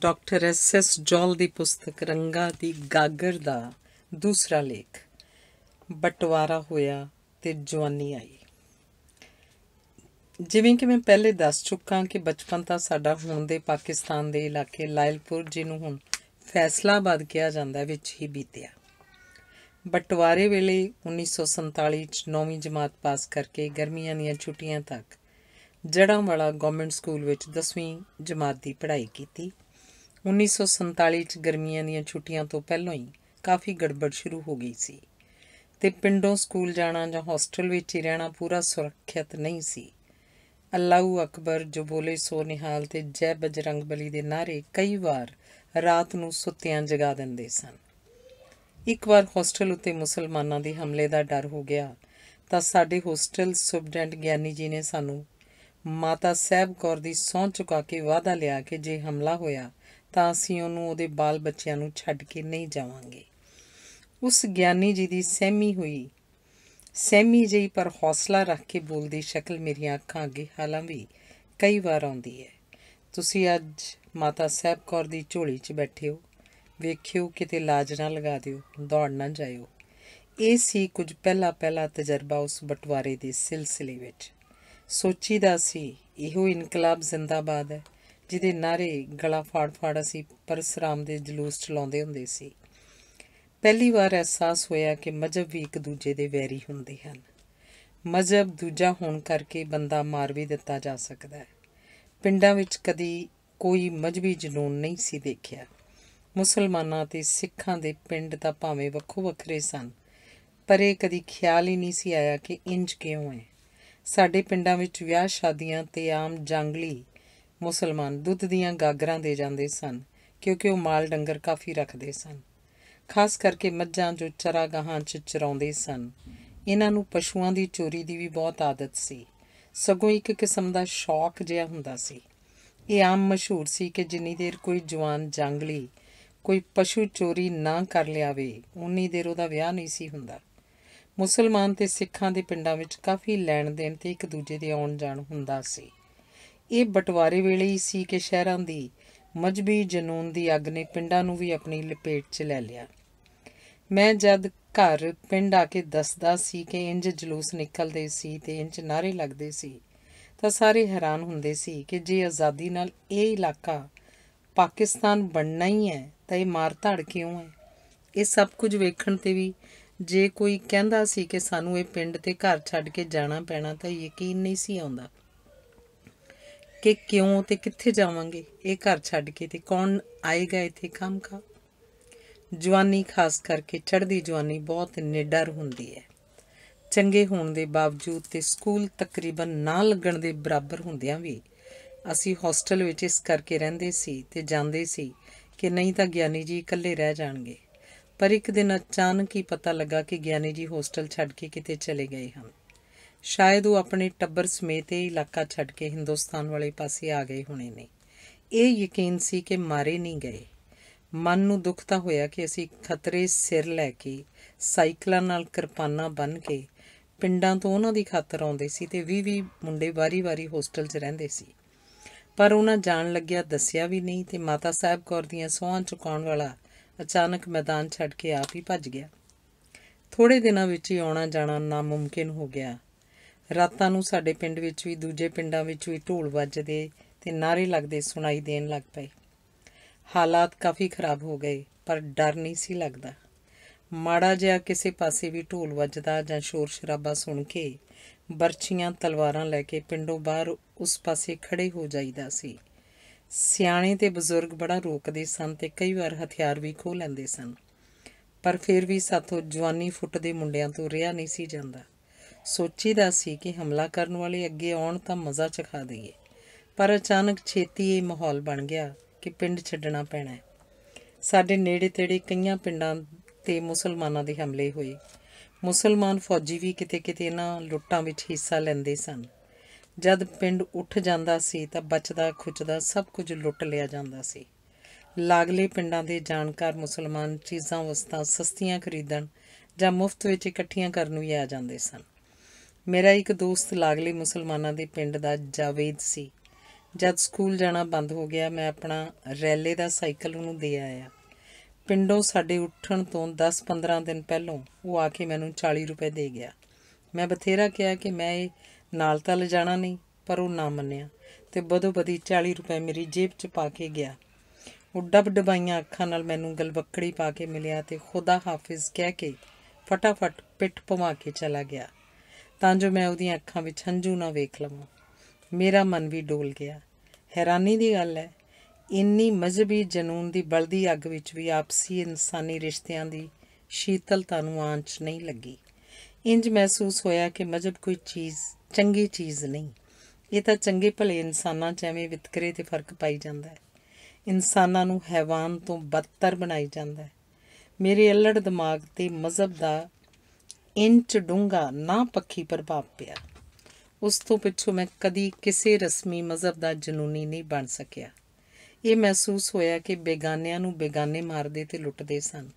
doctor S S ਜੋਲ ਦੀ ਪੁਸਤਕ ਰੰਗਾ ਦੀ ਗਾਗਰ ਦਾ ਦੂਸਰਾ ਲੇਖ ਬਟਵਾਰਾ ਹੋਇਆ ਤੇ ਜਵਾਨੀ ਆਈ ਜਿਵੇਂ ਕਿ ਮੈਂ ਪਹਿਲੇ ਦੱਸ ਚੁੱਕਾ ਕਿ ਬਚਪਨ ਤਾਂ ਸਾਡਾ ਹੁਣ ਦੇ ਪਾਕਿਸਤਾਨ ਦੇ ਇਲਾਕੇ ਲਾਇਲਪੁਰ ਜਿਹਨੂੰ ਹੁਣ ਫੈਸਲਾਬਾਦ ਕਿਹਾ ਜਾਂਦਾ ਵਿੱਚ ਹੀ ਬੀਤਿਆ ਬਟਵਾਰੇ ਵੇਲੇ 1947 ਚ 9ਵੀਂ ਜਮਾਤ ਪਾਸ ਕਰਕੇ ਗਰਮੀਆਂ ਦੀਆਂ ਛੁੱਟੀਆਂ ਤੱਕ ਜੜਾਂ ਵਾਲਾ ਗਵਰਨਮੈਂਟ ਸਕੂਲ ਵਿੱਚ 10ਵੀਂ ਜਮਾਤ ਦੀ ਪੜ੍ਹਾਈ ਕੀਤੀ 1947 ਚ ਗਰਮੀਆਂ ਦੀਆਂ ਛੁੱਟੀਆਂ ਤੋਂ ਪਹਿਲਾਂ ਹੀ ਕਾਫੀ ਗੜਬੜ ਸ਼ੁਰੂ ਹੋ ਗਈ ਸੀ ਤੇ ਪਿੰਡੋਂ ਸਕੂਲ ਜਾਣਾ ਜਾਂ ਹੋਸਟਲ ਵਿੱਚ ਹੀ ਰਹਿਣਾ ਪੂਰਾ ਸੁਰੱਖਿਅਤ ਨਹੀਂ ਸੀ ਅੱਲਾਹੁ ਅਕਬਰ ਜੋ ਬੋਲੇ ਸੋ ਨਿਹਾਲ ਤੇ ਜੈ ਬਜਰੰਗ ਬਲੀ ਦੇ ਨਾਰੇ ਕਈ ਵਾਰ ਰਾਤ ਨੂੰ ਸੁੱਤਿਆਂ ਜਗਾ ਦਿੰਦੇ ਸਨ ਇੱਕ ਵਾਰ ਹੋਸਟਲ ਉੱਤੇ ਮੁਸਲਮਾਨਾਂ ਦੇ ਹਮਲੇ ਦਾ ਡਰ ਹੋ ਗਿਆ ਤਾਂ ਸਾਡੇ ਹੋਸਟਲ ਸੁਪਰਡੈਂਟ ਗਿਆਨੀ ਜੀ ਨੇ ਸਾਨੂੰ ਮਾਤਾ ਸਹਿਬ ਕੌਰ ਦੀ ਸੌਂ ਚੁਕਾ ਕੇ ਵਾਅਦਾ ਲਿਆ ਕਿ ਜੇ ਹਮਲਾ ਹੋਇਆ ਤਾਂ ਅਸੀਂ ਉਹਨੂੰ ਉਹਦੇ ਬਾਲ ਬੱਚਿਆਂ ਨੂੰ ਛੱਡ ਕੇ ਨਹੀਂ ਜਾਵਾਂਗੇ ਉਸ ਗਿਆਨੀ ਜੀ ਦੀ ਸਹਿਮੀ ਹੋਈ ਸਹਿਮੀ ਜਈ ਪਰ ਹੌਸਲਾ ਰੱਖ ਕੇ ਬੋਲਦੀ ਸ਼ਕਲ ਮੇਰੀਆਂ ਅੱਖਾਂ ਅੱਗੇ ਹਾਲਾਂ ਵੀ ਕਈ ਵਾਰ ਆਉਂਦੀ ਹੈ ਤੁਸੀਂ ਅੱਜ ਮਾਤਾ ਸਾਹਿਬ ਕੌਰ ਦੀ ਝੋਲੀ 'ਚ ਬੈਠੇ ਹੋ ਵੇਖਿਓ ਕਿਤੇ ਲਾਜ ਨਾ ਲਗਾ ਦਿਓ ਦੌੜ ਨਾ ਜਾਇਓ ਇਹ ਸੀ ਕੁਝ ਪਹਿਲਾ ਪਹਿਲਾ ਤਜਰਬਾ ਉਸ ਬਟਵਾਰੇ ਦੇ ਸਿਲਸਿਲੇ ਵਿੱਚ ਸੋਚੀਦਾ ਸੀ ਇਹੋ ਇਨਕਲਾਬ ਜ਼ਿੰਦਾਬਾਦ ਹੈ ਜਿਹਦੇ ਨਾਰੇ ਗਲਾ ਫਾੜ-ਫਾੜ ਅਸੀਂ ਪਰਸਰਾਮ ਦੇ ਜਲੂਸ ਚਲਾਉਂਦੇ ਹੁੰਦੇ ਸੀ ਪਹਿਲੀ ਵਾਰ ਅਹਿਸਾਸ ਹੋਇਆ ਕਿ ਮਜ਼ਬ ਵੀ ਇੱਕ ਦੂਜੇ ਦੇ ਵੈਰੀ ਹੁੰਦੇ ਹਨ ਮਜ਼ਬ ਦੂਜਾ ਹੋਣ ਕਰਕੇ ਬੰਦਾ ਮਾਰ ਵੀ ਦਿੱਤਾ ਜਾ ਸਕਦਾ ਹੈ ਪਿੰਡਾਂ ਵਿੱਚ ਕਦੀ ਕੋਈ ਮਜ਼ਬੀ ਜਨੂਨ ਨਹੀਂ ਸੀ ਦੇਖਿਆ ਮੁਸਲਮਾਨਾਂ ਤੇ ਸਿੱਖਾਂ ਦੇ ਪਿੰਡ ਤਾਂ ਭਾਵੇਂ ਵੱਖੋ ਵੱਖਰੇ ਸਨ ਪਰ ਇਹ ਕਦੀ ਖਿਆਲ ਹੀ ਨਹੀਂ ਸੀ ਆਇਆ ਕਿ ਇੰਜ ਕਿਉਂ ਹੈ ਸਾਡੇ ਪਿੰਡਾਂ ਵਿੱਚ ਵਿਆਹ ਸ਼ਾਦੀਆਂ ਤੇ ਆਮ ਜੰਗਲੀ ਮੁਸਲਮਾਨ ਦੁੱਧ ਦੀਆਂ ਗਾਗਰਾਂ ਦੇ ਜਾਂਦੇ ਸਨ ਕਿਉਂਕਿ ਉਹ ਮਾਲ ਡੰਗਰ ਕਾਫੀ ਰੱਖਦੇ ਸਨ ਖਾਸ ਕਰਕੇ ਮੱਝਾਂ ਜੋ ਚਰਾਗਾਹਾਂ 'ਚ ਚਰਾਉਂਦੇ ਸਨ ਇਹਨਾਂ ਨੂੰ ਪਸ਼ੂਆਂ ਦੀ ਚੋਰੀ ਦੀ ਵੀ ਬਹੁਤ ਆਦਤ ਸੀ ਸਗੋਂ ਇੱਕ ਕਿਸਮ ਦਾ ਸ਼ੌਕ ਜਿਹਾ ਹੁੰਦਾ ਸੀ ਇਹ ਆਮ ਮਸ਼ਹੂਰ ਸੀ ਕਿ ਜਿੰਨੀ ਦੇਰ ਕੋਈ ਜਵਾਨ ਜੰਗਲੀ ਕੋਈ ਪਸ਼ੂ ਚੋਰੀ ਨਾ ਕਰ ਲਿਆਵੇ ਉਨੀ ਦੇਰ ਉਹਦਾ ਵਿਆਹ ਨਹੀਂ ਸੀ ਹੁੰਦਾ ਮੁਸਲਮਾਨ ਤੇ ਸਿੱਖਾਂ ਦੇ ਪਿੰਡਾਂ ਵਿੱਚ ਕਾਫੀ ਲੈਣ ਦੇਣ ਤੇ ਇੱਕ ਦੂਜੇ ਦੇ ਆਉਣ ਜਾਣ ਹੁੰਦਾ ਸੀ ਇਹ ਬਟਵਾਰੇ ਵੇਲੇ ਹੀ ਸੀ ਕਿ ਸ਼ਹਿਰਾਂ ਦੀ ਮਜਬੀ ਜਨੂਨ ਦੀ ਅੱਗ ਨੇ ਪਿੰਡਾਂ ਨੂੰ ਵੀ ਆਪਣੀ ਲਪੇਟ 'ਚ ਲੈ ਲਿਆ ਮੈਂ ਜਦ ਘਰ ਪਿੰਡ ਆ ਕੇ ਦੱਸਦਾ ਸੀ ਕਿ ਇੰਜ ਜਲੂਸ ਨਿਕਲਦੇ ਸੀ ਤੇ ਇੰਜ ਨਾਰੇ ਲੱਗਦੇ ਸੀ ਤਾਂ ਸਾਰੇ ਹੈਰਾਨ ਹੁੰਦੇ ਸੀ ਕਿ ਜੇ ਆਜ਼ਾਦੀ ਨਾਲ ਇਹ ਇਲਾਕਾ ਪਾਕਿਸਤਾਨ ਬਣਨਾ ਹੀ ਹੈ ਤਾਂ ਇਹ ਮਾਰ ਧੜ ਕਿਉਂ ਹੈ ਇਹ ਸਭ ਕੁਝ ਵੇਖਣ ਤੇ ਵੀ ਜੇ ਕੋਈ ਕਹਿੰਦਾ ਸੀ ਕਿ ਸਾਨੂੰ ਇਹ ਪਿੰਡ ਤੇ ਘਰ ਛੱਡ ਕੇ ਜਾਣਾ ਪੈਣਾ ਤਾਂ ਯਕੀਨ ਨਹੀਂ ਸੀ ਆਉਂਦਾ ਕਿ ਕਿਉਂ ਤੇ ਕਿੱਥੇ ਜਾਵਾਂਗੇ ਇਹ ਘਰ ਛੱਡ ਕੇ ਤੇ ਕੌਣ ਆਏਗਾ ਇੱਥੇ ਕੰਮ ਕਾ ਜਵਾਨੀ ਖਾਸ ਕਰਕੇ ਚੜ੍ਹਦੀ ਜਵਾਨੀ ਬਹੁਤ ਨਿਡਰ ਹੁੰਦੀ ਹੈ ਚੰਗੇ ਹੋਣ ਦੇ ਬਾਵਜੂਦ ਤੇ ਸਕੂਲ ਤਕਰੀਬਨ ਨਾ ਲੱਗਣ ਦੇ ਬਰਾਬਰ ਹੁੰਦਿਆਂ ਵੀ ਅਸੀਂ ਹੋਸਟਲ ਵਿੱਚ ਇਸ ਕਰਕੇ ਰਹਿੰਦੇ ਸੀ ਤੇ ਜਾਂਦੇ ਸੀ ਕਿ ਨਹੀਂ ਤਾਂ ਗਿਆਨੀ ਜੀ ਇਕੱਲੇ ਰਹਿ ਜਾਣਗੇ ਪਰ ਇੱਕ ਦਿਨ ਅਚਾਨਕ ਹੀ ਪਤਾ ਲੱਗਾ ਕਿ ਗਿਆਨੀ ਜੀ ਹੋਸਟਲ ਛੱਡ ਕੇ ਕਿਤੇ ਚਲੇ ਗਏ ਹਨ ਸ਼ਾਇਦ ਉਹ ਆਪਣੇ ਟੱਬਰ ਸਮੇਤ ਇਹ ਇਲਾਕਾ ਛੱਡ ਕੇ ਹਿੰਦੁਸਤਾਨ ਵਾਲੇ ਪਾਸੇ ਆ ਗਏ ਹੋਣੇ ਨੇ ਇਹ ਯਕੀਨ ਸੀ ਕਿ ਮਾਰੇ ਨਹੀਂ ਗਏ ਮਨ ਨੂੰ ਦੁੱਖ ਤਾਂ ਹੋਇਆ ਕਿ ਅਸੀਂ ਖਤਰੇ ਸਿਰ ਲੈ ਕੇ ਸਾਈਕਲਾਂ ਨਾਲ ਕਿਰਪਾਨਾਂ ਬਨ ਕੇ ਪਿੰਡਾਂ ਤੋਂ ਉਹਨਾਂ ਦੀ ਖਾਤਰ ਆਉਂਦੇ ਸੀ ਤੇ 20-20 ਮੁੰਡੇ ਵਾਰੀ-ਵਾਰੀ ਹੋਸਟਲ 'ਚ ਰਹਿੰਦੇ ਸੀ ਪਰ ਉਹਨਾਂ ਜਾਣ ਲੱਗਿਆ ਦੱਸਿਆ ਵੀ ਨਹੀਂ ਤੇ ਮਾਤਾ ਸਾਹਿਬ ਕੌਰ ਦੀਆਂ ਸੋਹਾਂ ਚੁਕਾਉਣ ਵਾਲਾ ਅਚਾਨਕ ਮੈਦਾਨ ਛੱਡ ਕੇ ਆਪ ਹੀ ਭੱਜ ਗਿਆ ਥੋੜੇ ਦਿਨਾਂ ਵਿੱਚ ਹੀ ਆਉਣਾ ਜਾਣਾ ਨਾ ਮੁਮਕਿਨ ਹੋ ਗਿਆ ਰਾਤਾਂ ਨੂੰ ਸਾਡੇ ਪਿੰਡ ਵਿੱਚ ਵੀ ਦੂਜੇ ਪਿੰਡਾਂ ਵਿੱਚ ਵੀ ਢੋਲ ਵੱਜਦੇ ਤੇ ਨਾਰੇ ਲੱਗਦੇ ਸੁਣਾਈ ਦੇਣ ਲੱਗ ਪਏ ਹਾਲਾਤ ਕਾਫੀ ਖਰਾਬ ਹੋ ਗਏ ਪਰ ਡਰ ਨਹੀਂ ਸੀ ਲੱਗਦਾ ਮਾੜਾ ਜਿਹਾ ਕਿਸੇ ਪਾਸੇ ਵੀ ਢੋਲ ਵੱਜਦਾ ਜਾਂ ਸ਼ੋਰ ਸ਼ਰਾਬਾ ਸੁਣ ਕੇ ਬਰਛੀਆਂ ਤਲਵਾਰਾਂ ਲੈ ਕੇ ਪਿੰਡੋਂ ਬਾਹਰ ਉਸ ਪਾਸੇ ਖੜੇ ਹੋ ਜਾਈਦਾ ਸੀ ਸਿਆਣੇ ਤੇ ਬਜ਼ੁਰਗ ਬੜਾ ਰੋਕਦੇ ਸਨ ਤੇ ਕਈ ਵਾਰ ਹਥਿਆਰ ਵੀ ਖੋ ਲੈਂਦੇ ਸਨ ਪਰ ਫਿਰ ਵੀ ਸਾਥੋਂ ਜਵਾਨੀ ਫੁੱਟ ਦੇ ਮੁੰਡਿਆਂ ਤੋਂ ਰਿਹਾ ਨਹੀਂ ਸੀ ਜਾਂਦਾ ਸੋਚੀਦਾ ਸੀ ਕਿ ਹਮਲਾ ਕਰਨ ਵਾਲੇ ਅੱਗੇ ਆਉਣ ਤਾਂ ਮਜ਼ਾ ਚਖਾ ਦਈਏ ਪਰ ਅਚਾਨਕ ਛੇਤੀ ਇਹ ਮਾਹੌਲ ਬਣ ਗਿਆ ਕਿ ਪਿੰਡ ਛੱਡਣਾ ਪੈਣਾ ਹੈ ਸਾਡੇ ਨੇੜੇ-ਤੇੜੇ ਕਈਆਂ ਪਿੰਡਾਂ ਤੇ ਮੁਸਲਮਾਨਾਂ ਦੇ ਹਮਲੇ ਹੋਏ ਮੁਸਲਮਾਨ ਫੌਜੀ ਵੀ ਕਿਤੇ-ਕਿਤੇ ਇਹਨਾਂ ਲੁੱਟਾਂ ਵਿੱਚ ਹਿੱਸਾ ਲੈਂਦੇ ਸਨ ਜਦ ਪਿੰਡ ਉੱਠ ਜਾਂਦਾ ਸੀ ਤਾਂ ਬਚਦਾ ਖੁੱਚਦਾ ਸਭ ਕੁਝ ਲੁੱਟ ਲਿਆ ਜਾਂਦਾ ਸੀ ਲਾਗਲੇ ਪਿੰਡਾਂ ਦੇ ਜਾਣਕਾਰ ਮੁਸਲਮਾਨ ਚੀਜ਼ਾਂ ਵਸਤਾਂ ਸਸਤੀਆਂ ਖਰੀਦਣ ਜਾਂ ਮੁਫਤ ਵਿੱਚ ਇਕੱਠੀਆਂ ਕਰਨ ਵੀ ਆ ਜਾਂਦੇ ਸਨ ਮੇਰਾ ਇੱਕ ਦੋਸਤ ਲਾਗਲੇ ਮੁਸਲਮਾਨਾਂ ਦੇ ਪਿੰਡ ਦਾ ਜਾਵੇਦ ਸੀ ਜਦ ਸਕੂਲ ਜਾਣਾ ਬੰਦ ਹੋ ਗਿਆ ਮੈਂ ਆਪਣਾ ਰੈਲੇ ਦਾ ਸਾਈਕਲ ਉਹਨੂੰ ਦੇ ਆਇਆ ਪਿੰਡੋਂ ਸਾਡੇ ਉੱਠਣ ਤੋਂ 10-15 ਦਿਨ ਪਹਿਲਾਂ ਉਹ ਆ ਕੇ ਮੈਨੂੰ 40 ਰੁਪਏ ਦੇ ਗਿਆ ਮੈਂ ਬਥੇਰਾ ਕਿਹਾ ਕਿ ਮੈਂ ਇਹ ਨਾਲ ਤਾਂ ਲਿਜਾਣਾ ਨਹੀਂ ਪਰ ਉਹ ਨਾ ਮੰਨਿਆ ਤੇ ਬਦੋ ਬਦੀ 40 ਰੁਪਏ ਮੇਰੀ ਜੇਬ 'ਚ ਪਾ ਕੇ ਗਿਆ ਉਹ ਡੱਬ ਡਬਾਈਆਂ ਅੱਖਾਂ ਨਾਲ ਮੈਨੂੰ ਗਲਬੱਕੜੀ ਪਾ ਕੇ ਮਿਲਿਆ ਤੇ ਖੁਦਾ ਹਾਫਿਜ਼ ਕਹਿ ਕੇ ਫਟਾਫਟ ਪਿੱਠ ਪਵਾ ਕੇ ਚਲਾ ਗਿਆ ਤਾਂ ਜੋ ਮੈਂ ਉਹਦੀਆਂ ਅੱਖਾਂ ਵਿੱਚ ਹੰਝੂ ਨਾ ਵੇਖ ਲਵਾਂ ਮੇਰਾ ਮਨ ਵੀ ਡੋਲ ਗਿਆ ਹੈਰਾਨੀ ਦੀ ਗੱਲ ਹੈ ਇੰਨੀ ਮਜ਼ਬੀ ਜਨੂਨ ਦੀ ਬਲਦੀ ਅੱਗ ਵਿੱਚ ਵੀ ਆਪਸੀ ਇਨਸਾਨੀ ਰਿਸ਼ਤਿਆਂ ਦੀ ਸ਼ੀਤਲਤਾ ਨੂੰ ਆਂਚ ਨਹੀਂ ਲੱਗੀ ਇੰਜ ਮਹਿਸੂਸ ਹੋਇਆ ਕਿ ਮਜ਼ਬ ਕੋਈ ਚੀਜ਼ ਚੰਗੀ ਚੀਜ਼ ਨਹੀਂ ਇਹ ਤਾਂ ਚੰਗੇ ਭਲੇ ਇਨਸਾਨਾਂ 'ਚ ਐਵੇਂ ਵਿਤਕਰੇ ਤੇ ਫਰਕ ਪਾਈ ਜਾਂਦਾ ਹੈ ਇਨਸਾਨਾਂ ਨੂੰ ਹੈਵਾਨ ਤੋਂ ਬੱਤਰ ਬਣਾਈ ਜਾਂਦਾ ਹੈ ਮੇਰੇ ਅਲੜ ਦਿਮਾਗ ਤੇ ਮਜ਼ਬ ਦਾ ਇੰਚ ਡੂੰਗਾ ਨਾ ਪੱਖੀ ਪ੍ਰਭਾਵ ਪਿਆ ਉਸ ਤੋਂ ਪਿੱਛੋਂ ਮੈਂ ਕਦੀ ਕਿਸੇ ਰਸਮੀ ਮਜ਼ਹਬ ਦਾ ਜਨੂਨੀ ਨਹੀਂ ਬਣ ਸਕਿਆ ਇਹ ਮਹਿਸੂਸ ਹੋਇਆ ਕਿ ਬੇਗਾਨਿਆਂ ਨੂੰ ਬੇਗਾਨੇ ਮਾਰਦੇ ਤੇ ਲੁੱਟਦੇ ਸਨ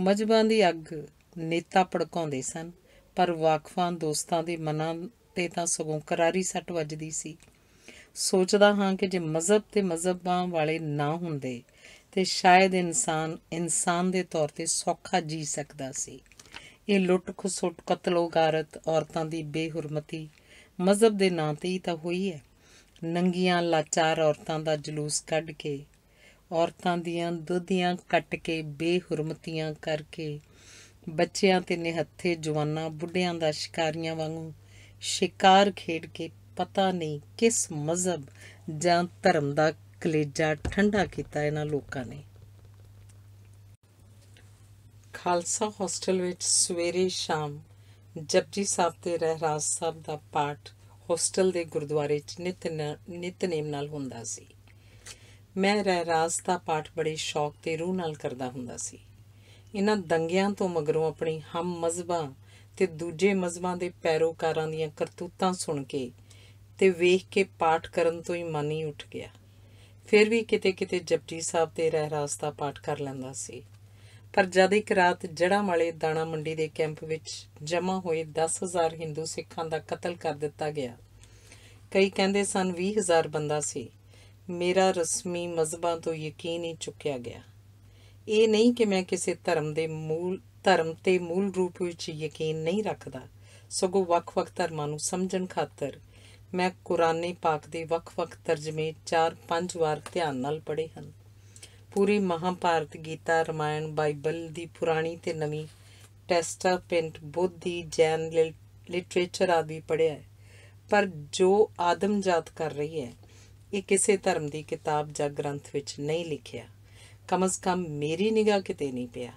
ਮਜਬਾਂ ਦੀ ਅੱਗ ਨੇਤਾ ਪੜਕਾਉਂਦੇ ਸਨ ਪਰ ਵਾਕਫਾਂ ਦੋਸਤਾਂ ਦੇ ਮਨਾਂ ਤੇ ਤਾਂ ਸਗੋਂ ਕਰਾਰੀ ਸੱਟ ਵੱਜਦੀ ਸੀ ਸੋਚਦਾ ਹਾਂ ਕਿ ਜੇ ਮਜ਼ਹਬ ਤੇ ਮਜ਼ਹਬਾਂ ਵਾਲੇ ਨਾ ਹੁੰਦੇ ਤੇ ਸ਼ਾਇਦ ਇਨਸਾਨ ਇਨਸਾਨ ਦੇ ਤੌਰ ਤੇ ਸੌਖਾ ਜੀ ਸਕਦਾ ਸੀ ਇਹ ਲੁੱਟ ਖਸੁੱਟ ਗਾਰਤ ਔਰਤਾਂ ਦੀ ਬੇਹਰਮਤੀ ਮਜ਼ਹਬ ਦੇ ਨਾਂ ਤੇ ਹੀ ਤਾਂ ਹੋਈ ਹੈ ਨੰਗੀਆਂ ਲਾਚਾਰ ਔਰਤਾਂ ਦਾ ਜਲੂਸ ਕੱਢ ਕੇ ਔਰਤਾਂ ਦੀਆਂ ਦੁੱਧੀਆਂ ਕੱਟ ਕੇ ਬੇਹਰਮਤੀਆਂ ਕਰਕੇ ਬੱਚਿਆਂ ਤੇ ਨਿਹੱਥੇ ਜਵਾਨਾਂ ਬੁੱਢਿਆਂ ਦਾ ਸ਼ਿਕਾਰੀਆਂ ਵਾਂਗੂ ਸ਼ਿਕਾਰ ਖੇਡ ਕੇ ਪਤਾ ਨਹੀਂ ਕਿਸ ਮਜ਼ਹਬ ਜਾਂ ਧਰਮ ਦਾ ਕਲੇਜਾ ਠੰਡਾ ਕੀਤਾ ਇਹਨਾਂ ਲੋਕਾਂ ਨੇ ਖਾਲਸਾ ਹੋਸਟਲ ਵਿੱਚ ਸਵੇਰੇ ਸ਼ਾਮ ਜਪਜੀ ਸਾਹਿਬ ਤੇ ਰਹਿਰਾਸ ਸਾਹਿਬ ਦਾ ਪਾਠ ਹੋਸਟਲ ਦੇ ਗੁਰਦੁਆਰੇ 'ਚ ਨਿਤ ਨਿਤਨੇਮ ਨਾਲ ਹੁੰਦਾ ਸੀ ਮੈਂ ਰਹਿਰਾਸ ਦਾ ਪਾਠ ਬੜੇ ਸ਼ੌਕ ਤੇ ਰੂਹ ਨਾਲ ਕਰਦਾ ਹੁੰਦਾ ਸੀ ਇਹਨਾਂ ਦੰਗਿਆਂ ਤੋਂ ਮਗਰੋਂ ਆਪਣੀ ਹਮ ਮਜ਼ਬਾਂ ਤੇ ਦੂਜੇ ਮਜ਼ਬਾਂ ਦੇ ਪੈਰੋਕਾਰਾਂ ਦੀਆਂ ਕਰਤੂਤਾਂ ਸੁਣ ਕੇ ਤੇ ਵੇਖ ਕੇ ਪਾਠ ਕਰਨ ਤੋਂ ਹੀ ਮਨ ਹੀ ਉੱਠ ਗਿਆ ਫਿਰ ਵੀ ਕਿਤੇ ਕਿਤੇ ਜਪਜੀ ਸਾਹਿਬ ਤੇ ਰਹਿਰਾਸ ਦਾ ਪਾਠ ਕਰ ਲੈਂਦਾ ਸੀ ਪਰ ਜਦ ਇੱਕ ਰਾਤ ਜੜਾ ਦਾਣਾ ਮੰਡੀ ਦੇ ਕੈਂਪ ਵਿੱਚ ਜਮ੍ਹਾਂ ਹੋਏ 10000 ਹਿੰਦੂ ਸਿੱਖਾਂ ਦਾ ਕਤਲ ਕਰ ਦਿੱਤਾ ਗਿਆ ਕਈ ਕਹਿੰਦੇ ਸਨ 20000 ਬੰਦਾ ਸੀ ਮੇਰਾ ਰਸਮੀ ਮਜ਼ਬਾਂ ਤੋਂ ਯਕੀਨ ਹੀ ਚੁੱਕਿਆ ਗਿਆ ਇਹ ਨਹੀਂ ਕਿ ਮੈਂ ਕਿਸੇ ਧਰਮ ਦੇ ਮੂਲ ਧਰਮ ਤੇ ਮੂਲ ਰੂਪ ਵਿੱਚ ਯਕੀਨ ਨਹੀਂ ਰੱਖਦਾ ਸਗੋਂ ਵੱਖ-ਵੱਖ ਧਰਮਾਂ ਨੂੰ ਸਮਝਣ ਖਾਤਰ ਮੈਂ ਕੁਰਾਨੇ ਪਾਕ ਦੇ ਵੱਖ-ਵੱਖ ਤਰਜਮੇ 4-5 ਵਾਰ ਧਿਆਨ ਨਾਲ ਪੜ੍ਹੇ ਹਨ ਪੂਰੀ ਮਹਾਭਾਰਤ ਗੀਤਾ ਰਮਾਇਣ ਬਾਈਬਲ ਦੀ ਪੁਰਾਣੀ ਤੇ ਨਵੀਂ ਟੈਸਟਾਪੈਂਟ ਬੁੱਧੀ ਜੈਨ ਲਿਟਰੇਚਰ ਆਦਿ ਪੜਿਆ ਹੈ ਪਰ ਜੋ ਆਦਮ ਜਾਤ ਕਰ ਰਹੀ ਹੈ ਇਹ ਕਿਸੇ ਧਰਮ ਦੀ ਕਿਤਾਬ ਜਾਂ ਗ੍ਰੰਥ ਵਿੱਚ ਨਹੀਂ ਲਿਖਿਆ ਕਮ ਸ ਕਮ ਮੇਰੀ ਨਿਗਾਹ ਕਿਤੇ ਨਹੀਂ ਪਿਆ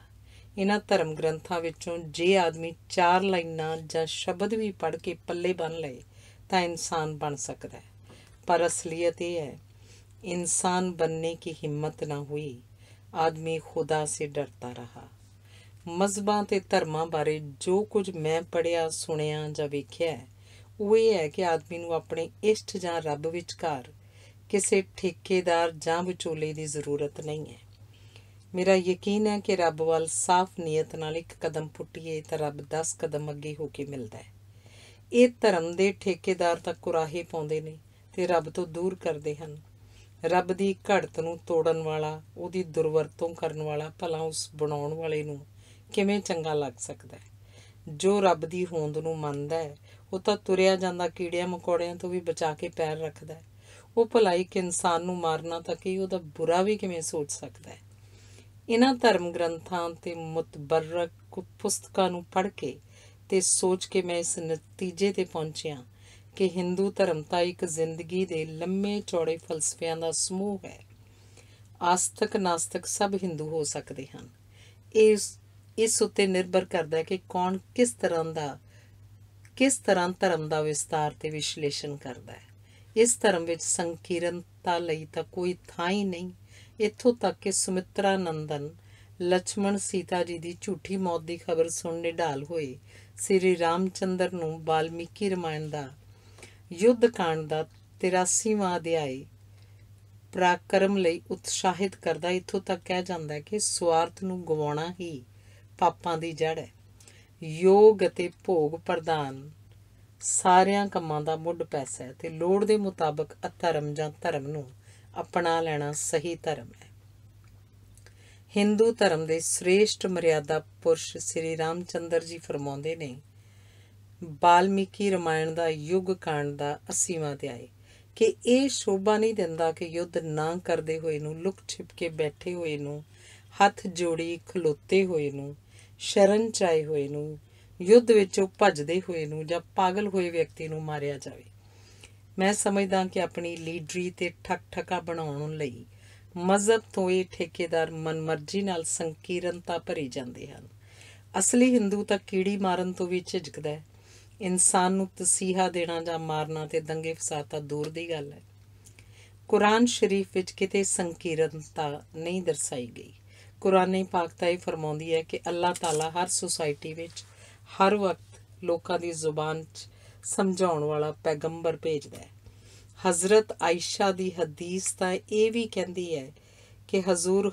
ਇਹਨਾਂ ਧਰਮ ਗ੍ਰੰਥਾਂ ਵਿੱਚੋਂ ਜੇ ਆਦਮੀ ਚਾਰ ਲਾਈਨਾਂ ਜਾਂ ਸ਼ਬਦ ਵੀ ਪੜ੍ਹ ਕੇ ਪੱਲੇ ਬੰਨ ਲਏ ਤਾਂ ਇਨਸਾਨ ਬਣ ਸਕਦਾ ਹੈ ਪਰ ਅਸਲੀਅਤ ਇਹ ਹੈ इंसान बनने की ਹਿੰਮਤ ਨਾ ਹੋਈ ਆਦਮੀ ਖੁਦਾ ਸੇ ਡਰਦਾ ਰਹਾ ਮਜ਼ਬਾਂ ਤੇ ਧਰਮਾਂ ਬਾਰੇ ਜੋ ਕੁਝ ਮੈਂ ਪੜਿਆ ਸੁਣਿਆ ਜਾਂ ਵੇਖਿਆ ਉਹ ਇਹ ਹੈ ਕਿ ਆਦਮੀ ਨੂੰ ਆਪਣੇ ਇਸ਼ਟ ਜਾਂ ਰੱਬ ਵਿਚਕਾਰ ਕਿਸੇ ਠੇਕੇਦਾਰ ਜਾਂ ਵਿਚੋਲੇ ਦੀ ਜ਼ਰੂਰਤ ਨਹੀਂ ਹੈ ਮੇਰਾ ਯਕੀਨ ਹੈ ਕਿ ਰੱਬ ਵੱਲ ਸਾਫ਼ ਨੀਅਤ ਨਾਲ ਇੱਕ ਕਦਮ ਪੁੱਟੀਏ ਤਾਂ ਰੱਬ 10 ਕਦਮ ਅੱਗੇ ਹੋ ਕੇ ਮਿਲਦਾ ਹੈ ਇਹ ਧਰਮ ਦੇ ਠੇਕੇਦਾਰ ਤਾਂ ਕੁਰਾਹੇ ਪਾਉਂਦੇ ਨੇ ਤੇ ਰੱਬ ਤੋਂ ਦੂਰ ਕਰਦੇ ਹਨ ਰੱਬ ਦੀ ਘੜਤ ਨੂੰ ਤੋੜਨ ਵਾਲਾ ਉਹਦੀ ਦੁਰਵਰਤੋਂ ਕਰਨ ਵਾਲਾ ਭਲਾ ਉਸ ਬਣਾਉਣ ਵਾਲੇ ਨੂੰ ਕਿਵੇਂ ਚੰਗਾ ਲੱਗ ਸਕਦਾ ਹੈ ਜੋ ਰੱਬ ਦੀ ਹੋਂਦ ਨੂੰ ਮੰਨਦਾ ਹੈ ਉਹ ਤਾਂ ਤੁਰਿਆ ਜਾਂਦਾ ਕੀੜਿਆਂ ਮਕੌੜਿਆਂ ਤੋਂ ਵੀ ਬਚਾ ਕੇ ਪੈਰ ਰੱਖਦਾ ਹੈ ਉਹ ਭਲਾਈ ਕਿ ਇਨਸਾਨ ਨੂੰ ਮਾਰਨਾ ਤਾਂ ਕਿ ਉਹਦਾ ਬੁਰਾ ਵੀ ਕਿਵੇਂ ਸੋਚ ਸਕਦਾ ਹੈ ਇਹਨਾਂ ਧਰਮ ਗ੍ਰੰਥਾਂ ਤੇ ਮੁਤਬਰਕ ਪੁਸਤਕਾਂ ਨੂੰ ਪੜ੍ਹ ਕੇ ਤੇ ਸੋਚ ਕੇ ਮੈਂ ਇਸ ਨਤੀਜੇ ਤੇ ਪਹੁੰਚਿਆ ਕਿ ਹਿੰਦੂ ਧਰਮ ਤਾਂ ਇੱਕ ਜ਼ਿੰਦਗੀ ਦੇ ਲੰਮੇ ਚੌੜੇ ਫਲਸਫਿਆਂ ਦਾ ਸਮੂਹ ਹੈ ਆਸਤਕ ਨਾਸਤਕ ਸਭ ਹਿੰਦੂ ਹੋ ਸਕਦੇ ਹਨ ਇਸ ਇਸ ਉੱਤੇ ਨਿਰਭਰ ਕਰਦਾ ਹੈ ਕਿ ਕੌਣ ਕਿਸ ਤਰ੍ਹਾਂ ਦਾ ਕਿਸ ਤਰ੍ਹਾਂ ਧਰਮ ਦਾ ਵਿਸਤਾਰ ਤੇ ਵਿਸ਼ਲੇਸ਼ਣ ਕਰਦਾ ਹੈ ਇਸ ਧਰਮ ਵਿੱਚ ਸੰਕੀਰਨਤਾ ਲਈ ਤਾਂ ਕੋਈ ਥਾਂ ਹੀ ਨਹੀਂ ਇੱਥੋਂ ਤੱਕ ਕਿ ਸੁਮਿਤਰਾ ਨੰਦਨ ਲక్ష్మణ ਸੀਤਾ ਜੀ ਦੀ ਝੂਠੀ ਮੌਤ ਦੀ ਖਬਰ ਸੁਣਨੇ ਢਾਲ ਹੋਏ ਸ੍ਰੀ ਰਾਮਚੰਦਰ ਨੂੰ ਬਾਲਮੀਕੀ ਰਮਾਇਣ ਦਾ ਯੁੱਧ ਕਾਂਡ ਦਾ 83ਵਾਂ ਅਧਿਆਇ ਪ੍ਰਾਕਰਮ ਲਈ ਉਤਸ਼ਾਹਿਤ ਕਰਦਾ ਇੱਥੋਂ ਤੱਕ ਕਹਿ ਜਾਂਦਾ ਹੈ ਕਿ ਸਵਾਰਥ ਨੂੰ ਗਵਾਉਣਾ ਹੀ ਪਾਪਾਂ ਦੀ ਜੜ ਹੈ ਯੋਗ ਅਤੇ ਭੋਗ ਪ੍ਰਦਾਨ ਸਾਰਿਆਂ ਕੰਮਾਂ ਦਾ ਮੁੱਢ ਪੈਸਾ ਹੈ ਤੇ ਲੋੜ ਦੇ ਮੁਤਾਬਕ ਅਧਰਮ ਜਾਂ ਧਰਮ ਨੂੰ ਅਪਣਾ ਲੈਣਾ ਸਹੀ ਧਰਮ ਹੈ ਹਿੰਦੂ ਧਰਮ ਦੇ ਸ੍ਰੇਸ਼ਟ ਮਰਿਆਦਾ ਪੁਰਸ਼ ਸ੍ਰੀ ਰਾਮਚੰਦਰ ਜੀ ਫਰਮਾਉਂਦੇ ਨੇ ਬਾਲਮੀਕੀ ਰਮਾਇਣ ਦਾ ਯੁੱਗ ਕਾਂਡ ਦਾ 80ਵਾਂ ਅਧਿਆਇ ਕਿ ਇਹ ਸ਼ੋਭਾ ਨਹੀਂ ਦਿੰਦਾ ਕਿ ਯੁੱਧ ਨਾ ਕਰਦੇ ਹੋਏ ਨੂੰ ਲੁਕ ਛਿਪ ਕੇ ਬੈਠੇ ਹੋਏ ਨੂੰ ਹੱਥ ਜੋੜੀ ਖਲੋਤੇ ਹੋਏ ਨੂੰ ਸ਼ਰਨ ਚਾਏ ਹੋਏ ਨੂੰ ਯੁੱਧ ਵਿੱਚੋਂ ਭੱਜਦੇ ਹੋਏ ਨੂੰ ਜਾਂ ਪਾਗਲ ਹੋਏ ਵਿਅਕਤੀ ਨੂੰ ਮਾਰਿਆ ਜਾਵੇ ਮੈਂ ਸਮਝਦਾ ਕਿ ਆਪਣੀ ਲੀਡਰੀ ਤੇ ਠੱਕ ਠਕਾ ਬਣਾਉਣ ਲਈ ਮਜ਼ਬ ਤੋਂ ਇਹ ਠੇਕੇਦਾਰ ਮਨਮਰਜ਼ੀ ਨਾਲ ਸੰਕੀਰਨਤਾ ਭਰੀ ਜਾਂਦੇ ਹਨ ਅਸਲੀ ਹਿੰਦੂ ਤਾਂ ਕੀੜੀ ਮਾਰਨ ਤੋਂ ਵੀ ਝਿਜਕਦਾ ਹੈ ਇਨਸਾਨ ਨੂੰ ਤਸੀਹਾ ਦੇਣਾ ਜਾਂ ਮਾਰਨਾ ਤੇ ਦੰਗੇ ਫਸਾਦ ਤਾਂ ਦੂਰ ਦੀ ਗੱਲ ਹੈ ਕੁਰਾਨ ਸ਼ਰੀਫ ਵਿੱਚ ਕਿਤੇ ਸੰਕੀਰਨਤਾ ਨਹੀਂ ਦਰਸਾਈ ਗਈ ਕੁਰਾਨੇ ਪਾਕ ਤਾਂ ਇਹ ਫਰਮਾਉਂਦੀ ਹੈ ਕਿ ਅੱਲਾਹ ਤਾਲਾ ਹਰ ਸੋਸਾਇਟੀ ਵਿੱਚ ਹਰ ਵਕਤ ਲੋਕਾਂ ਦੀ ਜ਼ੁਬਾਨ 'ਚ ਸਮਝਾਉਣ ਵਾਲਾ ਪੈਗੰਬਰ ਭੇਜਦਾ ਹੈ ਹਜ਼ਰਤ ਆਇਸ਼ਾ ਦੀ ਹਦੀਸ ਤਾਂ ਇਹ ਵੀ ਕਹਿੰਦੀ ਹੈ ਕਿ ਹਜ਼ੂਰ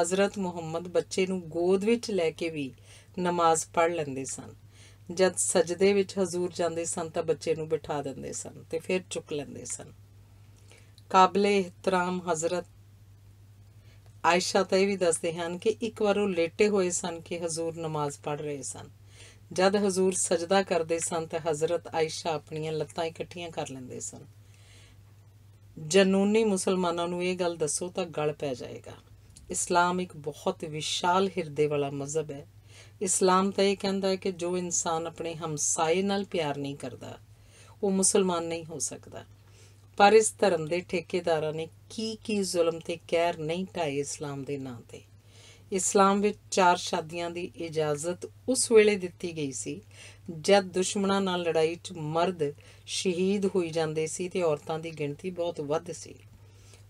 ਹਜ਼ਰਤ ਮੁਹੰਮਦ ਬੱਚੇ ਨੂੰ ਗੋਦ ਵਿੱਚ ਲੈ ਕੇ ਵੀ ਨਮਾਜ਼ ਪੜ੍ਹ ਲੈਂਦੇ ਸਨ ਜਦ ਸਜਦੇ ਵਿੱਚ ਹਜ਼ੂਰ ਜਾਂਦੇ ਸਨ ਤਾਂ ਬੱਚੇ ਨੂੰ ਬਿਠਾ ਦਿੰਦੇ ਸਨ ਤੇ ਫਿਰ ਚੁੱਕ ਲੈਂਦੇ ਸਨ ਕਾਬਲੇ ਇਤਰਾਮ ਹਜ਼ਰਤ ਆਇਸ਼ਾ ਤਾਂ ਇਹ ਵੀ ਦੱਸਦੇ ਹਨ ਕਿ ਇੱਕ ਵਾਰ ਉਹ ਲੇਟੇ ਹੋਏ ਸਨ ਕਿ ਹਜ਼ੂਰ ਨਮਾਜ਼ ਪੜ੍ਹ ਰਹੇ ਸਨ ਜਦ ਹਜ਼ੂਰ ਸਜਦਾ ਕਰਦੇ ਸਨ ਤਾਂ ਹਜ਼ਰਤ ਆਇਸ਼ਾ ਆਪਣੀਆਂ ਲੱਤਾਂ ਇਕੱਠੀਆਂ ਕਰ ਲੈਂਦੇ ਸਨ ਜਨੂਨੀ ਮੁਸਲਮਾਨਾਂ ਨੂੰ ਇਹ ਗੱਲ ਦੱਸੋ ਤਾਂ ਗਲ ਪੈ ਜਾਏਗਾ ਇਸਲਾਮ ਇੱਕ ਬਹੁਤ ਵਿਸ਼ਾਲ ਹਿਰਦੇ ਵਾਲਾ ਮਜ਼ਹਬ ਹੈ ਇਸਲਾਮ ਤਾਂ ਇਹ ਕਹਿੰਦਾ ਹੈ ਕਿ ਜੋ ਇਨਸਾਨ ਆਪਣੇ ਹਮਸਾਏ ਨਾਲ ਪਿਆਰ ਨਹੀਂ ਕਰਦਾ ਉਹ ਮੁਸਲਮਾਨ ਨਹੀਂ ਹੋ ਸਕਦਾ ਪਰ ਇਸ ਧਰਮ ਦੇ ਠੇਕੇਦਾਰਾਂ ਨੇ ਕੀ ਕੀ ਜ਼ੁਲਮ ਤੇ ਕਹਿਰ ਨਹੀਂ ਢਾਏ ਇਸਲਾਮ ਦੇ ਨਾਂ ਤੇ ਇਸਲਾਮ ਵਿੱਚ ਚਾਰ ਸ਼ਾਦੀਆਂ ਦੀ ਇਜਾਜ਼ਤ ਉਸ ਵੇਲੇ ਦਿੱਤੀ ਗਈ ਸੀ ਜਦ ਦੁਸ਼ਮਣਾਂ ਨਾਲ ਲੜਾਈ 'ਚ ਮਰਦ ਸ਼ਹੀਦ ਹੋਈ ਜਾਂਦੇ ਸੀ ਤੇ ਔਰਤਾਂ ਦੀ ਗਿਣਤੀ ਬਹੁਤ ਵੱਧ ਸੀ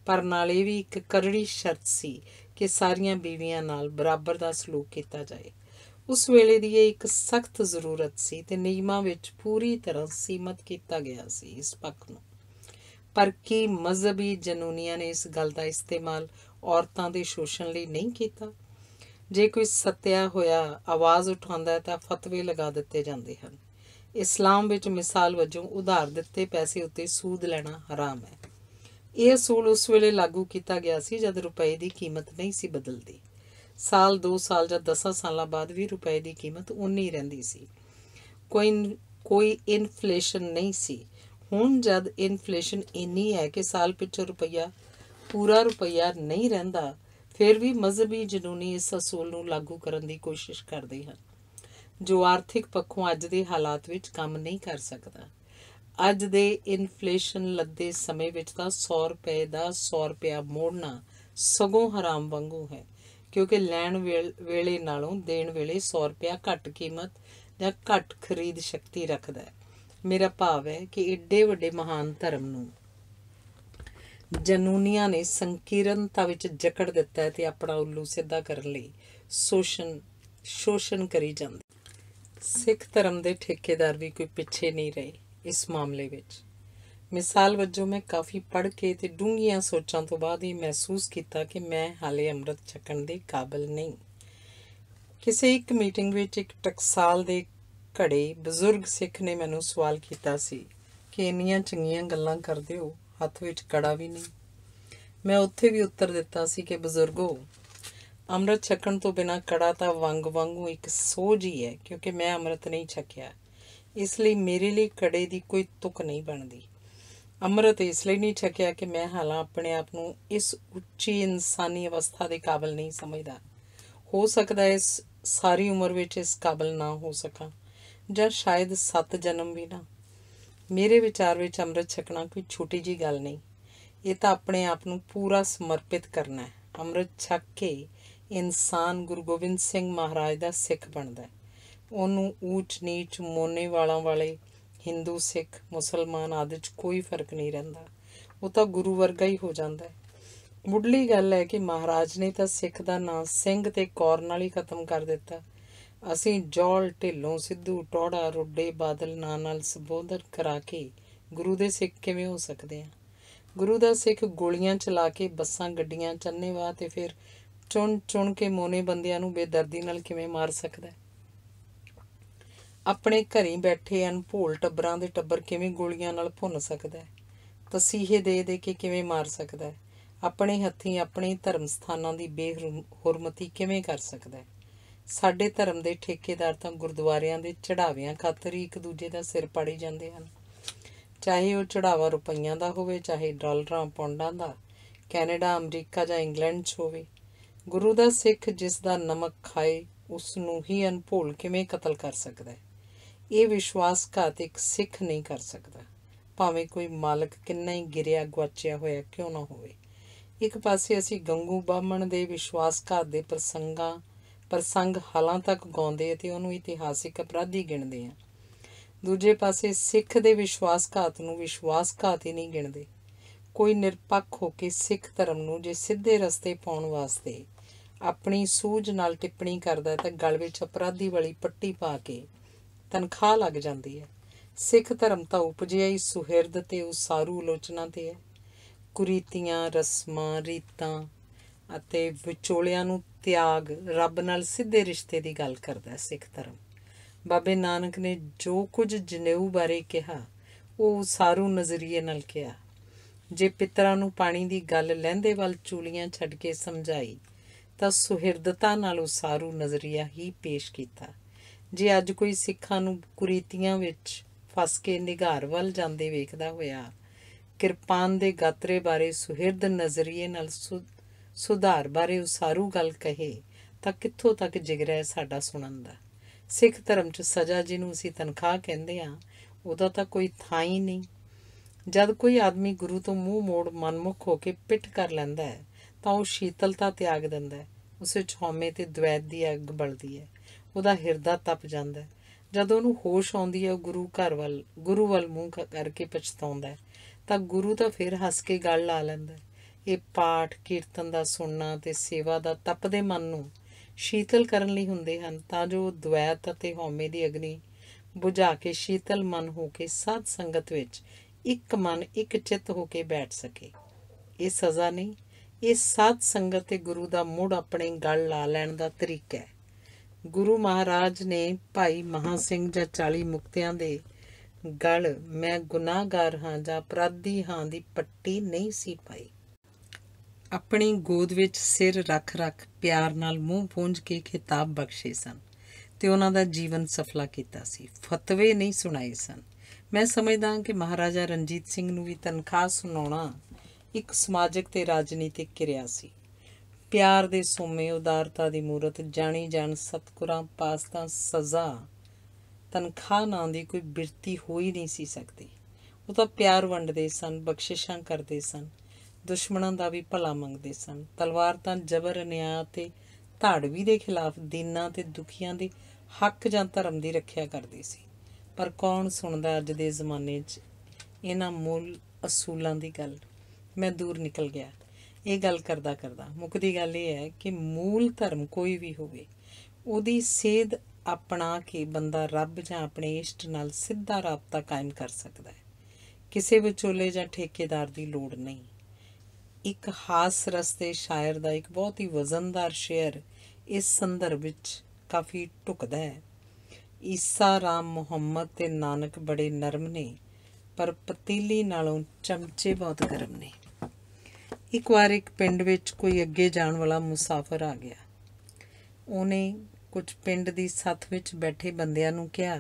ਪਰ ਨਾਲ ਇਹ ਵੀ ਇੱਕ ਕਰੜੀ ਸ਼ਰਤ ਸੀ ਕਿ ਸਾਰੀਆਂ ਬੀਵੀਆਂ ਨਾਲ ਬਰਾਬਰ ਦਾ ਸਲੂਕ ਕੀਤਾ ਜਾਏ ਉਸ ਵੇਲੇ ਦੀ ਇਹ ਇੱਕ ਸਖਤ ਜ਼ਰੂਰਤ ਸੀ ਤੇ ਨਿਯਮਾਂ ਵਿੱਚ ਪੂਰੀ ਤਰ੍ਹਾਂ ਸੀਮਤ ਕੀਤਾ ਗਿਆ ਸੀ ਇਸ ਪੱਖ ਨੂੰ ਪਰ ਕੀ ਮਜ਼ਹਬੀ ਜਨੂਨੀਆਂ ਨੇ ਇਸ ਗੱਲ ਦਾ ਇਸਤੇਮਾਲ ਔਰਤਾਂ ਦੇ ਸ਼ੋਸ਼ਣ ਲਈ ਨਹੀਂ ਕੀਤਾ ਜੇ ਕੋਈ ਸਤਿਆ ਹੋਇਆ ਆਵਾਜ਼ ਉਠਾਉਂਦਾ ਤਾਂ ਫਤਵੇ ਲਗਾ ਦਿੱਤੇ ਜਾਂਦੇ ਹਨ ਇਸਲਾਮ ਵਿੱਚ ਮਿਸਾਲ ਵਜੋਂ ਉਧਾਰ ਦਿੱਤੇ ਪੈਸੇ ਉੱਤੇ ਸੂਦ ਲੈਣਾ ਹਰਾਮ ਹੈ ਇਹ ਸੂਲ ਉਸ ਵੇਲੇ ਲਾਗੂ ਕੀਤਾ ਗਿਆ ਸੀ ਜਦ ਰੁਪਏ ਦੀ ਕੀਮਤ ਨਹੀਂ ਸੀ ਬਦਲਦੀ ਸਾਲ 2 ਸਾਲ ਜਾਂ 10 ਸਾਲਾਂ ਬਾਅਦ ਵੀ ਰੁਪਏ ਦੀ ਕੀਮਤ ਉਨੀ ਹੀ ਰਹਿੰਦੀ ਸੀ ਕੋਈ ਕੋਈ ਇਨਫਲੇਸ਼ਨ ਨਹੀਂ ਸੀ ਹੁਣ ਜਦ ਇਨਫਲੇਸ਼ਨ ਇੰਨੀ ਹੈ ਕਿ ਸਾਲ ਪਿੱਛੇ ਰੁਪਈਆ ਪੂਰਾ ਰੁਪਈਆ ਨਹੀਂ ਰਹਿੰਦਾ ਫਿਰ ਵੀ ਮਜ਼ਬੀ ਜਨੂਨੀ ਇਸ ਅਸੂਲ ਨੂੰ ਲਾਗੂ ਕਰਨ ਦੀ ਕੋਸ਼ਿਸ਼ ਕਰਦੇ ਹਨ ਜੋ ਆਰਥਿਕ ਪੱਖੋਂ ਅੱਜ ਦੇ ਹਾਲਾਤ ਵਿੱਚ ਕੰਮ ਨਹੀਂ ਕਰ ਸਕਦਾ ਅੱਜ ਦੇ ਇਨਫਲੇਸ਼ਨ ਲੱਦੇ ਸਮੇਂ ਵਿੱਚ ਤਾਂ 100 ਰੁਪਏ ਦਾ 100 ਰੁਪਿਆ ਮੋੜਨਾ ਸਗੋਂ ਹਰਾਮ ਵਾਂਗੂ ਹੈ ਕਿਉਂਕਿ ਲੈਣ ਵੇਲੇ ਨਾਲੋਂ ਦੇਣ ਵੇਲੇ 100 ਰੁਪਿਆ ਘੱਟ ਕੀਮਤ ਜਾਂ ਘੱਟ ਖਰੀਦ ਸ਼ਕਤੀ ਰੱਖਦਾ ਹੈ ਮੇਰਾ ਭਾਵ ਹੈ ਕਿ ਏਡੇ ਵੱਡੇ ਮਹਾਨ ਧਰਮ ਨੂੰ ਜਨੂਨੀਆਂ ਨੇ ਸੰਕੀਰਨਤਾ ਵਿੱਚ ਜਕੜ ਦਿੱਤਾ ਤੇ ਆਪਣਾ ਉੱਲੂ ਸਿੱਧਾ ਕਰਨ ਲਈ ਸ਼ੋਸ਼ਣ ਸ਼ੋਸ਼ਣ ਕਰੀ ਜਾਂਦੇ ਸਿੱਖ ਧਰਮ ਦੇ ਠੇਕੇਦਾਰ ਵੀ ਕੋਈ ਪਿੱਛੇ ਨਹੀਂ ਰਹੇ ਇਸ ਮਾਮਲੇ ਵਿੱਚ ਮਿਸਾਲ ਵਜੋਂ ਮੈਂ ਕਾਫੀ ਪੜ੍ਹ ਕੇ ਤੇ ਡੂੰਘੀਆਂ ਸੋਚਾਂ ਤੋਂ ਬਾਅਦ ਇਹ ਮਹਿਸੂਸ ਕੀਤਾ ਕਿ ਮੈਂ ਹਾਲੇ ਅੰਮ੍ਰਿਤ ਛਕਣ ਦੇ ਕਾਬਿਲ ਨਹੀਂ ਕਿਸੇ ਇੱਕ ਮੀਟਿੰਗ ਵਿੱਚ ਇੱਕ ਟਕਸਾਲ ਦੇ ਘੜੇ ਬਜ਼ੁਰਗ ਸਿੱਖ ਨੇ ਮੈਨੂੰ ਸਵਾਲ ਕੀਤਾ ਸੀ ਕਿ ਇੰਨੀਆਂ ਚੰਗੀਆਂ ਗੱਲਾਂ ਕਰਦੇ ਹੋ ਹੱਥ ਵਿੱਚ ਕੜਾ ਵੀ ਨਹੀਂ ਮੈਂ ਉੱਥੇ ਵੀ ਉੱਤਰ ਦਿੱਤਾ ਸੀ ਕਿ ਬਜ਼ੁਰਗੋ ਅੰਮ੍ਰਿਤ ਛਕਣ ਤੋਂ ਬਿਨਾ ਕੜਾ ਤਾਂ ਵੰਗ ਵਾਂਗੂ ਇੱਕ ਸੋਝ ਹੀ ਹੈ ਕਿਉਂਕਿ ਮੈਂ ਅੰਮ੍ਰਿਤ ਨਹੀਂ ਛਕਿਆ ਇਸ ਲਈ ਮੇਰੇ ਲਈ ਕੜੇ ਦੀ ਕੋਈ ਤੁਕ ਨਹੀਂ ਬਣਦੀ ਅਮਰਤ ਇਸ ਲਈ ਨਹੀਂ ਛਕਿਆ ਕਿ ਮੈਂ ਹਾਲਾਂ ਆਪਣੇ ਆਪ ਨੂੰ ਇਸ ਉੱਚੀ ਇਨਸਾਨੀ ਅਵਸਥਾ ਦੇ ਕਾਬਲ ਨਹੀਂ ਸਮਝਦਾ ਹੋ ਸਕਦਾ ਇਸ ਸਾਰੀ ਉਮਰ ਵਿੱਚ ਇਸ ਕਾਬਲ ਨਾ ਹੋ ਸਕਾਂ ਜਾਂ ਸ਼ਾਇਦ ਸੱਤ ਜਨਮ ਵੀ ਨਾ ਮੇਰੇ ਵਿਚਾਰ ਵਿੱਚ ਅਮਰਤ ਛਕਣਾ ਕੋਈ ਛੋਟੀ ਜੀ ਗੱਲ ਨਹੀਂ ਇਹ ਤਾਂ ਆਪਣੇ ਆਪ ਨੂੰ ਪੂਰਾ ਸਮਰਪਿਤ ਕਰਨਾ ਹੈ ਅਮਰਤ ਛਕ ਕੇ ਇਨਸਾਨ ਗੁਰੂ ਗੋਬਿੰਦ ਸਿੰਘ ਮਹਾਰਾਜ ਦਾ ਸਿੱਖ ਬਣਦਾ ਹੈ ਉਹਨੂੰ ਊਚ ਨੀਚ ਮੋਨੇ ਵਾਲਾਂ ਵਾਲੇ ਹਿੰਦੂ ਸਿੱਖ ਮੁਸਲਮਾਨ ਆਦਿ 'ਚ ਕੋਈ ਫਰਕ ਨਹੀਂ ਰਹਿੰਦਾ ਉਹ ਤਾਂ ਗੁਰੂ ਵਰਗਾ ਹੀ ਹੋ ਜਾਂਦਾ ਹੈ ਮੁੱਢਲੀ ਗੱਲ ਹੈ ਕਿ ਮਹਾਰਾਜ ਨੇ ਤਾਂ ਸਿੱਖ ਦਾ ਨਾਂ ਸਿੰਘ ਤੇ ਕੌਰ ਨਾਲ ਹੀ ਖਤਮ ਕਰ ਦਿੱਤਾ ਅਸੀਂ ਜੋਲ ਢਿੱਲੋਂ ਸਿੱਧੂ ਟੋੜਾ ਰੁੱਡੇ ਬਾਦਲ ਨਾਂ ਨਾਲ ਸੰਬੋਧਨ ਕਰਾ ਕੇ ਗੁਰੂ ਦੇ ਸਿੱਖ ਕਿਵੇਂ ਹੋ ਸਕਦੇ ਆ ਗੁਰੂ ਦਾ ਸਿੱਖ ਗੋਲੀਆਂ ਚਲਾ ਕੇ ਬੱਸਾਂ ਗੱਡੀਆਂ ਚੰਨੇ ਵਾ ਤੇ ਫਿਰ ਚੁਣ ਚੁਣ ਕੇ ਮੋਨੇ ਬੰਦਿਆਂ ਨੂੰ ਬੇਦਰਦੀ ਨਾਲ ਕਿਵੇਂ ਮਾਰ ਸਕਦਾ ਹੈ ਆਪਣੇ ਘਰੀ ਬੈਠੇ ਹਨ ਭੋਲ ਟੱਬਰਾਂ ਦੇ ਟੱਬਰ ਕਿਵੇਂ ਗੋਲੀਆਂ ਨਾਲ ਭੁੰਨ ਸਕਦਾ ਹੈ ਤਸੀਹੇ ਦੇ ਦੇ ਕੇ ਕਿਵੇਂ ਮਾਰ ਸਕਦਾ ਹੈ ਆਪਣੇ ਹੱਥੀਂ ਆਪਣੇ ਧਰਮ ਸਥਾਨਾਂ ਦੀ ਬੇਹਰਮਤੀ ਕਿਵੇਂ ਕਰ ਸਕਦਾ ਹੈ ਸਾਡੇ ਧਰਮ ਦੇ ਠੇਕੇਦਾਰ ਤਾਂ ਗੁਰਦੁਆਰਿਆਂ ਦੇ ਚੜਾਵਿਆਂ ਖਾਤਰ ਹੀ ਇੱਕ ਦੂਜੇ ਦਾ ਸਿਰ ਪਾੜੀ ਜਾਂਦੇ ਹਨ ਚਾਹੇ ਉਹ ਚੜਾਵਾ ਰੁਪਈਆਂ ਦਾ ਹੋਵੇ ਚਾਹੇ ਡਾਲਰਾਂ ਪੌਂਡਾਂ ਦਾ ਕੈਨੇਡਾ ਅਮਰੀਕਾ ਜਾਂ ਇੰਗਲੈਂਡ 'ਚ ਹੋਵੇ ਗੁਰੂ ਦਾ ਸਿੱਖ ਜਿਸ ਦਾ ਨਮਕ ਖਾਏ ਉਸ ਨੂੰ ਹੀ ਅਨਭੋਲ ਕਿਵੇਂ ਕਤਲ ਕਰ ਸਕਦਾ ਹੈ ਇਹ ਵਿਸ਼ਵਾਸਘਾਤ ਇੱਕ ਸਿੱਖ ਨਹੀਂ ਕਰ ਸਕਦਾ ਭਾਵੇਂ ਕੋਈ ਮਾਲਕ ਕਿੰਨਾ ਹੀ ਗਿਰਿਆ ਗਵਾਚਿਆ ਹੋਇਆ ਕਿਉਂ ਨਾ ਹੋਵੇ ਇੱਕ ਪਾਸੇ ਅਸੀਂ ਗੰਗੂ ਬਾਹਮਣ ਦੇ ਵਿਸ਼ਵਾਸਘਾਤ ਦੇ ਪ੍ਰਸੰਗਾਂ ਪ੍ਰਸੰਗ ਹਾਲਾਂ ਤੱਕ ਗਾਉਂਦੇ ਅਤੇ ਉਹਨੂੰ ਇਤਿਹਾਸਿਕ ਅਪਰਾਧੀ ਗਿਣਦੇ ਹਾਂ ਦੂਜੇ ਪਾਸੇ ਸਿੱਖ ਦੇ ਵਿਸ਼ਵਾਸਘਾਤ ਨੂੰ ਵਿਸ਼ਵਾਸਘਾਤ ਹੀ ਨਹੀਂ ਗਿਣਦੇ ਕੋਈ ਨਿਰਪੱਖ ਹੋ ਕੇ ਸਿੱਖ ਧਰਮ ਨੂੰ ਜੇ ਸਿੱਧੇ ਰਸਤੇ ਪਾਉਣ ਵਾਸਤੇ ਆਪਣੀ ਸੂਝ ਨਾਲ ਟਿੱਪਣੀ ਕਰਦਾ ਤਾਂ ਗਲ ਵਿੱਚ ਅਪਰਾਧੀ ਵਾਲੀ ਪੱਟੀ ਪਾ ਕੇ ਤਨਖਾਹ ਲੱਗ ਜਾਂਦੀ ਹੈ ਸਿੱਖ ਧਰਮ ਤਾਂ ਉਪਜਿਆ ਹੀ ਸੁਹਿਰਦ ਤੇ ਉਸਾਰੂ ਲੋਚਨਾ ਤੇ ਹੈ ਕੁਰੀਤੀਆਂ ਰਸਮਾਂ ਰੀਤਾਂ ਅਤੇ ਵਿਚੋਲਿਆਂ ਨੂੰ ਤਿਆਗ ਰੱਬ ਨਾਲ ਸਿੱਧੇ ਰਿਸ਼ਤੇ ਦੀ ਗੱਲ ਕਰਦਾ ਹੈ ਸਿੱਖ ਧਰਮ ਬਾਬੇ ਨਾਨਕ ਨੇ ਜੋ ਕੁਝ ਜਨੇਊ ਬਾਰੇ ਕਿਹਾ ਉਹ ਸਾਰੂ ਨਜ਼ਰੀਏ ਨਾਲ ਕਿਹਾ ਜੇ ਪਿਤਰਾਂ ਨੂੰ ਪਾਣੀ ਦੀ ਗੱਲ ਲੈਂਦੇ ਵੱਲ ਚੂਲੀਆਂ ਛੱਡ ਕੇ ਸਮਝਾਈ ਤਾਂ ਸੁਹਿਰਦਤਾ ਨਾਲ ਉਹ ਸਾਰੂ ਨਜ਼ਰੀਆ ਹੀ ਪੇਸ਼ ਕੀਤਾ ਜੇ ਅੱਜ ਕੋਈ ਸਿੱਖਾਂ ਨੂੰ ਕੁਰੀਤੀਆਂ ਵਿੱਚ ਫਸ ਕੇ ਨਿਗਾਰ ਵੱਲ ਜਾਂਦੇ ਵੇਖਦਾ ਹੋਇਆ ਕਿਰਪਾਨ ਦੇ ਗਾਤਰੇ ਬਾਰੇ ਸੁਹਿਰਦ ਨਜ਼ਰੀਏ ਨਾਲ ਸੁਧਾਰ ਬਾਰੇ ਉਸਾਰੂ ਗੱਲ ਕਹੇ ਤਾਂ ਕਿੱਥੋਂ ਤੱਕ ਜਿਗਰਾ ਹੈ ਸਾਡਾ ਸੁਣਨ ਦਾ ਸਿੱਖ ਧਰਮ 'ਚ ਸਜ਼ਾ ਜਿਹਨੂੰ ਅਸੀਂ ਤਨਖਾਹ ਕਹਿੰਦੇ ਆ ਉਹਦਾ ਤਾਂ ਕੋਈ ਥਾਂ ਹੀ ਨਹੀਂ ਜਦ ਕੋਈ ਆਦਮੀ ਗੁਰੂ ਤੋਂ ਮੂੰਹ ਮੋੜ ਮਨਮੁਖ ਹੋ ਕੇ ਪਿੱਟ ਕਰ ਲੈਂਦਾ ਹੈ ਤਾਂ ਉਹ ਸ਼ੀਤਲਤਾ ਤਿਆਗ ਦਿੰਦਾ ਹੈ ਉਸੇ ਛੋਮੇ ਤੇ ਦ્વੈਤ ਦੀ ਅੱਗ ਬਲਦੀ ਹੈ ਉਹਦਾ ਹਿਰਦਾ ਤਪ ਜਾਂਦਾ ਹੈ ਜਦੋਂ ਉਹਨੂੰ ਹੋਸ਼ ਆਉਂਦੀ ਹੈ ਉਹ ਗੁਰੂ ਘਰ ਵੱਲ ਗੁਰੂ ਵੱਲ ਮੂੰਹ ਕਰਕੇ ਪਛਤਾਉਂਦਾ ਹੈ ਤਾਂ ਗੁਰੂ ਤਾਂ ਫਿਰ ਹੱਸ ਕੇ ਗੱਲ ਲਾ ਲੈਂਦਾ ਇਹ ਪਾਠ ਕੀਰਤਨ ਦਾ ਸੁਣਨਾ ਤੇ ਸੇਵਾ ਦਾ ਤਪ ਦੇ ਮਨ ਨੂੰ ਸ਼ੀਤਲ ਕਰਨ ਲਈ ਹੁੰਦੇ ਹਨ ਤਾਂ ਜੋ ਦ્વੈਤ ਅਤੇ ਹਉਮੈ ਦੀ ਅਗਨੀ ਬੁਝਾ ਕੇ ਸ਼ੀਤਲ ਮਨ ਹੋ ਕੇ ਸਾਧ ਸੰਗਤ ਵਿੱਚ ਇੱਕ ਮਨ ਇੱਕ ਚਿੱਤ ਹੋ ਕੇ ਬੈਠ ਸਕੇ ਇਹ ਸਜ਼ਾ ਨਹੀਂ ਇਹ ਸਾਧ ਸੰਗਤ ਤੇ ਗੁਰੂ ਦਾ ਮੂੜ ਆਪਣੇ ਗੱਲ ਲਾ ਲੈਣ ਦਾ ਤਰੀਕਾ ਹੈ ਗੁਰੂ ਮਹਾਰਾਜ ਨੇ ਭਾਈ ਮਹਾ ਸਿੰਘ ਜਾਂ 40 ਮੁਕਤਿਆਂ ਦੇ ਗਲ ਮੈਂ ਗੁਨਾਹਗਾਰ ਹਾਂ ਜਾਂ ਅਪਰਾਧੀ ਹਾਂ ਦੀ ਪੱਟੀ ਨਹੀਂ ਸੀ ਪਾਈ ਆਪਣੀ ਗੋਦ ਵਿੱਚ ਸਿਰ ਰੱਖ ਰੱਖ ਪਿਆਰ ਨਾਲ ਮੂੰਹ ਪੁੰਝ ਕੇ ਖਿਤਾਬ ਬਖਸ਼ੇ ਸਨ ਤੇ ਉਹਨਾਂ ਦਾ ਜੀਵਨ ਸਫਲਾ ਕੀਤਾ ਸੀ ਫਤਵੇ ਨਹੀਂ ਸੁਣਾਏ ਸਨ ਮੈਂ ਸਮਝਦਾ ਕਿ ਮਹਾਰਾਜਾ ਰਣਜੀਤ ਸਿੰਘ ਨੂੰ ਵੀ ਤਨਖਾਹ ਸੁਣਾਉਣਾ ਇੱਕ ਸਮਾਜਿਕ ਤੇ ਰਾਜਨੀਤਿਕ ਕਿਰਿਆ ਸੀ ਪਿਆਰ ਦੇ ਸੋਮੇ ਉਦਾਰਤਾ ਦੀ ਮੂਰਤ ਜਾਣੀ ਜਾਣ ਸਤਿਗੁਰਾਂ ਪਾਸ ਤਾਂ ਸਜ਼ਾ ਤਨਖਾਹ ਨਾਂ ਦੀ ਕੋਈ ਬਿਰਤੀ ਹੋ ਹੀ ਨਹੀਂ ਸੀ ਸਕਦੀ ਉਹ ਤਾਂ ਪਿਆਰ ਵੰਡਦੇ ਸਨ ਬਖਸ਼ਿਸ਼ਾਂ ਕਰਦੇ ਸਨ ਦੁਸ਼ਮਣਾਂ ਦਾ ਵੀ ਭਲਾ ਮੰਗਦੇ ਸਨ ਤਲਵਾਰ ਤਾਂ ਜ਼ਬਰ ਅਨਿਆਂ ਤੇ ਧਾੜਵੀ ਦੇ ਖਿਲਾਫ ਦੀਨਾਂ ਤੇ ਦੁਖੀਆਂ ਦੇ ਹੱਕ ਜਾਂ ਧਰਮ ਦੀ ਰੱਖਿਆ ਕਰਦੀ ਸੀ ਪਰ ਕੌਣ ਸੁਣਦਾ ਅੱਜ ਦੇ ਜ਼ਮਾਨੇ 'ਚ ਇਹਨਾਂ ਮੂਲ ਅਸੂਲਾਂ ਦੀ ਗੱਲ ਮੈਂ ਦੂਰ ਨਿਕਲ ਗਿਆ ਇਹ ਗੱਲ ਕਰਦਾ ਕਰਦਾ ਮੁੱਕਦੀ ਗੱਲ ਇਹ ਹੈ ਕਿ ਮੂਲ ਧਰਮ ਕੋਈ ਵੀ ਹੋਵੇ ਉਹਦੀ ਸੇਧ ਆਪਣਾ ਕੇ ਬੰਦਾ ਰੱਬ ਜਾਂ ਆਪਣੇ ਇਸ਼ਟ ਨਾਲ ਸਿੱਧਾ ਰابطਾ ਕਾਇਮ ਕਰ ਸਕਦਾ ਹੈ ਕਿਸੇ ਵਿਚੋਲੇ ਜਾਂ ਠੇਕੇਦਾਰ ਦੀ ਲੋੜ ਨਹੀਂ ਇੱਕ ਹਾਸ ਰਸਤੇ ਸ਼ਾਇਰ ਦਾ ਇੱਕ ਬਹੁਤ ਹੀ ਵਜ਼ਨਦਾਰ ਸ਼ੇਅਰ ਇਸ ਸੰਦਰਭ ਵਿੱਚ ਕਾਫੀ ਟੁਕਦਾ ਹੈ ਈਸਾ ਰਾਮ ਮੁਹੰਮਦ ਤੇ ਨਾਨਕ ਬੜੇ ਨਰਮ ਨੇ ਪਰ ਪਤੀਲੀ ਨਾਲੋਂ ਚਮਚੇ ਬਹੁਤ ਗਰਮ ਨੇ ਇੱਕ ਵਾਰ ਇੱਕ ਪਿੰਡ ਵਿੱਚ ਕੋਈ ਅੱਗੇ ਜਾਣ ਵਾਲਾ ਮੁਸਾਫਰ ਆ ਗਿਆ ਉਹਨੇ ਕੁਝ ਪਿੰਡ ਦੀ ਸੱਥ ਵਿੱਚ ਬੈਠੇ ਬੰਦਿਆਂ ਨੂੰ ਕਿਹਾ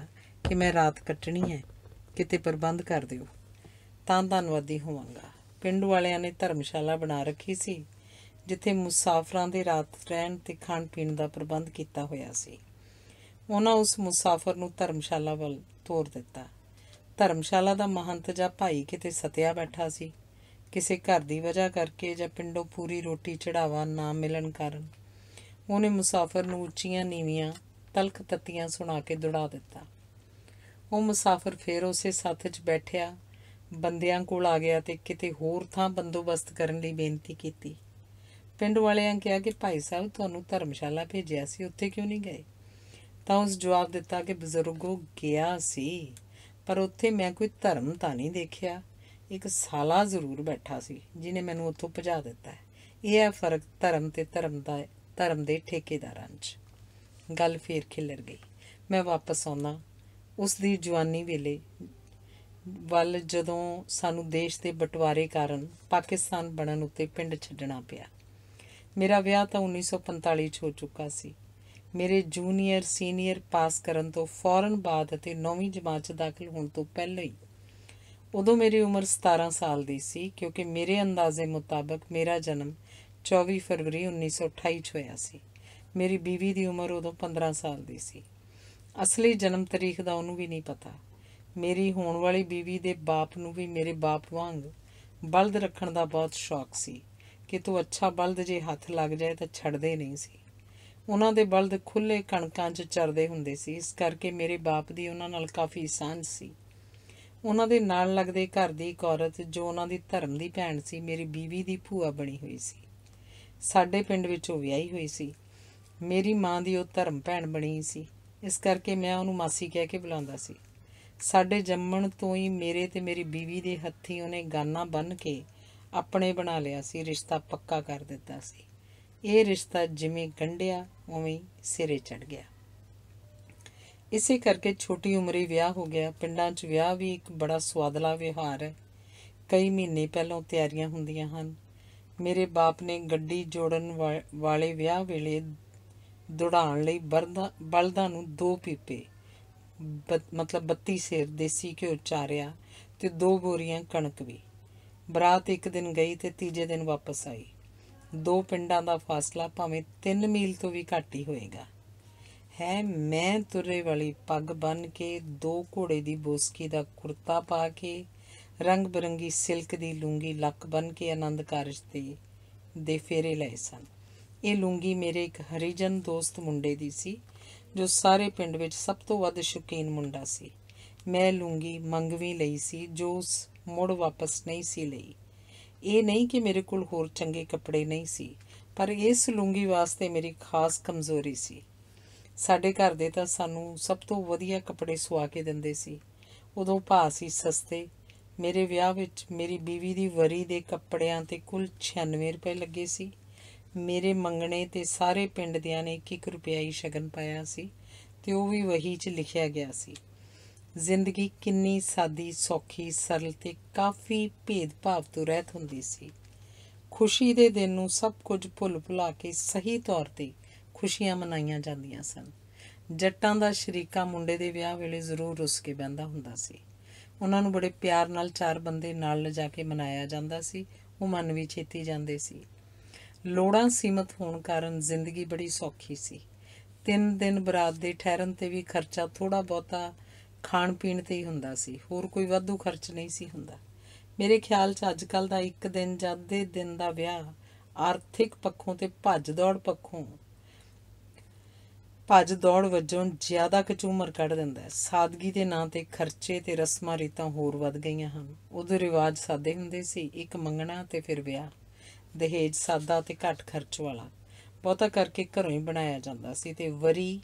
ਕਿ ਮੈਂ ਰਾਤ ਕੱਟਣੀ ਹੈ ਕਿਤੇ ਪ੍ਰਬੰਧ ਕਰ ਦਿਓ ਤਾਂ ਧੰਨਵਾਦੀ ਹੋਵਾਂਗਾ ਪਿੰਡ ਵਾਲਿਆਂ ਨੇ ਧਰਮਸ਼ਾਲਾ ਬਣਾ ਰੱਖੀ ਸੀ ਜਿੱਥੇ ਮੁਸਾਫਰਾਂ ਦੇ ਰਾਤ ਰਹਿਣ ਤੇ ਖਾਣ ਪੀਣ ਦਾ ਪ੍ਰਬੰਧ ਕੀਤਾ ਹੋਇਆ ਸੀ ਉਹਨਾਂ ਉਸ ਮੁਸਾਫਰ ਨੂੰ ਧਰਮਸ਼ਾਲਾ ਵੱਲ ਤੋਰ ਦਿੱਤਾ ਧਰਮਸ਼ਾਲਾ ਦਾ ਮਹੰਤ ਜਾਂ ਭਾਈ ਕਿਤੇ ਸਤਿਆ ਬੈਠਾ ਸੀ ਕਿਸੇ ਘਰ ਦੀ ਵਜ੍ਹਾ ਕਰਕੇ ਜਾਂ ਪਿੰਡੋਂ ਪੂਰੀ ਰੋਟੀ ਚੜਾਵਾ ਨਾ ਮਿਲਣ ਕਾਰਨ ਉਹਨੇ ਮੁਸਾਫਰ ਨੂੰ ਉੱਚੀਆਂ ਨੀਵੀਆਂ ਤਲਕ ਤੱਤੀਆਂ ਸੁਣਾ ਕੇ ਦੁੜਾ ਦਿੱਤਾ ਉਹ ਮੁਸਾਫਰ ਫੇਰ ਉਸੇ ਸਾਥ 'ਚ ਬੈਠਿਆ ਬੰਦਿਆਂ ਕੋਲ ਆ ਗਿਆ ਤੇ ਕਿਤੇ ਹੋਰ ਥਾਂ ਬੰਦੋਬਸਤ ਕਰਨ ਲਈ ਬੇਨਤੀ ਕੀਤੀ ਪਿੰਡ ਵਾਲਿਆਂ ਕਿਹਾ ਕਿ ਭਾਈ ਸਾਹਿਬ ਤੁਹਾਨੂੰ ਧਰਮਸ਼ਾਲਾ ਭੇਜਿਆ ਸੀ ਉੱਥੇ ਕਿਉਂ ਨਹੀਂ ਗਏ ਤਾਂ ਉਸ ਜਵਾਬ ਦਿੱਤਾ ਕਿ ਬਜ਼ੁਰਗੋ ਗਿਆ ਸੀ ਪਰ ਉੱਥੇ ਮੈਂ ਕੋਈ ਧਰਮ ਤਾਂ ਨਹੀਂ ਦੇਖਿਆ ਇੱਕ ਸਾਲਾ ਜ਼ਰੂਰ ਬੈਠਾ ਸੀ ਜਿਨੇ ਮੈਨੂੰ ਉੱਥੋਂ ਭਜਾ ਦਿੱਤਾ ਇਹ ਹੈ ਫਰਕ ਧਰਮ ਤੇ ਧਰਮ ਦਾ ਧਰਮ ਦੇ ਠੇਕੇਦਾਰਾਂ 'ਚ ਗੱਲ ਫੇਰ ਖਿਲਰ ਗਈ ਮੈਂ ਵਾਪਸ ਆਉਣਾ ਉਸ ਦੀ ਜਵਾਨੀ ਵੇਲੇ ਵੱਲ ਜਦੋਂ ਸਾਨੂੰ ਦੇਸ਼ ਦੇ ਬਟਵਾਰੇ ਕਾਰਨ ਪਾਕਿਸਤਾਨ ਬਣਨ ਉੱਤੇ ਪਿੰਡ ਛੱਡਣਾ ਪਿਆ ਮੇਰਾ ਵਿਆਹ ਤਾਂ 1945 ਚ ਹੋ ਚੁੱਕਾ ਸੀ ਮੇਰੇ ਜੂਨੀਅਰ ਸੀਨੀਅਰ ਪਾਸ ਕਰਨ ਤੋਂ ਫੌਰਨ ਬਾਅਦ ਅਤੇ 9ਵੀਂ ਜਮਾਤ ਚ ਦਾਖਲ ਹੋਣ ਤੋਂ ਪਹਿਲਾਂ ਹੀ ਉਦੋਂ ਮੇਰੀ ਉਮਰ 17 ਸਾਲ ਦੀ ਸੀ ਕਿਉਂਕਿ ਮੇਰੇ ਅੰਦਾਜ਼ੇ ਮੁਤਾਬਕ ਮੇਰਾ ਜਨਮ 24 ਫਰਵਰੀ 1928 ਚ ਹੋਇਆ ਸੀ ਮੇਰੀ ਬੀਵੀ ਦੀ ਉਮਰ ਉਦੋਂ 15 ਸਾਲ ਦੀ ਸੀ ਅਸਲੀ ਜਨਮ ਤਾਰੀਖ ਦਾ ਉਹਨੂੰ ਵੀ ਨਹੀਂ ਪਤਾ ਮੇਰੀ ਹੋਣ ਵਾਲੀ ਬੀਵੀ ਦੇ ਬਾਪ ਨੂੰ ਵੀ ਮੇਰੇ ਬਾਪ ਵਾਂਗ ਬਲਦ ਰੱਖਣ ਦਾ ਬਹੁਤ ਸ਼ੌਕ ਸੀ ਕਿ ਤੂੰ ਅੱਛਾ ਬਲਦ ਜੇ ਹੱਥ ਲੱਗ ਜਾਏ ਤਾਂ ਛੱਡਦੇ ਨਹੀਂ ਸੀ ਉਹਨਾਂ ਦੇ ਬਲਦ ਖੁੱਲੇ ਕਣਕਾਂ 'ਚ ਚਰਦੇ ਹੁੰਦੇ ਸੀ ਇਸ ਕਰਕੇ ਮੇਰੇ ਬਾਪ ਦੀ ਉਹਨਾਂ ਨਾਲ ਕਾਫੀ ਸਾਂਝ ਸੀ ਉਹਨਾਂ ਦੇ ਨਾਲ ਲੱਗਦੇ ਘਰ ਦੀ ਇੱਕ ਔਰਤ ਜੋ ਉਹਨਾਂ ਦੀ ਧਰਮ ਦੀ ਭੈਣ ਸੀ ਮੇਰੀ ਬੀਵੀ ਦੀ ਭੂਆ ਬਣੀ ਹੋਈ ਸੀ ਸਾਡੇ ਪਿੰਡ ਵਿੱਚ ਉਹ ਵਿਆਹੀ ਹੋਈ ਸੀ ਮੇਰੀ ਮਾਂ ਦੀ ਉਹ ਧਰਮ ਭੈਣ ਬਣੀ ਸੀ ਇਸ ਕਰਕੇ ਮੈਂ ਉਹਨੂੰ ਮਾਸੀ ਕਹਿ ਕੇ ਬੁਲਾਉਂਦਾ ਸੀ ਸਾਡੇ ਜੰਮਣ ਤੋਂ ਹੀ ਮੇਰੇ ਤੇ ਮੇਰੀ ਬੀਵੀ ਦੇ ਹੱਥੀ ਉਹਨੇ ਗਾਨਾ ਬੰਨ ਕੇ ਆਪਣੇ ਬਣਾ ਲਿਆ ਸੀ ਰਿਸ਼ਤਾ ਪੱਕਾ ਕਰ ਦਿੱਤਾ ਸੀ ਇਹ ਰਿਸ਼ਤਾ ਜਿਵੇਂ ਗੰਢਿਆ ਉਵੇਂ ਸਿਰੇ ਚੜ ਗਿਆ ਇਸੇ ਕਰਕੇ ਛੋਟੀ ਉਮਰੇ ਵਿਆਹ ਹੋ ਗਿਆ ਪਿੰਡਾਂ 'ਚ ਵਿਆਹ ਵੀ ਇੱਕ ਬੜਾ ਸਵਾਦਲਾ ਵਿਹਾਰ ਹੈ ਕਈ ਮਹੀਨੇ ਪਹਿਲਾਂ ਤਿਆਰੀਆਂ ਹੁੰਦੀਆਂ ਹਨ ਮੇਰੇ ਬਾਪ ਨੇ ਗੱਡੀ ਜੋੜਨ ਵਾਲੇ ਵਿਆਹ ਵੇਲੇ ਦੁੜਾਣ ਲਈ ਬਲਦਾਂ ਨੂੰ ਦੋ ਪੀਪੇ ਮਤਲਬ 32 ਸੇਰ ਦੇਸੀ ਘਿਓ ਚਾਰਿਆ ਤੇ ਦੋ ਬੋਰੀਆਂ ਕਣਕ ਵੀ ਬਰਾਤ ਇੱਕ ਦਿਨ ਗਈ ਤੇ ਤੀਜੇ ਦਿਨ ਵਾਪਸ ਆਈ ਦੋ ਪਿੰਡਾਂ ਦਾ ਫਾਸਲਾ ਭਾਵੇਂ 3 ਮੀਲ ਤੋਂ ਵੀ ਘੱਟ ਹੀ ਹੋਏਗਾ ਹੈ ਮੈਂ ਤੁਰੇ ਵਾਲੀ ਪੱਗ ਬੰਨ ਕੇ ਦੋ ਘੋੜੇ ਦੀ ਬੋਸਕੀ ਦਾ ਕੁਰਤਾ ਪਾ ਕੇ ਰੰਗ ਬਰੰਗੀ ਸਿਲਕ ਦੀ ਲੂੰਗੀ ਲੱਕ ਬੰਨ ਕੇ ਆਨੰਦ ਕਾਰਜ ਤੇ ਦੇ ਫੇਰੇ ਲਏ ਸਨ ਇਹ ਲੂੰਗੀ ਮੇਰੇ ਇੱਕ ਹਰੀਜਨ ਦੋਸਤ ਮੁੰਡੇ ਦੀ ਸੀ ਜੋ ਸਾਰੇ ਪਿੰਡ ਵਿੱਚ ਸਭ ਤੋਂ ਵੱਧ ਸ਼ੁਕੀਨ ਮੁੰਡਾ ਸੀ ਮੈਂ ਲੂੰਗੀ ਮੰਗਵੀ ਲਈ ਸੀ ਜੋ ਉਸ ਮੁੜ ਵਾਪਸ ਨਹੀਂ ਸੀ ਲਈ ਇਹ ਨਹੀਂ ਕਿ ਮੇਰੇ ਕੋਲ ਹੋਰ ਚੰਗੇ ਕੱਪੜੇ ਨਹੀਂ ਸੀ ਪਰ ਇਸ ਲੂੰਗੀ ਵਾਸਤੇ ਮੇਰੀ ਖਾਸ ਕਮਜ਼ੋਰੀ ਸੀ ਸਾਡੇ ਘਰ ਦੇ ਤਾਂ ਸਾਨੂੰ ਸਭ ਤੋਂ ਵਧੀਆ ਕੱਪੜੇ ਸਵਾ ਕੇ ਦਿੰਦੇ ਸੀ ਉਦੋਂ ਭਾਅ ਸੀ ਸਸਤੇ ਮੇਰੇ ਵਿਆਹ ਵਿੱਚ ਮੇਰੀ ਬੀਵੀ ਦੀ ਵਰੀ ਦੇ ਕੱਪੜਿਆਂ ਤੇ ਕੁੱਲ 96 ਰੁਪਏ ਲੱਗੇ ਸੀ ਮੇਰੇ ਮੰਗਣੇ ਤੇ ਸਾਰੇ ਪਿੰਡ ਦਿਆਂ ਨੇ 1-1 ਹੀ ਸ਼ਗਨ ਪਾਇਆ ਸੀ ਤੇ ਉਹ ਵੀ ਵਹੀ 'ਚ ਲਿਖਿਆ ਗਿਆ ਸੀ ਜ਼ਿੰਦਗੀ ਕਿੰਨੀ ਸਾਦੀ ਸੌਖੀ ਸਰਲ ਤੇ ਕਾਫੀ ਭੇਦਭਾਵ ਤੋਂ ਰਹਿਤ ਹੁੰਦੀ ਸੀ ਖੁਸ਼ੀ ਦੇ ਦਿਨ ਨੂੰ ਸਭ ਕੁਝ ਭੁੱਲ ਭੁਲਾ ਕੇ ਸਹੀ ਤੌਰ ਤੇ ਖੁਸ਼ੀਆਂ ਮਨਾਈਆਂ ਜਾਂਦੀਆਂ ਸਨ ਜੱਟਾਂ ਦਾ ਸ਼ਰੀਕਾ ਮੁੰਡੇ ਦੇ ਵਿਆਹ ਵੇਲੇ ਜ਼ਰੂਰ ਰੁੱਸ ਕੇ ਬੰਦਾ ਹੁੰਦਾ ਸੀ ਉਹਨਾਂ ਨੂੰ ਬੜੇ ਪਿਆਰ ਨਾਲ ਚਾਰ ਬੰਦੇ ਨਾਲ ਲਿਜਾ ਕੇ ਮਨਾਇਆ ਜਾਂਦਾ ਸੀ ਉਹ ਮਨ ਵੀ ਛੇਤੀ ਜਾਂਦੇ ਸੀ ਲੋੜਾਂ ਸੀਮਤ ਹੋਣ ਕਾਰਨ ਜ਼ਿੰਦਗੀ ਬੜੀ ਸੌਖੀ ਸੀ ਤਿੰਨ ਦਿਨ ਬਰਾਤ ਦੇ ਠਹਿਰਨ ਤੇ ਵੀ ਖਰਚਾ ਥੋੜਾ ਬਹੁਤਾ ਖਾਣ ਪੀਣ ਤੇ ਹੀ ਹੁੰਦਾ ਸੀ ਹੋਰ ਕੋਈ ਵਾਧੂ ਖਰਚ ਨਹੀਂ ਸੀ ਹੁੰਦਾ ਮੇਰੇ ਖਿਆਲ 'ਚ ਅੱਜ ਕੱਲ ਦਾ ਇੱਕ ਦਿਨ ਜਾਂ ਦੇ ਦਿਨ ਦਾ ਵਿਆਹ ਆਰਥਿਕ ਪੱਖੋਂ ਤੇ ਭੱਜ ਦੌੜ ਪੱਖੋਂ ਭੱਜ ਦੌੜ ਵਜੋਂ ਜ਼ਿਆਦਾ ਕਚੂਮਰ ਕੱਢ ਦਿੰਦਾ ਹੈ ਸਾਦਗੀ ਦੇ ਨਾਂ ਤੇ ਖਰਚੇ ਤੇ ਰਸਮਾਂ ਰੀਤਾਂ ਹੋਰ ਵੱਧ ਗਈਆਂ ਹਨ ਉਦੋਂ ਰਿਵਾਜ ਸਾਦੇ ਹੁੰਦੇ ਸੀ ਇੱਕ ਮੰਗਣਾ ਤੇ ਫਿਰ ਵਿਆਹ ਦਹੇਜ ਸਾਦਾ ਤੇ ਘੱਟ ਖਰਚ ਵਾਲਾ ਬਹੁਤਾ ਕਰਕੇ ਘਰੋਂ ਹੀ ਬਣਾਇਆ ਜਾਂਦਾ ਸੀ ਤੇ ਵਰੀ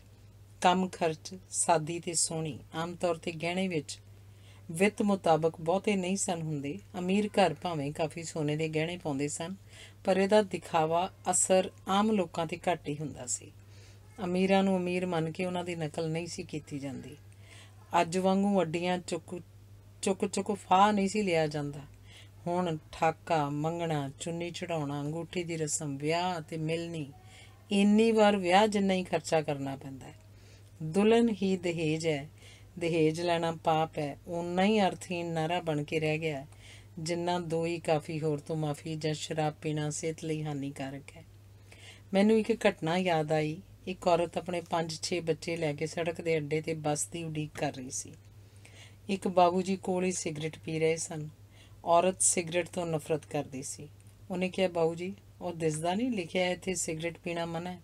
ਕਮ ਖਰਚ ਸਾਦੀ ਤੇ ਸੋਹਣੀ ਆਮ ਤੌਰ ਤੇ ਗਹਿਣੇ ਵਿੱਚ ਵਿੱਤ ਮੁਤਾਬਕ ਬਹੁਤੇ ਨਹੀਂ ਸਨ ਹੁੰਦੇ ਅਮੀਰ ਘਰ ਭਾਵੇਂ ਕਾਫੀ ਸੋਨੇ ਦੇ ਗਹਿਣੇ ਪਾਉਂਦੇ ਸਨ ਪਰ ਇਹਦਾ ਦਿਖਾਵਾ ਅਸਰ ਆਮ ਲੋਕਾਂ ਤੇ ਘੱਟ ਹੀ ਹੁੰਦਾ ਸੀ ਅਮੀਰਾਂ ਨੂੰ ਅਮੀਰ ਮੰਨ ਕੇ ਉਹਨਾਂ ਦੀ ਨਕਲ ਨਹੀਂ ਸੀ ਕੀਤੀ ਜਾਂਦੀ ਅੱਜ ਵਾਂਗੂ ਅੱਡੀਆਂ ਚੁੱਕ ਚੁੱਕ ਚੁੱਕ ਫਾਹ ਨਹੀਂ ਸੀ ਲਿਆ ਜਾਂਦਾ ਹੁਣ ਠਾਕਾ ਮੰਗਣਾ ਚੁੰਨੀ ਚੜਾਉਣਾ ਅੰਗੂਠੀ ਦੀ ਰਸਮ ਵਿਆਹ ਤੇ ਮਿਲਣੀ ਇੰਨੀ ਵਾਰ ਵਿਆਹ ਜਿੰਨਾ ਹੀ ਖਰਚਾ ਕਰਨਾ ਪੈਂਦਾ ਹੈ ਹੀ ਦਹੇਜ ਹੈ ਦਹੇਜ ਲੈਣਾ ਪਾਪ ਹੈ ਉਨਾ ਹੀ ਅਰਥਹੀਨ ਨਾਰਾ ਬਣ ਕੇ ਰਹਿ ਗਿਆ ਜਿੰਨਾ ਦੋ ਹੀ ਕਾਫੀ ਹੋਰ ਤੋਂ ਮਾਫੀ ਜਾਂ ਸ਼ਰਾਬ ਪੀਣਾ ਸਿਹਤ ਲਈ ਹਾਨੀਕਾਰਕ ਹੈ ਮੈਨੂੰ ਇੱਕ ਘਟਨਾ ਯਾਦ ਆਈ ਇੱਕ ਔਰਤ ਆਪਣੇ 5-6 ਬੱਚੇ ਲੈ ਕੇ ਸੜਕ ਦੇ ਅੱਡੇ ਤੇ ਬੱਸ ਦੀ ਉਡੀਕ ਕਰ ਰਹੀ ਸੀ ਇੱਕ ਬਾਬੂ ਜੀ ਕੋਲ ਹੀ ਸਿਗਰਟ ਪੀ ਰਹੇ ਸਨ ਔਰਤ ਸਿਗਰਟ ਤੋਂ ਨਫ਼ਰਤ ਕਰਦੀ ਸੀ ਉਹਨੇ ਕਿਹਾ ਬਾਬੂ ਜੀ ਉਹ ਦਿਸਦਾ ਨਹੀਂ ਲਿਖਿਆ ਹੈ ਇੱਥੇ ਸਿਗਰਟ ਪੀਣਾ ਮਨਾ ਹੈ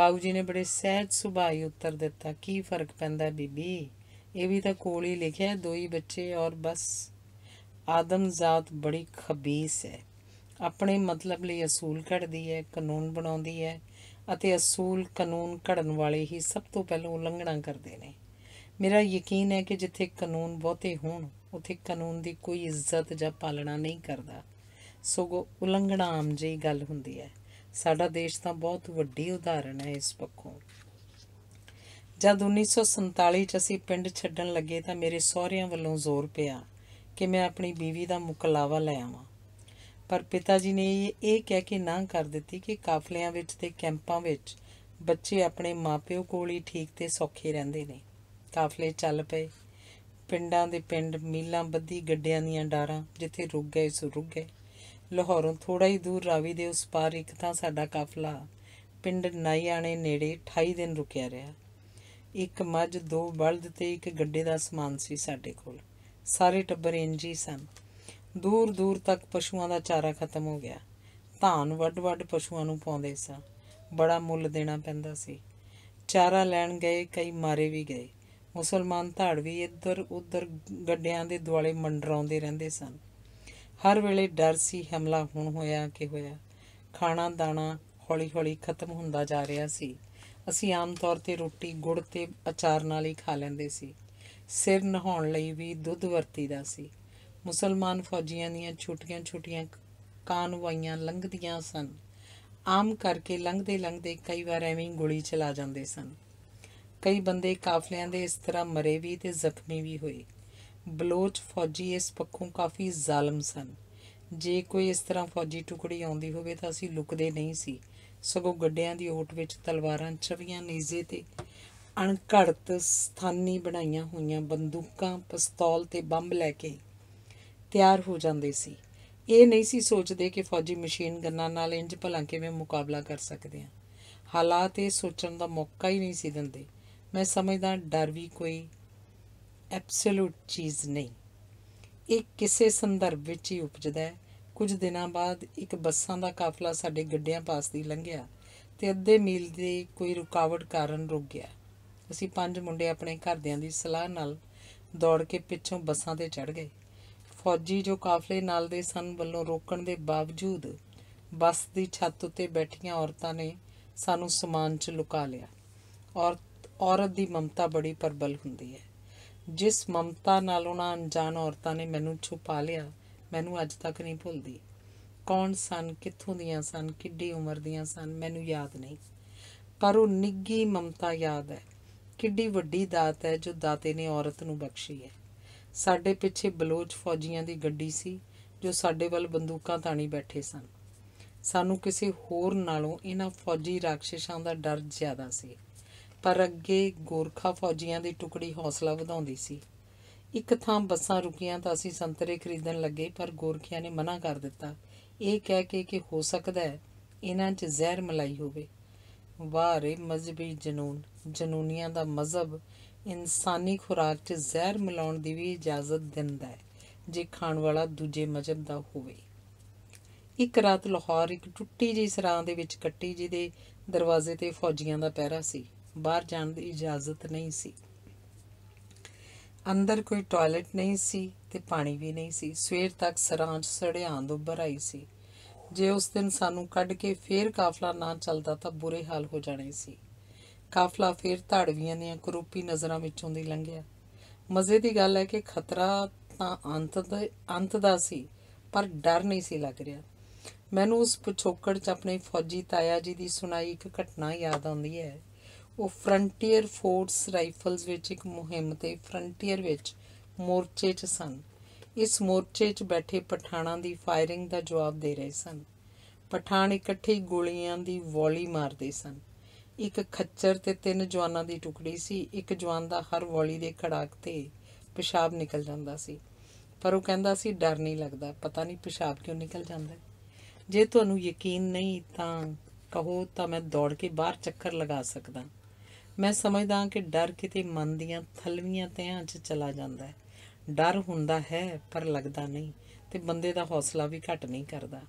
ਬਾਬੂ ਜੀ ਨੇ ਬੜੇ ਸਹਿਜ ਸੁਭਾਈ ਉੱਤਰ ਦਿੱਤਾ ਕੀ ਫਰਕ ਪੈਂਦਾ ਬੀਬੀ ਇਹ ਵੀ ਤਾਂ ਕੋਲ ਹੀ ਲਿਖਿਆ ਦੋ ਹੀ ਬੱਚੇ ਔਰ ਬਸ ਆਦਮ ਜ਼ਾਤ ਬੜੀ ਖਬੀਸ ਹੈ ਆਪਣੇ ਮਤਲਬ ਲਈ ਅਸੂਲ ਘੜਦੀ ਹੈ ਕਾਨੂੰਨ ਬਣਾਉਂਦੀ ਹੈ ਅਤੇ ਅਸੂਲ ਕਾਨੂੰਨ ਘੜਨ ਵਾਲੇ ਹੀ ਸਭ ਤੋਂ ਪਹਿਲਾਂ ਉਲੰਘਣਾ ਕਰਦੇ ਨੇ ਮੇਰਾ ਯਕੀਨ ਹੈ ਕਿ ਜਿੱਥੇ ਕਾਨੂੰਨ ਬਹੁਤੇ ਹੋਣ ਉਥੇ ਕਾਨੂੰਨ ਦੀ ਕੋਈ ਇੱਜ਼ਤ ਜਾਂ ਪਾਲਣਾ ਨਹੀਂ ਕਰਦਾ ਸੋ ਉਲੰਘਣਾ ਆਮ ਜਿਹੀ ਗੱਲ ਹੁੰਦੀ ਹੈ ਸਾਡਾ ਦੇਸ਼ ਤਾਂ ਬਹੁਤ ਵੱਡੀ ਉਦਾਹਰਣ ਹੈ ਇਸ ਪੱਖੋਂ ਜਦ 1947 ਚ ਅਸੀਂ ਪਿੰਡ ਛੱਡਣ ਲੱਗੇ ਤਾਂ ਮੇਰੇ ਸਹੁਰਿਆਂ ਵੱਲੋਂ ਜ਼ੋਰ ਪਿਆ ਕਿ ਮੈਂ ਆਪਣੀ ਬੀਵੀ ਦਾ ਮੁਕਲਾਵਾ ਲੈ ਆਵਾਂ ਪਰ ਪਿਤਾ ਜੀ ਨੇ ਇਹ ਕਹਿ ਕੇ ਨਾ ਕਰ ਦਿੱਤੀ ਕਿ ਕਾਫਲਿਆਂ ਵਿੱਚ ਤੇ ਕੈਂਪਾਂ ਵਿੱਚ ਬੱਚੇ ਆਪਣੇ ਮਾਪਿਓ ਕੋਲ ਹੀ ਠੀਕ ਤੇ ਸੌਖੇ ਰਹਿੰਦੇ ਨੇ ਕਾਫਲੇ ਚੱਲ ਪਏ ਪਿੰਡਾਂ ਦੇ ਪਿੰਡ ਮੀਲਾਂ ਬੱਧੀ ਗੱਡਿਆਂ ਦੀਆਂ ਡਾਰਾਂ ਜਿੱਥੇ ਰੁਕ ਗਏ ਸੋ ਰੁਕ ਗਏ ਲਾਹੌਰੋਂ ਥੋੜਾ ਹੀ ਦੂਰ ਰਾਵੀ ਦੇ ਉਸ ਪਾਰ ਇੱਕ ਤਾਂ ਸਾਡਾ ਕਾਫਲਾ ਪਿੰਡ ਨਾਈਆਣੇ ਨੇੜੇ 28 ਦਿਨ ਰੁਕਿਆ ਰਿਹਾ ਇੱਕ ਮੱਝ ਦੋ ਬਲਦ ਤੇ ਇੱਕ ਗੱਡੇ ਦਾ ਸਮਾਨ ਸੀ ਸਾਡੇ ਕੋਲ ਸਾਰੇ ਟੱਬਰ ਇੰਜੀ ਸਨ ਦੂਰ ਦੂਰ ਤੱਕ ਪਸ਼ੂਆਂ ਦਾ ਚਾਰਾ ਖਤਮ ਹੋ ਗਿਆ ਧਾਨ ਵੱਡ-ਵੱਡ ਪਸ਼ੂਆਂ ਨੂੰ ਪਾਉਂਦੇ ਸਨ ਬੜਾ ਮੁੱਲ ਦੇਣਾ ਪੈਂਦਾ ਸੀ ਚਾਰਾ ਲੈਣ ਗਏ ਕਈ ਮਾਰੇ ਵੀ ਗਏ ਮੁਸਲਮਾਨ ਧਾੜਵੀ ਇੱਧਰ ਉੱਧਰ ਗੱਡਿਆਂ ਦੇ ਦੁਆਲੇ ਮੰਡਰਾਉਂਦੇ ਰਹਿੰਦੇ ਸਨ ਹਰ ਵੇਲੇ ਡਰ ਸੀ ਹਮਲਾ ਹੁਣ ਹੋਇਆ ਕਿ ਹੋਇਆ ਖਾਣਾ ਦਾਣਾ ਹੌਲੀ-ਹੌਲੀ ਖਤਮ ਹੁੰਦਾ ਜਾ ਰਿਹਾ ਸੀ ਅਸੀਂ ਆਮ ਤੌਰ ਤੇ ਰੋਟੀ ਗੁੜ ਤੇ ਅਚਾਰ ਨਾਲ ਹੀ ਖਾ ਲੈਂਦੇ ਸੀ ਸਿਰ ਨਹਾਉਣ ਲਈ ਵੀ ਦੁੱਧ ਵਰਤੀਦਾ ਸੀ ਮੁਸਲਮਾਨ ਫੌਜੀਆਂ ਦੀਆਂ ਛੋਟੀਆਂ-ਛੋਟੀਆਂ ਕਾਨਵਾਈਆਂ ਲੰਘਦੀਆਂ ਸਨ ਆਮ ਕਰਕੇ ਲੰਘਦੇ ਲੰਘਦੇ ਕਈ ਵਾਰ ਐਵੇਂ ਗੋਲੀ ਚਲਾ ਜਾਂਦੇ ਸਨ ਕਈ ਬੰਦੇ ਕਾਫਲਿਆਂ ਦੇ ਇਸ ਤਰ੍ਹਾਂ ਮਰੇ ਵੀ ਤੇ ਜ਼ਖਮੀ ਵੀ ਹੋਏ ਬਲੋਚ ਫੌਜੀ ਇਸ ਪੱਖੋਂ ਕਾਫੀ ਜ਼ਾਲਮ ਸਨ ਜੇ ਕੋਈ ਇਸ ਤਰ੍ਹਾਂ ਫੌਜੀ ਟੁਕੜੀ ਆਉਂਦੀ ਹੋਵੇ ਤਾਂ ਅਸੀਂ ਲੁਕਦੇ ਨਹੀਂ ਸੀ ਸਗੋਂ ਗੱਡਿਆਂ ਦੀ ਓਟ ਵਿੱਚ ਤਲਵਾਰਾਂ ਚਵੀਆਂ ਨੀਜ਼ੇ ਤੇ ਅਣਘੜਤ ਸਥਾਨੀ ਬਣਾਈਆਂ ਹੋਈਆਂ ਬੰਦੂਕਾਂ ਪਿਸਤੌਲ ਤੇ ਬੰਬ ਲੈ ਕੇ ਤਿਆਰ ਹੋ ਜਾਂਦੇ ਸੀ ਇਹ ਨਹੀਂ ਸੀ ਸੋਚਦੇ ਕਿ ਫੌਜੀ ਮਸ਼ੀਨ ਗੰਨਾਂ ਨਾਲ ਇੰਜ ਭਲਾ ਕਿਵੇਂ ਮੁਕਾਬਲਾ ਕਰ ਸਕਦੇ ਆ ਹਾਲਾਤ ਇਹ ਸੋਚਣ ਦਾ ਮੌਕਾ ਹੀ ਨਹੀਂ ਸੀ ਦਿੰਦੇ ਮੈਂ ਸਮਝਦਾ ਡਰ ਵੀ ਕੋਈ ਐਬਸੋਲੂਟ ਚੀਜ਼ ਨਹੀਂ ਇਹ ਕਿਸੇ ਸੰਦਰਭ ਵਿੱਚ ਹੀ ਉਪਜਦਾ ਹੈ ਕੁਝ ਦਿਨਾਂ ਬਾਅਦ ਇੱਕ ਬੱਸਾਂ ਦਾ ਕਾਫਲਾ ਸਾਡੇ ਗੱਡਿਆਂ ਪਾਸ ਦੀ ਲੰਘਿਆ ਤੇ ਅੱਧੇ ਮੀਲ ਦੀ ਕੋਈ ਰੁਕਾਵਟ ਕਾਰਨ ਰੁਕ ਗਿਆ ਅਸੀਂ ਪੰਜ ਮੁੰਡੇ ਆਪਣੇ ਘਰਦਿਆਂ ਦੀ ਸਲਾਹ ਨਾਲ ਦੌੜ ਕੇ ਪਿੱਛੋਂ ਬੱਸਾਂ ਤੇ ਚੜ ਗਏ ਫੌਜੀ ਜੋ ਕਾਫਲੇ ਨਾਲ ਦੇ ਸਨ ਵੱਲੋਂ ਰੋਕਣ ਦੇ ਬਾਵਜੂਦ ਬੱਸ ਦੀ ਛੱਤ ਉੱਤੇ ਬੈਠੀਆਂ ਔਰਤਾਂ ਨੇ ਸਾਨੂੰ ਸਮਾਨ 'ਚ ਲੁਕਾ ਲਿਆ ਔਰਤ ਔਰਤ ਦੀ ਮਮਤਾ ਬੜੀ ਪਰਬਲ ਹੁੰਦੀ ਹੈ ਜਿਸ ਮਮਤਾ ਨਾਲ ਉਹਨਾਂ ਅਣਜਾਣ ਔਰਤਾਂ ਨੇ ਮੈਨੂੰ ਛੁਪਾ ਲਿਆ ਮੈਨੂੰ ਅੱਜ ਤੱਕ ਨਹੀਂ ਭੁੱਲਦੀ ਕੌਣ ਸਨ ਕਿੱਥੋਂ ਦੀਆਂ ਸਨ ਕਿੱਡੀ ਉਮਰ ਦੀਆਂ ਸਨ ਮੈਨੂੰ ਯਾਦ ਨਹੀਂ ਪਰ ਉਹ ਨਿੱਗੀ ਮਮਤਾ ਯਾਦ ਹੈ ਕਿੱਡੀ ਵੱਡੀ ਦਾਤ ਹੈ ਜੋ ਦਾਤੇ ਨੇ ਔਰਤ ਨੂੰ ਬਖਸ਼ੀ ਹੈ ਸਾਡੇ ਪਿੱਛੇ ਬਲੋਚ ਫੌਜੀਆਂ ਦੀ ਗੱਡੀ ਸੀ ਜੋ ਸਾਡੇ ਵੱਲ ਬੰਦੂਕਾਂ ਤਾਣੀ ਬੈਠੇ ਸਨ ਸਾਨੂੰ ਕਿਸੇ ਹੋਰ ਨਾਲੋਂ ਇਹਨਾਂ ਫੌਜੀ ਰਾਖਸ਼ਾਂ ਦਾ ਡਰ ਜ਼ਿਆਦਾ ਸੀ ਪਰ ਅੱਗੇ ਗੋਰਖਾ ਫੌਜੀਆਂ ਦੀ ਟੁਕੜੀ ਹੌਸਲਾ ਵਧਾਉਂਦੀ ਸੀ ਇੱਕ ਥਾਂ ਬੱਸਾਂ ਰੁਕੀਆਂ ਤਾਂ ਅਸੀਂ ਸੰਤਰੇ ਖਰੀਦਣ ਲੱਗੇ ਪਰ ਗੋਰਖਿਆਂ ਨੇ ਮਨਾ ਕਰ ਦਿੱਤਾ ਇਹ ਕਹਿ ਕੇ ਕਿ ਹੋ ਸਕਦਾ ਹੈ ਇਹਨਾਂ 'ਚ ਜ਼ਹਿਰ ਮਲਾਈ ਹੋਵੇ ਵਾਰੇ ਮਜ਼ਬੀ ਜਨੂਨ ਜਨੂਨੀਆਂ ਦਾ ਮਜ਼ਹਬ ਇਨਸਾਨੀ ਖੁਰਾਕ 'ਚ ਜ਼ਹਿਰ ਮਿਲਾਉਣ ਦੀ ਵੀ ਇਜਾਜ਼ਤ ਦਿੰਦਾ ਹੈ ਜੇ ਖਾਣ ਵਾਲਾ ਦੂਜੇ ਮਜ਼ਹਬ ਦਾ ਹੋਵੇ ਇੱਕ ਰਾਤ ਲਾਹੌਰ ਇੱਕ ਟੁੱਟੀ ਜਿਹੀ ਸਰਾਂ ਦੇ ਵਿੱਚ ਕੱਟੀ ਜਿਹਦੇ ਦਰਵਾਜ਼ੇ ਤੇ ਫੌਜੀਆਂ ਦਾ ਪਹਿਰਾ ਸੀ ਬਾਹਰ ਜਾਣ ਦੀ ਇਜਾਜ਼ਤ ਨਹੀਂ ਸੀ ਅੰਦਰ ਕੋਈ ਟਾਇਲਟ ਨਹੀਂ ਸੀ ਤੇ ਪਾਣੀ ਵੀ ਨਹੀਂ ਸੀ ਸਵੇਰ ਤੱਕ ਸਰਾਂ 'ਚ ਸੜਿਆਂ ਤੋਂ ਭਰਾਈ ਸੀ ਜੇ ਉਸ ਦਿਨ ਸਾਨੂੰ ਕੱਢ ਕੇ ਫੇਰ ਕਾਫਲਾ ਨਾ ਚੱਲਦਾ ਤਾਂ ਬੁਰੇ ਹਾਲ ਹੋ ਜਾਣੇ ਸੀ ਕਾਫਲਾ ਫੇਰ ਧੜਵੀਆਂ ਦੀਆਂ ਕਰੂਪੀ ਨਜ਼ਰਾਂ ਵਿੱਚੋਂ ਦੀ ਲੰਘਿਆ ਮਜ਼ੇ ਦੀ ਗੱਲ ਹੈ ਕਿ ਖਤਰਾ ਤਾਂ ਅੰਤ ਦਾ ਅੰਤ ਦਾ ਸੀ ਪਰ ਡਰ ਨਹੀਂ ਸੀ ਲੱਗ ਰਿਹਾ ਮੈਨੂੰ ਉਸ ਪਿਛੋਕੜ 'ਚ ਆਪਣੇ ਫੌਜੀ ਤਾਇਆ ਜੀ ਦੀ ਸੁਣਾਈ ਇੱਕ ਘਟਨਾ ਯਾਦ ਆਉਂਦੀ ਹੈ ਉਹ ਫਰੰਟੀਅਰ ਫੋਰਸ ਰਾਈਫਲਸ ਵਿੱਚ ਇੱਕ ਮੁਹਿੰਮ ਤੇ ਫਰੰਟੀਅਰ ਵਿੱਚ ਮੋਰਚੇ 'ਚ ਸਨ ਇਸ ਮੋਰਚੇ 'ਚ ਬੈਠੇ ਪਠਾਣਾਂ ਦੀ ਫਾਇਰਿੰਗ ਦਾ ਜਵਾਬ ਦੇ ਰਹੇ ਸਨ ਪਠਾਣ ਇਕੱਠੇ ਗੋਲੀਆਂ ਦੀ ਵੌਲੀ ਮਾਰਦੇ ਸਨ ਇੱਕ ਖੱਚਰ ਤੇ ਤਿੰਨ ਜਵਾਨਾਂ ਦੀ ਟੁਕੜੀ ਸੀ ਇੱਕ ਜਵਾਨ ਦਾ ਹਰ ਵੌਲੀ ਦੇ ਖੜਾਕ ਤੇ ਪਿਸ਼ਾਬ ਨਿਕਲ ਜਾਂਦਾ ਸੀ ਪਰ ਉਹ ਕਹਿੰਦਾ ਸੀ ਡਰ ਨਹੀਂ ਲੱਗਦਾ ਪਤਾ ਨਹੀਂ ਪਿਸ਼ਾਬ ਕਿਉਂ ਨਿਕਲ ਜਾਂਦਾ ਜੇ ਤੁਹਾਨੂੰ ਯਕੀਨ ਨਹੀਂ ਤਾਂ ਕਹੋ ਤਾਂ ਮੈਂ ਦੌੜ ਕੇ ਬਾਹਰ ਚੱਕਰ ਲਗਾ ਸਕਦਾ ਮੈਂ ਸਮਝਦਾ ਕਿ ਡਰ ਕਿਤੇ ਮਨ ਦੀਆਂ ਥਲਵੀਆਂ ਤਿਆਂ 'ਚ ਚਲਾ ਜਾਂਦਾ ਹੈ ਡਰ ਹੁੰਦਾ ਹੈ ਪਰ ਲੱਗਦਾ ਨਹੀਂ ਤੇ ਬੰਦੇ ਦਾ ਹੌਸਲਾ ਵੀ ਘਟ ਨਹੀਂ ਕਰਦਾ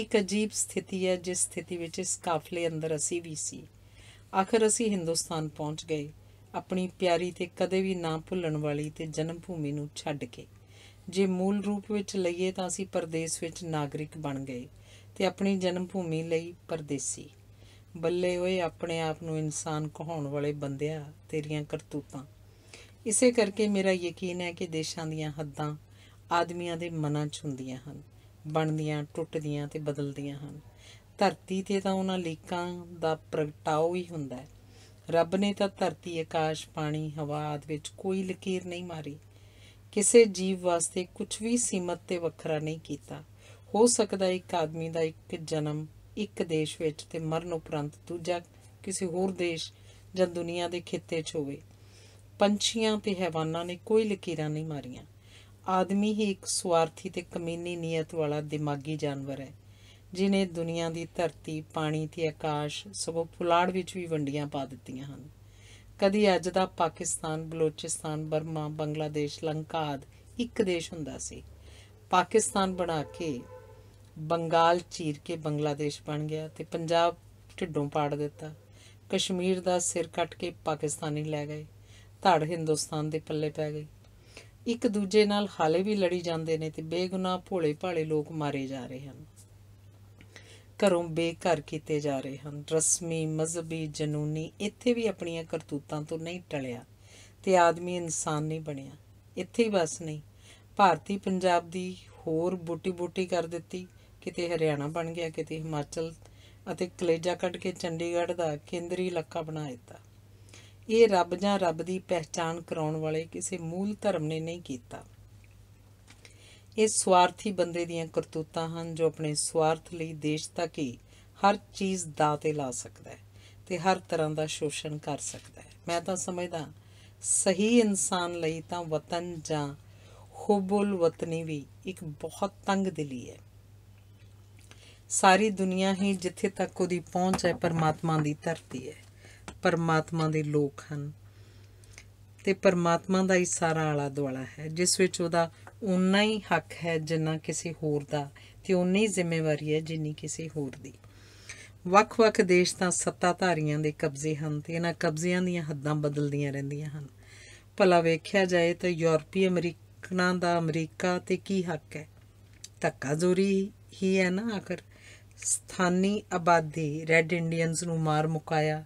ਇੱਕ ਅਜੀਬ ਸਥਿਤੀ ਹੈ ਜਿਸ ਸਥਿਤੀ ਵਿੱਚ ਇਸ ਕਾਫਲੇ ਅੰਦਰ ਅਸੀਂ ਵੀ ਸੀ ਆਖਰ ਅਸੀਂ ਹਿੰਦੁਸਤਾਨ ਪਹੁੰਚ ਗਏ ਆਪਣੀ ਪਿਆਰੀ ਤੇ ਕਦੇ ਵੀ ਨਾ ਭੁੱਲਣ ਵਾਲੀ ਤੇ ਜਨਮ ਭੂਮੀ ਨੂੰ ਛੱਡ ਕੇ ਜੇ ਮੂਲ ਰੂਪ ਵਿੱਚ ਲਈਏ ਤਾਂ ਅਸੀਂ ਪਰਦੇਸ ਵਿੱਚ ਨਾਗਰਿਕ ਬਣ ਗਏ ਤੇ ਆਪਣੀ ਜਨਮ ਭੂਮੀ ਲਈ ਪਰਦੇਸੀ ਬੱਲੇ ਓਏ ਆਪਣੇ ਆਪ ਨੂੰ ਇਨਸਾਨ ਕਹਾਉਣ ਵਾਲੇ ਬੰਦਿਆ ਤੇਰੀਆਂ ਕਰਤੂਤਾਂ ਇਸੇ ਕਰਕੇ ਮੇਰਾ ਯਕੀਨ ਹੈ ਕਿ ਦੇਸ਼ਾਂ ਦੀਆਂ ਹੱਦਾਂ ਆਦਮੀਆਂ ਦੇ ਮਨਾਂ 'ਚ ਹੁੰਦੀਆਂ ਹਨ ਬਣਦੀਆਂ ਟੁੱਟਦੀਆਂ ਤੇ ਬਦਲਦੀਆਂ ਹਨ ਧਰਤੀ ਤੇ ਤਾਂ ਉਹਨਾਂ ਲੇਕਾਂ ਦਾ ਪ੍ਰਗਟਾਓ ਹੀ ਹੁੰਦਾ ਹੈ ਰੱਬ ਨੇ ਤਾਂ ਧਰਤੀ ਆਕਾਸ਼ ਪਾਣੀ ਹਵਾ ਆਦ ਵਿੱਚ ਕੋਈ ਲਕੀਰ ਨਹੀਂ ਮਾਰੀ ਕਿਸੇ ਜੀਵ ਵਾਸਤੇ ਕੁਝ ਵੀ ਸੀਮਤ ਤੇ ਵੱਖਰਾ ਨਹੀਂ ਕੀਤਾ ਹੋ ਸਕਦਾ ਇੱਕ ਆਦਮੀ ਦਾ ਇੱਕ ਜਨਮ ਇੱਕ ਦੇਸ਼ ਵਿੱਚ ਤੇ ਮਰਨ ਉਪਰੰਤ ਦੂਜਾ ਕਿਸੇ ਹੋਰ ਦੇਸ਼ ਜਾਂ ਦੁਨੀਆ ਦੇ ਖਿੱਤੇ 'ਚ ਹੋਵੇ ਪੰਛੀਆਂ ਤੇ ਹਯਵਾਨਾਂ ਨੇ ਕੋਈ ਲਕੀਰਾਂ ਨਹੀਂ ਮਾਰੀਆਂ ਆਦਮੀ ਹੀ ਇੱਕ ਸਵਾਰਥੀ ਤੇ ਕਮੀਨੀ ਨੀਅਤ ਵਾਲਾ ਦਿਮਾਗੀ ਜਾਨਵਰ ਹੈ ਜਿਨੇ ਦੁਨੀਆ ਦੀ ਧਰਤੀ ਪਾਣੀ ਤੇ ਆਕਾਸ਼ ਸਗੋਂ ਪੁਲਾੜ ਵਿੱਚ ਵੀ ਵੰਡੀਆਂ ਪਾ ਦਿੱਤੀਆਂ ਹਨ ਕਦੀ ਅੱਜ ਦਾ ਪਾਕਿਸਤਾਨ ਬਲੋਚਿਸਤਾਨ ਬਰਮਾ ਬੰਗਲਾਦੇਸ਼ ਲੰਕਾ ਆਦ ਇੱਕ ਦੇਸ਼ ਹੁੰਦਾ ਸੀ ਪਾਕਿਸਤਾਨ ਬਣਾ ਕੇ ਬੰਗਾਲ ਚੀਰ ਕੇ ਬੰਗਲਾਦੇਸ਼ ਬਣ ਗਿਆ ਤੇ ਪੰਜਾਬ ਢਿੱਡੋਂ ਪਾੜ ਦਿੱਤਾ ਕਸ਼ਮੀਰ ਦਾ ਸਿਰ ਕੱਟ ਕੇ ਪਾਕਿਸਤਾਨੀ ਲੈ ਗਏ ਧੜ ਹਿੰਦੁਸਤਾਨ ਦੇ ਪੱਲੇ ਪੈ ਗਈ ਇੱਕ ਦੂਜੇ ਨਾਲ ਹਾਲੇ ਵੀ ਲੜੀ ਜਾਂਦੇ ਨੇ ਤੇ ਬੇਗੁਨਾਹ ਭੋਲੇ ਭਾਲੇ ਲੋਕ ਮਾਰੇ ਜਾ ਰਹੇ ਹਨ ਘਰੋਂ ਬੇਘਰ ਕੀਤੇ ਜਾ ਰਹੇ ਹਨ ਰਸਮੀ ਮਜ਼ਹਬੀ ਜਨੂਨੀ ਇੱਥੇ ਵੀ ਆਪਣੀਆਂ ਕਰਤੂਤਾਂ ਤੋਂ ਨਹੀਂ ਟਲਿਆ ਤੇ ਆਦਮੀ ਇਨਸਾਨ ਨਹੀਂ ਬਣਿਆ ਇੱਥੇ ਹੀ ਬਸ ਨਹੀਂ ਭਾਰਤੀ ਪੰਜਾਬ ਦੀ ਹੋਰ ਬੂਟੀ-ਬੂਟੀ ਕਰ ਦਿੱਤੀ ਕਿਤੇ ਹਰਿਆਣਾ ਬਣ ਗਿਆ ਕਿਤੇ ਹਿਮਾਚਲ ਅਤੇ ਕਲੇਜਾ ਕੱਢ ਕੇ ਚੰਡੀਗੜ੍ਹ ਦਾ ਕੇਂਦਰੀ ਇਲਾਕਾ ਬਣਾ ਦਿੱਤਾ ਇਹ ਰੱਬ ਜਾਂ ਰੱਬ ਦੀ ਪਹਿਚਾਨ ਕਰਾਉਣ ਵਾਲੇ ਕਿਸੇ ਮੂਲ ਧਰਮ ਨੇ ਨਹੀਂ ਕੀਤਾ ਇਹ ਸਵਾਰਥੀ ਬੰਦੇ ਦੀਆਂ ਕਰਤੂਤਾਂ ਹਨ ਜੋ ਆਪਣੇ ਸਵਾਰਥ ਲਈ ਦੇਸ਼ ਤੱਕ ਹੀ ਹਰ ਚੀਜ਼ ਦਾ ਤੇ ਲਾ ਸਕਦਾ ਹੈ ਤੇ ਹਰ ਤਰ੍ਹਾਂ ਦਾ ਸ਼ੋਸ਼ਣ ਕਰ ਸਕਦਾ ਹੈ ਮੈਂ ਤਾਂ ਸਮਝਦਾ ਸਹੀ ਇਨਸਾਨ ਲਈ ਤਾਂ ਵਤਨ ਜਾਂ ਖੁਬਲ ਵਤਨੀ ਵੀ ਇੱਕ ਬਹੁਤ ਤੰਗ ਦਿਲੀ ਹੈ ਸਾਰੀ ਦੁਨੀਆ ਹੀ ਜਿੱਥੇ ਤੱਕ ਉਹਦੀ ਪਹੁੰਚ ਹੈ ਪਰਮਾਤਮਾ ਦੀ ਧਰਤੀ ਹੈ ਪਰਮਾਤਮਾ ਦੇ ਲੋਕ ਹਨ ਤੇ ਪਰਮਾਤਮਾ ਦਾ ਹੀ ਸਾਰਾ ਆਲਾ ਦੁਆਲਾ ਹੈ ਜਿਸ ਵਿੱਚ ਉਹਦਾ ਉਨਾ ਹੀ ਹੱਕ ਹੈ ਜਿੰਨਾ ਕਿਸੇ ਹੋਰ ਦਾ ਤੇ ਉਨੀ ਹੀ ਜ਼ਿੰਮੇਵਾਰੀ ਹੈ ਜਿੰਨੀ ਕਿਸੇ ਹੋਰ ਦੀ ਵੱਖ-ਵੱਖ ਦੇਸ਼ ਤਾਂ ਸੱਤਾਧਾਰੀਆਂ ਦੇ ਕਬਜ਼ੇ ਹਨ ਤੇ ਇਹਨਾਂ ਕਬਜ਼ਿਆਂ ਦੀਆਂ ਹੱਦਾਂ ਬਦਲਦੀਆਂ ਰਹਿੰਦੀਆਂ ਹਨ ਭਲਾ ਵੇਖਿਆ ਜਾਏ ਤਾਂ ਯੂਰਪੀ ਅਮਰੀਕਨਾਂ ਦਾ ਅਮਰੀਕਾ ਤੇ ਕੀ ਹੱਕ ਹੈ ਧੱਕਾਜ਼ੋਰੀ ਹੀ ਹੈ ਨਾ ਆਖਰ ਸਥਾਨੀ ਆਬਾਦੀ ਰੈੱਡ ਇੰਡੀਅਨਸ ਨੂੰ ਮਾਰ ਮੁਕਾਇਆ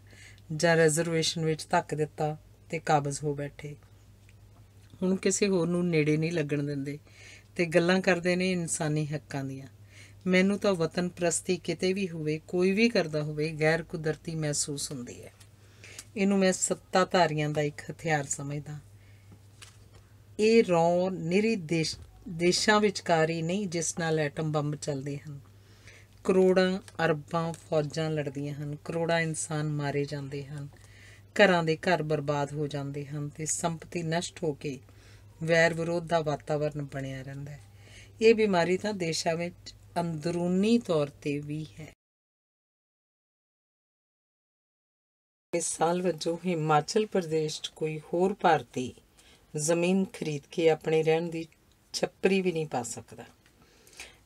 ਜਾਂ ਰਿਜ਼ਰਵੇਸ਼ਨ ਵਿੱਚ ਧੱਕ ਦਿੱਤਾ ਤੇ ਕਾਬਜ਼ ਹੋ ਬੈਠੇ ਹੁਣ ਕਿਸੇ ਹੋਰ ਨੂੰ ਨੇੜੇ ਨਹੀਂ ਲੱਗਣ ਦਿੰਦੇ ਤੇ ਗੱਲਾਂ ਕਰਦੇ ਨੇ ਇਨਸਾਨੀ ਹੱਕਾਂ ਦੀਆਂ ਮੈਨੂੰ ਤਾਂ ਵਤਨ ਪ੍ਰਸਤੀ ਕਿਤੇ ਵੀ ਹੋਵੇ ਕੋਈ ਵੀ ਕਰਦਾ ਹੋਵੇ ਗੈਰ ਕੁਦਰਤੀ ਮਹਿਸੂਸ ਹੁੰਦੀ ਹੈ ਇਹਨੂੰ ਮੈਂ ਸੱਤਾਧਾਰੀਆਂ ਦਾ ਇੱਕ ਹਥਿਆਰ ਸਮਝਦਾ ਇਹ ਰੌ ਨਿਰੀ ਦੇਸ਼ਾਂ ਵਿਚਕਾਰੀ ਨਹੀਂ ਜਿਸ ਨਾਲ ਐਟਮ ਬੰਬ ਚੱਲਦੇ ਹਨ ਕਰੋੜਾਂ ਅਰਬਾਂ ਫੌਜਾਂ ਲੜਦੀਆਂ ਹਨ ਕਰੋੜਾਂ ਇਨਸਾਨ ਮਾਰੇ ਜਾਂਦੇ ਹਨ ਘਰਾਂ ਦੇ ਘਰ ਬਰਬਾਦ ਹੋ ਜਾਂਦੇ ਹਨ ਤੇ ਸੰਪਤੀ ਨਸ਼ਟ ਹੋ ਕੇ ਵੈਰ ਵਿਰੋਧ ਦਾ ਵਾਤਾਵਰਣ ਬਣਿਆ ਰਹਿੰਦਾ ਹੈ ਇਹ ਬਿਮਾਰੀ ਤਾਂ ਦੇਸ਼ਾਂ ਵਿੱਚ ਅੰਦਰੂਨੀ ਤੌਰ ਤੇ ਵੀ ਹੈ ਇਸ ਸਾਲ ਵਜੋਂ ਹਿਮਾਚਲ ਪ੍ਰਦੇਸ਼ 'ਚ ਕੋਈ ਹੋਰ ਭਾਰਤੀ ਜ਼ਮੀਨ ਖਰੀਦ ਕੇ ਆਪਣੇ ਰਹਿਣ ਦੀ ਛੱਪਰੀ ਵੀ ਨਹੀਂ ਪਾ ਸਕਦਾ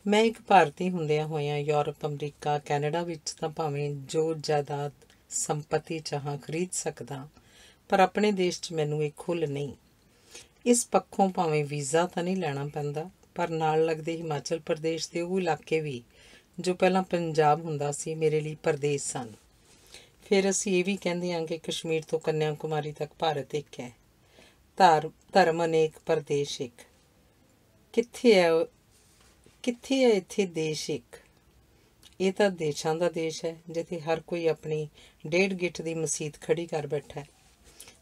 ਮੈਂ ਇੱਕ ਭਾਰਤੀ ਹੁੰਦਿਆਂ ਹੋਇਆਂ ਯੂਰਪ ਅਮਰੀਕਾ ਕੈਨੇਡਾ ਵਿੱਚ ਤਾਂ ਭਾਵੇਂ ਜੋ ਜਾਇਦਾਦ ਸੰਪਤੀ ਚਾਹਾਂ ਖਰੀਦ ਸਕਦਾ ਪਰ ਆਪਣੇ ਦੇਸ਼ 'ਚ ਮੈਨੂੰ ਇਹ ਖੁੱਲ ਨਹੀਂ ਇਸ ਪੱਖੋਂ ਭਾਵੇਂ ਵੀਜ਼ਾ ਤਾਂ ਨਹੀਂ ਲੈਣਾ ਪੈਂਦਾ ਪਰ ਨਾਲ ਲੱਗਦੇ ਹਿਮਾਚਲ ਪ੍ਰਦੇਸ਼ ਦੇ ਉਹ ਇਲਾਕੇ ਵੀ ਜੋ ਪਹਿਲਾਂ ਪੰਜਾਬ ਹੁੰਦਾ ਸੀ ਮੇਰੇ ਲਈ ਪਰਦੇਸ ਸਨ ਫਿਰ ਅਸੀਂ ਇਹ ਵੀ ਕਹਿੰਦੇ ਹਾਂ ਕਿ ਕਸ਼ਮੀਰ ਤੋਂ ਕੰਨਿਆ ਕੁਮਾਰੀ ਤੱਕ ਭਾਰਤ ਇੱਕ ਹੈ ਧਰ ਧਰਮ ਅਨੇਕ ਪ੍ਰਦੇਸ਼ ਇੱਕ ਕਿੱਥੇ ਹੈ ਕਿੱਥੇ ਹੈ ਇੱਥੇ ਦੇਸ਼ ਇੱਕ ਇਹ ਤਾਂ ਦੇਸ਼ਾਂ ਦਾ ਦੇਸ਼ ਹੈ ਜਿੱਥੇ ਹਰ ਕੋਈ ਆਪਣੀ ਡੇਢ ਗਿੱਟ ਦੀ ਮਸਜਿਦ ਖੜੀ ਕਰ ਬੈਠਾ ਹੈ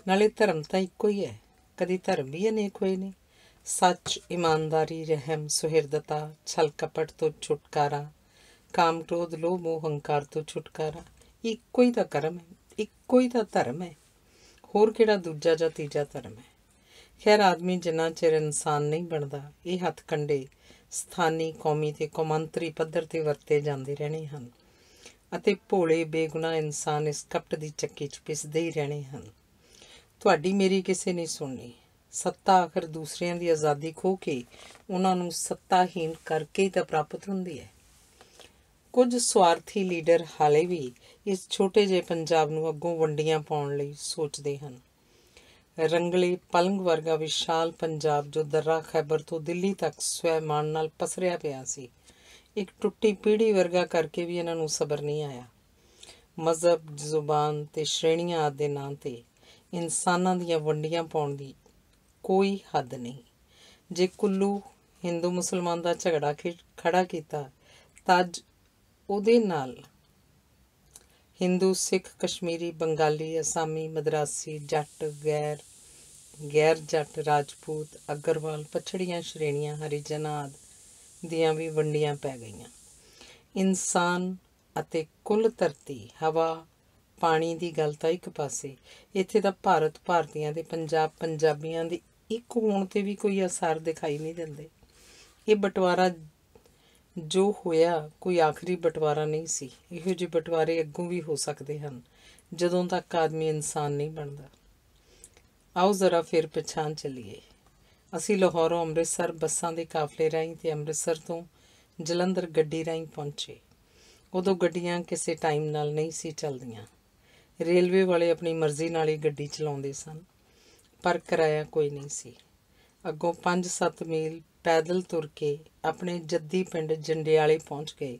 ਨਾਲੇ ਧਰਮ ਤਾਂ ਇੱਕੋ ਹੀ ਹੈ ਕਦੀ ਧਰਮ ਵੀ ਅਨੇਕ ਹੋਏ ਨੇ ਸੱਚ ਇਮਾਨਦਾਰੀ ਰਹਿਮ ਸੁਹਿਰਦਤਾ ਛਲ ਕਪਟ ਤੋਂ ਛੁਟਕਾਰਾ ਕਾਮ ਕ੍ਰੋਧ ਲੋਭ ਮੋਹ ਹੰਕਾਰ ਤੋਂ ਛੁਟਕਾਰਾ ਇੱਕੋ ਹੀ ਤਾਂ ਕਰਮ ਹੈ ਇੱਕੋ ਹੀ ਤਾਂ ਧਰਮ ਹੈ ਹੋਰ ਕਿਹੜਾ ਦੂਜਾ ਜਾਂ ਤੀਜਾ ਧਰਮ ਹੈ ਖੈਰ ਆਦਮੀ ਜਿੰਨਾ ਚਿਰ ਇਨਸਾਨ ਨਹੀਂ ਬਣਦਾ ਇਹ ਹੱਥ ਕੰਡੇ ਸਥਾਨੀ ਕੌਮੀ ਤੇ ਕੌਮਾਂਤਰੀ ਪੱਧਰ ਤੇ ਵਰਤੇ ਜਾਂਦੇ ਰਹਿਣੇ ਹਨ ਅਤੇ ਭੋਲੇ ਬੇਗੁਨਾਹ ਇਨਸਾਨ ਇਸ ਕਪਟ ਦੀ ਚੱਕੀ 'ਚ ਪਿਸਦੇ ਹੀ ਰਹਿਣੇ ਹਨ ਤੁਹਾਡੀ ਮੇਰੀ ਕਿਸੇ ਨੇ ਸੁਣਨੀ ਸੱਤਾ ਆਖਰ ਦੂਸਰਿਆਂ ਦੀ ਆਜ਼ਾਦੀ ਖੋ ਕੇ ਉਹਨਾਂ ਨੂੰ ਸੱਤਾਹੀਨ ਕਰਕੇ ਤਾਂ ਪ੍ਰਾਪਤ ਹੁੰਦੀ ਹੈ ਕੁਝ ਸਵਾਰਥੀ ਲੀਡਰ ਹਾਲੇ ਵੀ ਇਸ ਛੋਟੇ ਜਿਹੇ ਪੰਜਾਬ ਨੂੰ ਅੱਗੋਂ ਵੰਡੀਆਂ ਪਾਉਣ ਲਈ ਸੋਚਦੇ ਹਨ ਰੰਗਲੀ ਪਲੰਗ ਵਰਗਾ ਵਿਸ਼ਾਲ ਪੰਜਾਬ ਜੋ ਦਰਾ ਖੈਬਰ ਤੋਂ ਦਿੱਲੀ ਤੱਕ ਸਵੈਮਾਨ ਨਾਲ ਪਸਰਿਆ ਪਿਆ ਸੀ ਇੱਕ ਟੁੱਟੀ ਪੀੜੀ ਵਰਗਾ ਕਰਕੇ ਵੀ ਇਹਨਾਂ ਨੂੰ ਸਬਰ ਨਹੀਂ ਆਇਆ ਮਜ਼ਹਬ ਜ਼ੁਬਾਨ ਤੇ ਸ਼੍ਰੇਣੀਆਂ ਆਦਿ ਦੇ ਨਾਂ ਤੇ ਇਨਸਾਨਾਂ ਦੀਆਂ ਵੰਡੀਆਂ ਪਾਉਣ ਦੀ ਕੋਈ ਹੱਦ ਨਹੀਂ ਜੇ ਕੁੱਲੂ ਹਿੰਦੂ ਮੁਸਲਮਾਨ ਦਾ ਝਗੜਾ ਖੜਾ ਕੀਤਾ ਤੱਜ ਉਹਦੇ ਨਾਲ ਹਿੰਦੂ ਸਿੱਖ ਕਸ਼ਮੀਰੀ ਬੰਗਾਲੀ ਅਸਾਮੀ ਮਦਰਾਸੀ ਜੱਟ ਗੈਰ ਗੈਰ ਜੱਟ ਰਾਜਪੂਤ ਅਗਰਵਾਲ ਪਛੜੀਆਂ ਸ਼੍ਰੇਣੀਆਂ ਹਰੀਜਨਾਦ ਦੀਆਂ ਵੀ ਵੰਡੀਆਂ ਪੈ ਗਈਆਂ ਇਨਸਾਨ ਅਤੇ ਕੁੱਲ ਧਰਤੀ ਹਵਾ ਪਾਣੀ ਦੀ ਗੱਲ ਤਾਂ ਇੱਕ ਪਾਸੇ ਇੱਥੇ ਦਾ ਭਾਰਤ ਭਾਰਤੀਆਂ ਦੇ ਪੰਜਾਬ ਪੰਜਾਬੀਆਂ ਦੇ ਇੱਕ ਹੋਣ ਤੇ ਵੀ ਕੋਈ ਅਸਰ ਦਿਖਾਈ ਨਹੀਂ ਦਿੰਦੇ ਇਹ ਬਟਵਾਰਾ ਜੋ ਹੋਇਆ ਕੋਈ ਆਖਰੀ ਬਟਵਾਰਾ ਨਹੀਂ ਸੀ ਇਹੋ ਜਿਹੇ ਬਟਵਾਰੇ ਅੱਗੋਂ ਵੀ ਹੋ ਸਕਦੇ ਹਨ ਜਦੋਂ ਤੱਕ ਆਦਮੀ ਇਨਸਾਨ ਨਹੀਂ ਬਣਦਾ ਆਓ ਜ਼ਰਾ ਫਿਰ ਪਛਾਣ ਚੱਲੀਏ ਅਸੀਂ ਲਾਹੌਰੋਂ ਅੰਮ੍ਰਿਤਸਰ ਬੱਸਾਂ ਦੇ ਕਾਫਲੇ ਰਾਹੀਂ ਤੇ ਅੰਮ੍ਰਿਤਸਰ ਤੋਂ ਜਲੰਧਰ ਗੱਡੀ ਰਾਹੀਂ ਪਹੁੰਚੇ ਉਦੋਂ ਗੱਡੀਆਂ ਕਿਸੇ ਟਾਈਮ ਨਾਲ ਨਹੀਂ ਸੀ ਚੱਲਦੀਆਂ ਰੇਲਵੇ ਵਾਲੇ ਆਪਣੀ ਮਰਜ਼ੀ ਨਾਲ ਹੀ ਗੱਡੀ ਚਲਾਉਂਦੇ ਸਨ ਪਰ ਕਿਰਾਇਆ ਕੋਈ ਨਹੀਂ ਸੀ ਅੱਗੋਂ 5-7 ਮੀਲ ਪੈਦਲ ਤੁਰ ਕੇ ਆਪਣੇ ਜੱਦੀ ਪਿੰਡ ਜੰਡਿਆਲੇ ਪਹੁੰਚ ਗਏ